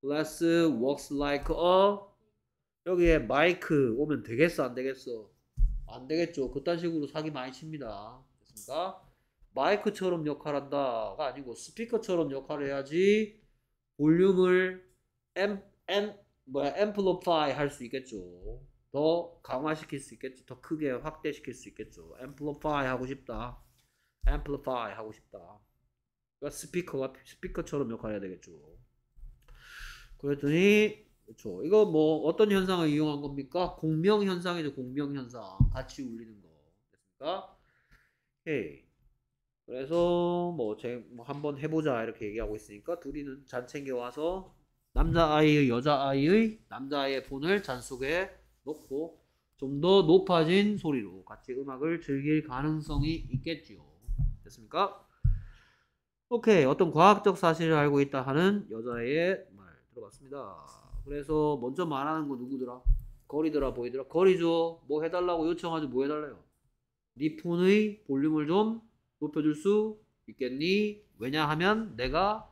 Glass 그 works like a. 여기에 마이크 오면 되겠어? 안 되겠어? 안 되겠죠. 그딴 식으로 사기 많이 칩니다. 됐습니까? 마이크처럼 역할한다가 아니고 스피커처럼 역할을 해야지 볼륨을 앰, 앰, 뭐야, 앰플로파이 할 수 있겠죠. 더 강화시킬 수 있겠죠. 더 크게 확대시킬 수 있겠죠. 앰플로파이 하고 싶다. 앰플로파이 하고 싶다. 그러니까 스피커가 스피커처럼 역할해야 되겠죠. 그랬더니 그렇죠. 이거 뭐 어떤 현상을 이용한 겁니까? 공명 현상이죠. 공명 현상. 같이 울리는 거. 됐습니까? 오이 그래서 뭐제 뭐 한번 해보자 이렇게 얘기하고 있으니까 둘이는 잔 챙겨와서 남자아이의 여자아이의 남자아이의 폰을 잔 속에 놓고좀 더 높아진 소리로 같이 음악을 즐길 가능성이 있겠지요. 됐습니까? 오케이 어떤 과학적 사실을 알고 있다 하는 여자의 말 들어봤습니다. 그래서 먼저 말하는 거 누구더라? 거리더라 보이더라 거리죠. 뭐 해달라고 요청하지 뭐 해달래요? 니 네 폰의 볼륨을 좀 높여줄 수 있겠니? 왜냐하면 내가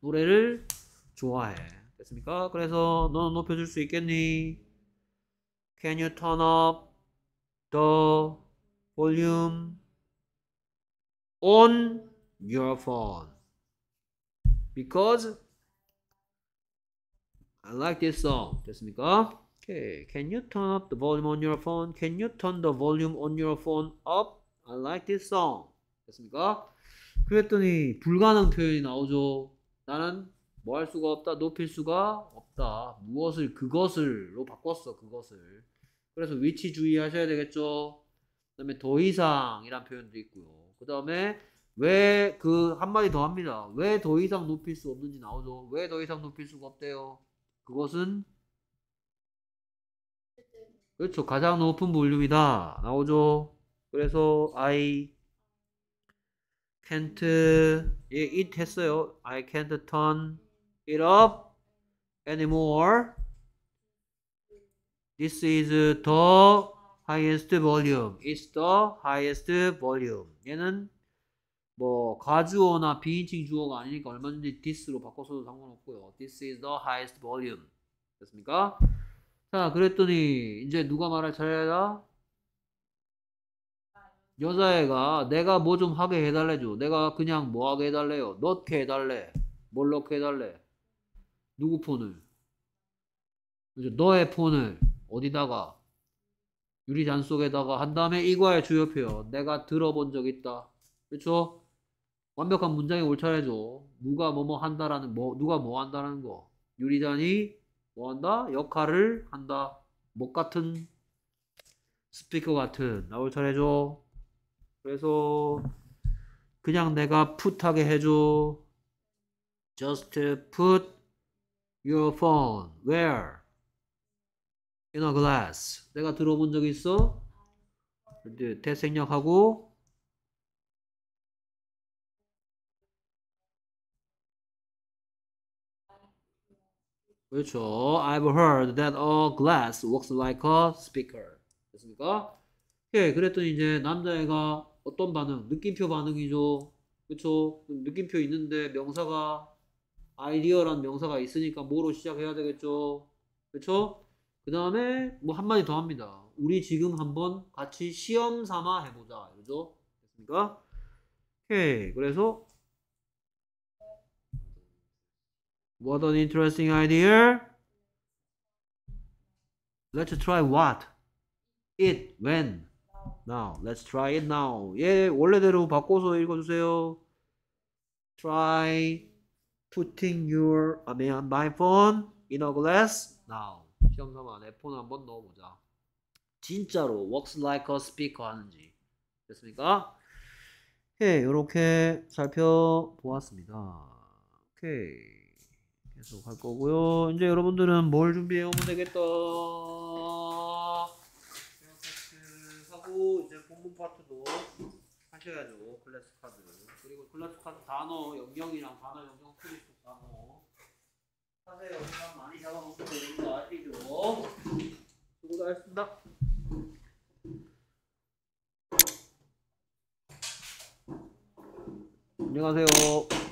노래를 좋아해. 됐습니까? 그래서 너는 높여줄 수 있겠니? Can you turn up the volume on your phone? Because I like this song. 됐습니까? Okay. Can you turn up the volume on your phone? Can you turn the volume on your phone up? I like this song. 됐습니까? 그랬더니 불가능 표현이 나오죠. 나는 뭐 할 수가 없다. 높일 수가 없다. 무엇을 그것을로 바꿨어. 그것을. 그래서 위치 주의하셔야 되겠죠. 그 다음에 더 이상이란 표현도 있고요. 그 다음에 왜 그 한마디 더 합니다. 왜 더 이상 높일 수 없는지 나오죠. 왜 더 이상 높일 수가 없대요. 그것은 그렇죠. 가장 높은 볼륨이다. 나오죠. 그래서 I can't it 했어요. I can't turn it up anymore. This is the highest volume. It's the highest volume. 얘는 뭐 가주어나 비인칭 주어가 아니니까 얼마든지 this로 바꿔서도 상관없고요. This is the highest volume. 됐습니까? 자, 그랬더니 이제 누가 말을 잘해야 여자애가 내가 뭐 좀 하게 해달래줘. 내가 그냥 뭐 하게 해달래요. 넣게 해달래. 뭘 넣게 해달래. 누구 폰을? 너의 폰을 어디다가? 유리잔 속에다가 한 다음에 이과의 주요 표현. 내가 들어본 적 있다. 그렇 완벽한 문장이 옳차례죠. 누가 뭐 뭐 한다라는 뭐 누가 뭐 한다라는 거. 유리잔이 뭐 한다? 역할을 한다. 목 같은 스피커 같은 나 올 차례죠. 그래서 그냥 내가 풋하게 해줘. Just put your phone where? In a glass. 내가 들어본 적 있어? 대생략하고 그렇죠. I've heard that a glass works like a speaker. 됐습니까? 예, 그랬더니 이제 남자애가 어떤 반응? 느낌표 반응이죠. 그쵸? 느낌표 있는데 명사가 아이디어란 명사가 있으니까 뭐로 시작해야 되겠죠. 그쵸? 그 다음에 뭐 한마디 더 합니다. 우리 지금 한번 같이 시험 삼아 해보자. 이죠 됐습니까? 오케이. 그래서 What an interesting idea. Let's try what? It, when. now. Let's try it now. 예, 원래대로 바꿔서 읽어주세요. Try putting your I 아, mean 네, my phone in a glass now. 시험 삼아 내폰 한번 넣어보자. 진짜로 works like a speaker 하는지 됐습니까? 예, 이렇게 살펴보았습니다. 오케이. 계속 할 거고요. 이제 여러분들은 뭘 준비해 오면 되겠다. 받고 이제 본문 파트도 하셔야죠 클래스 카드 그리고 클래스 카드 단어 영영이랑 단어 영영 클리스 단어 하세요 시간 많이 잡아먹고 되는 거 아시죠? 수고하셨습니다 안녕하세요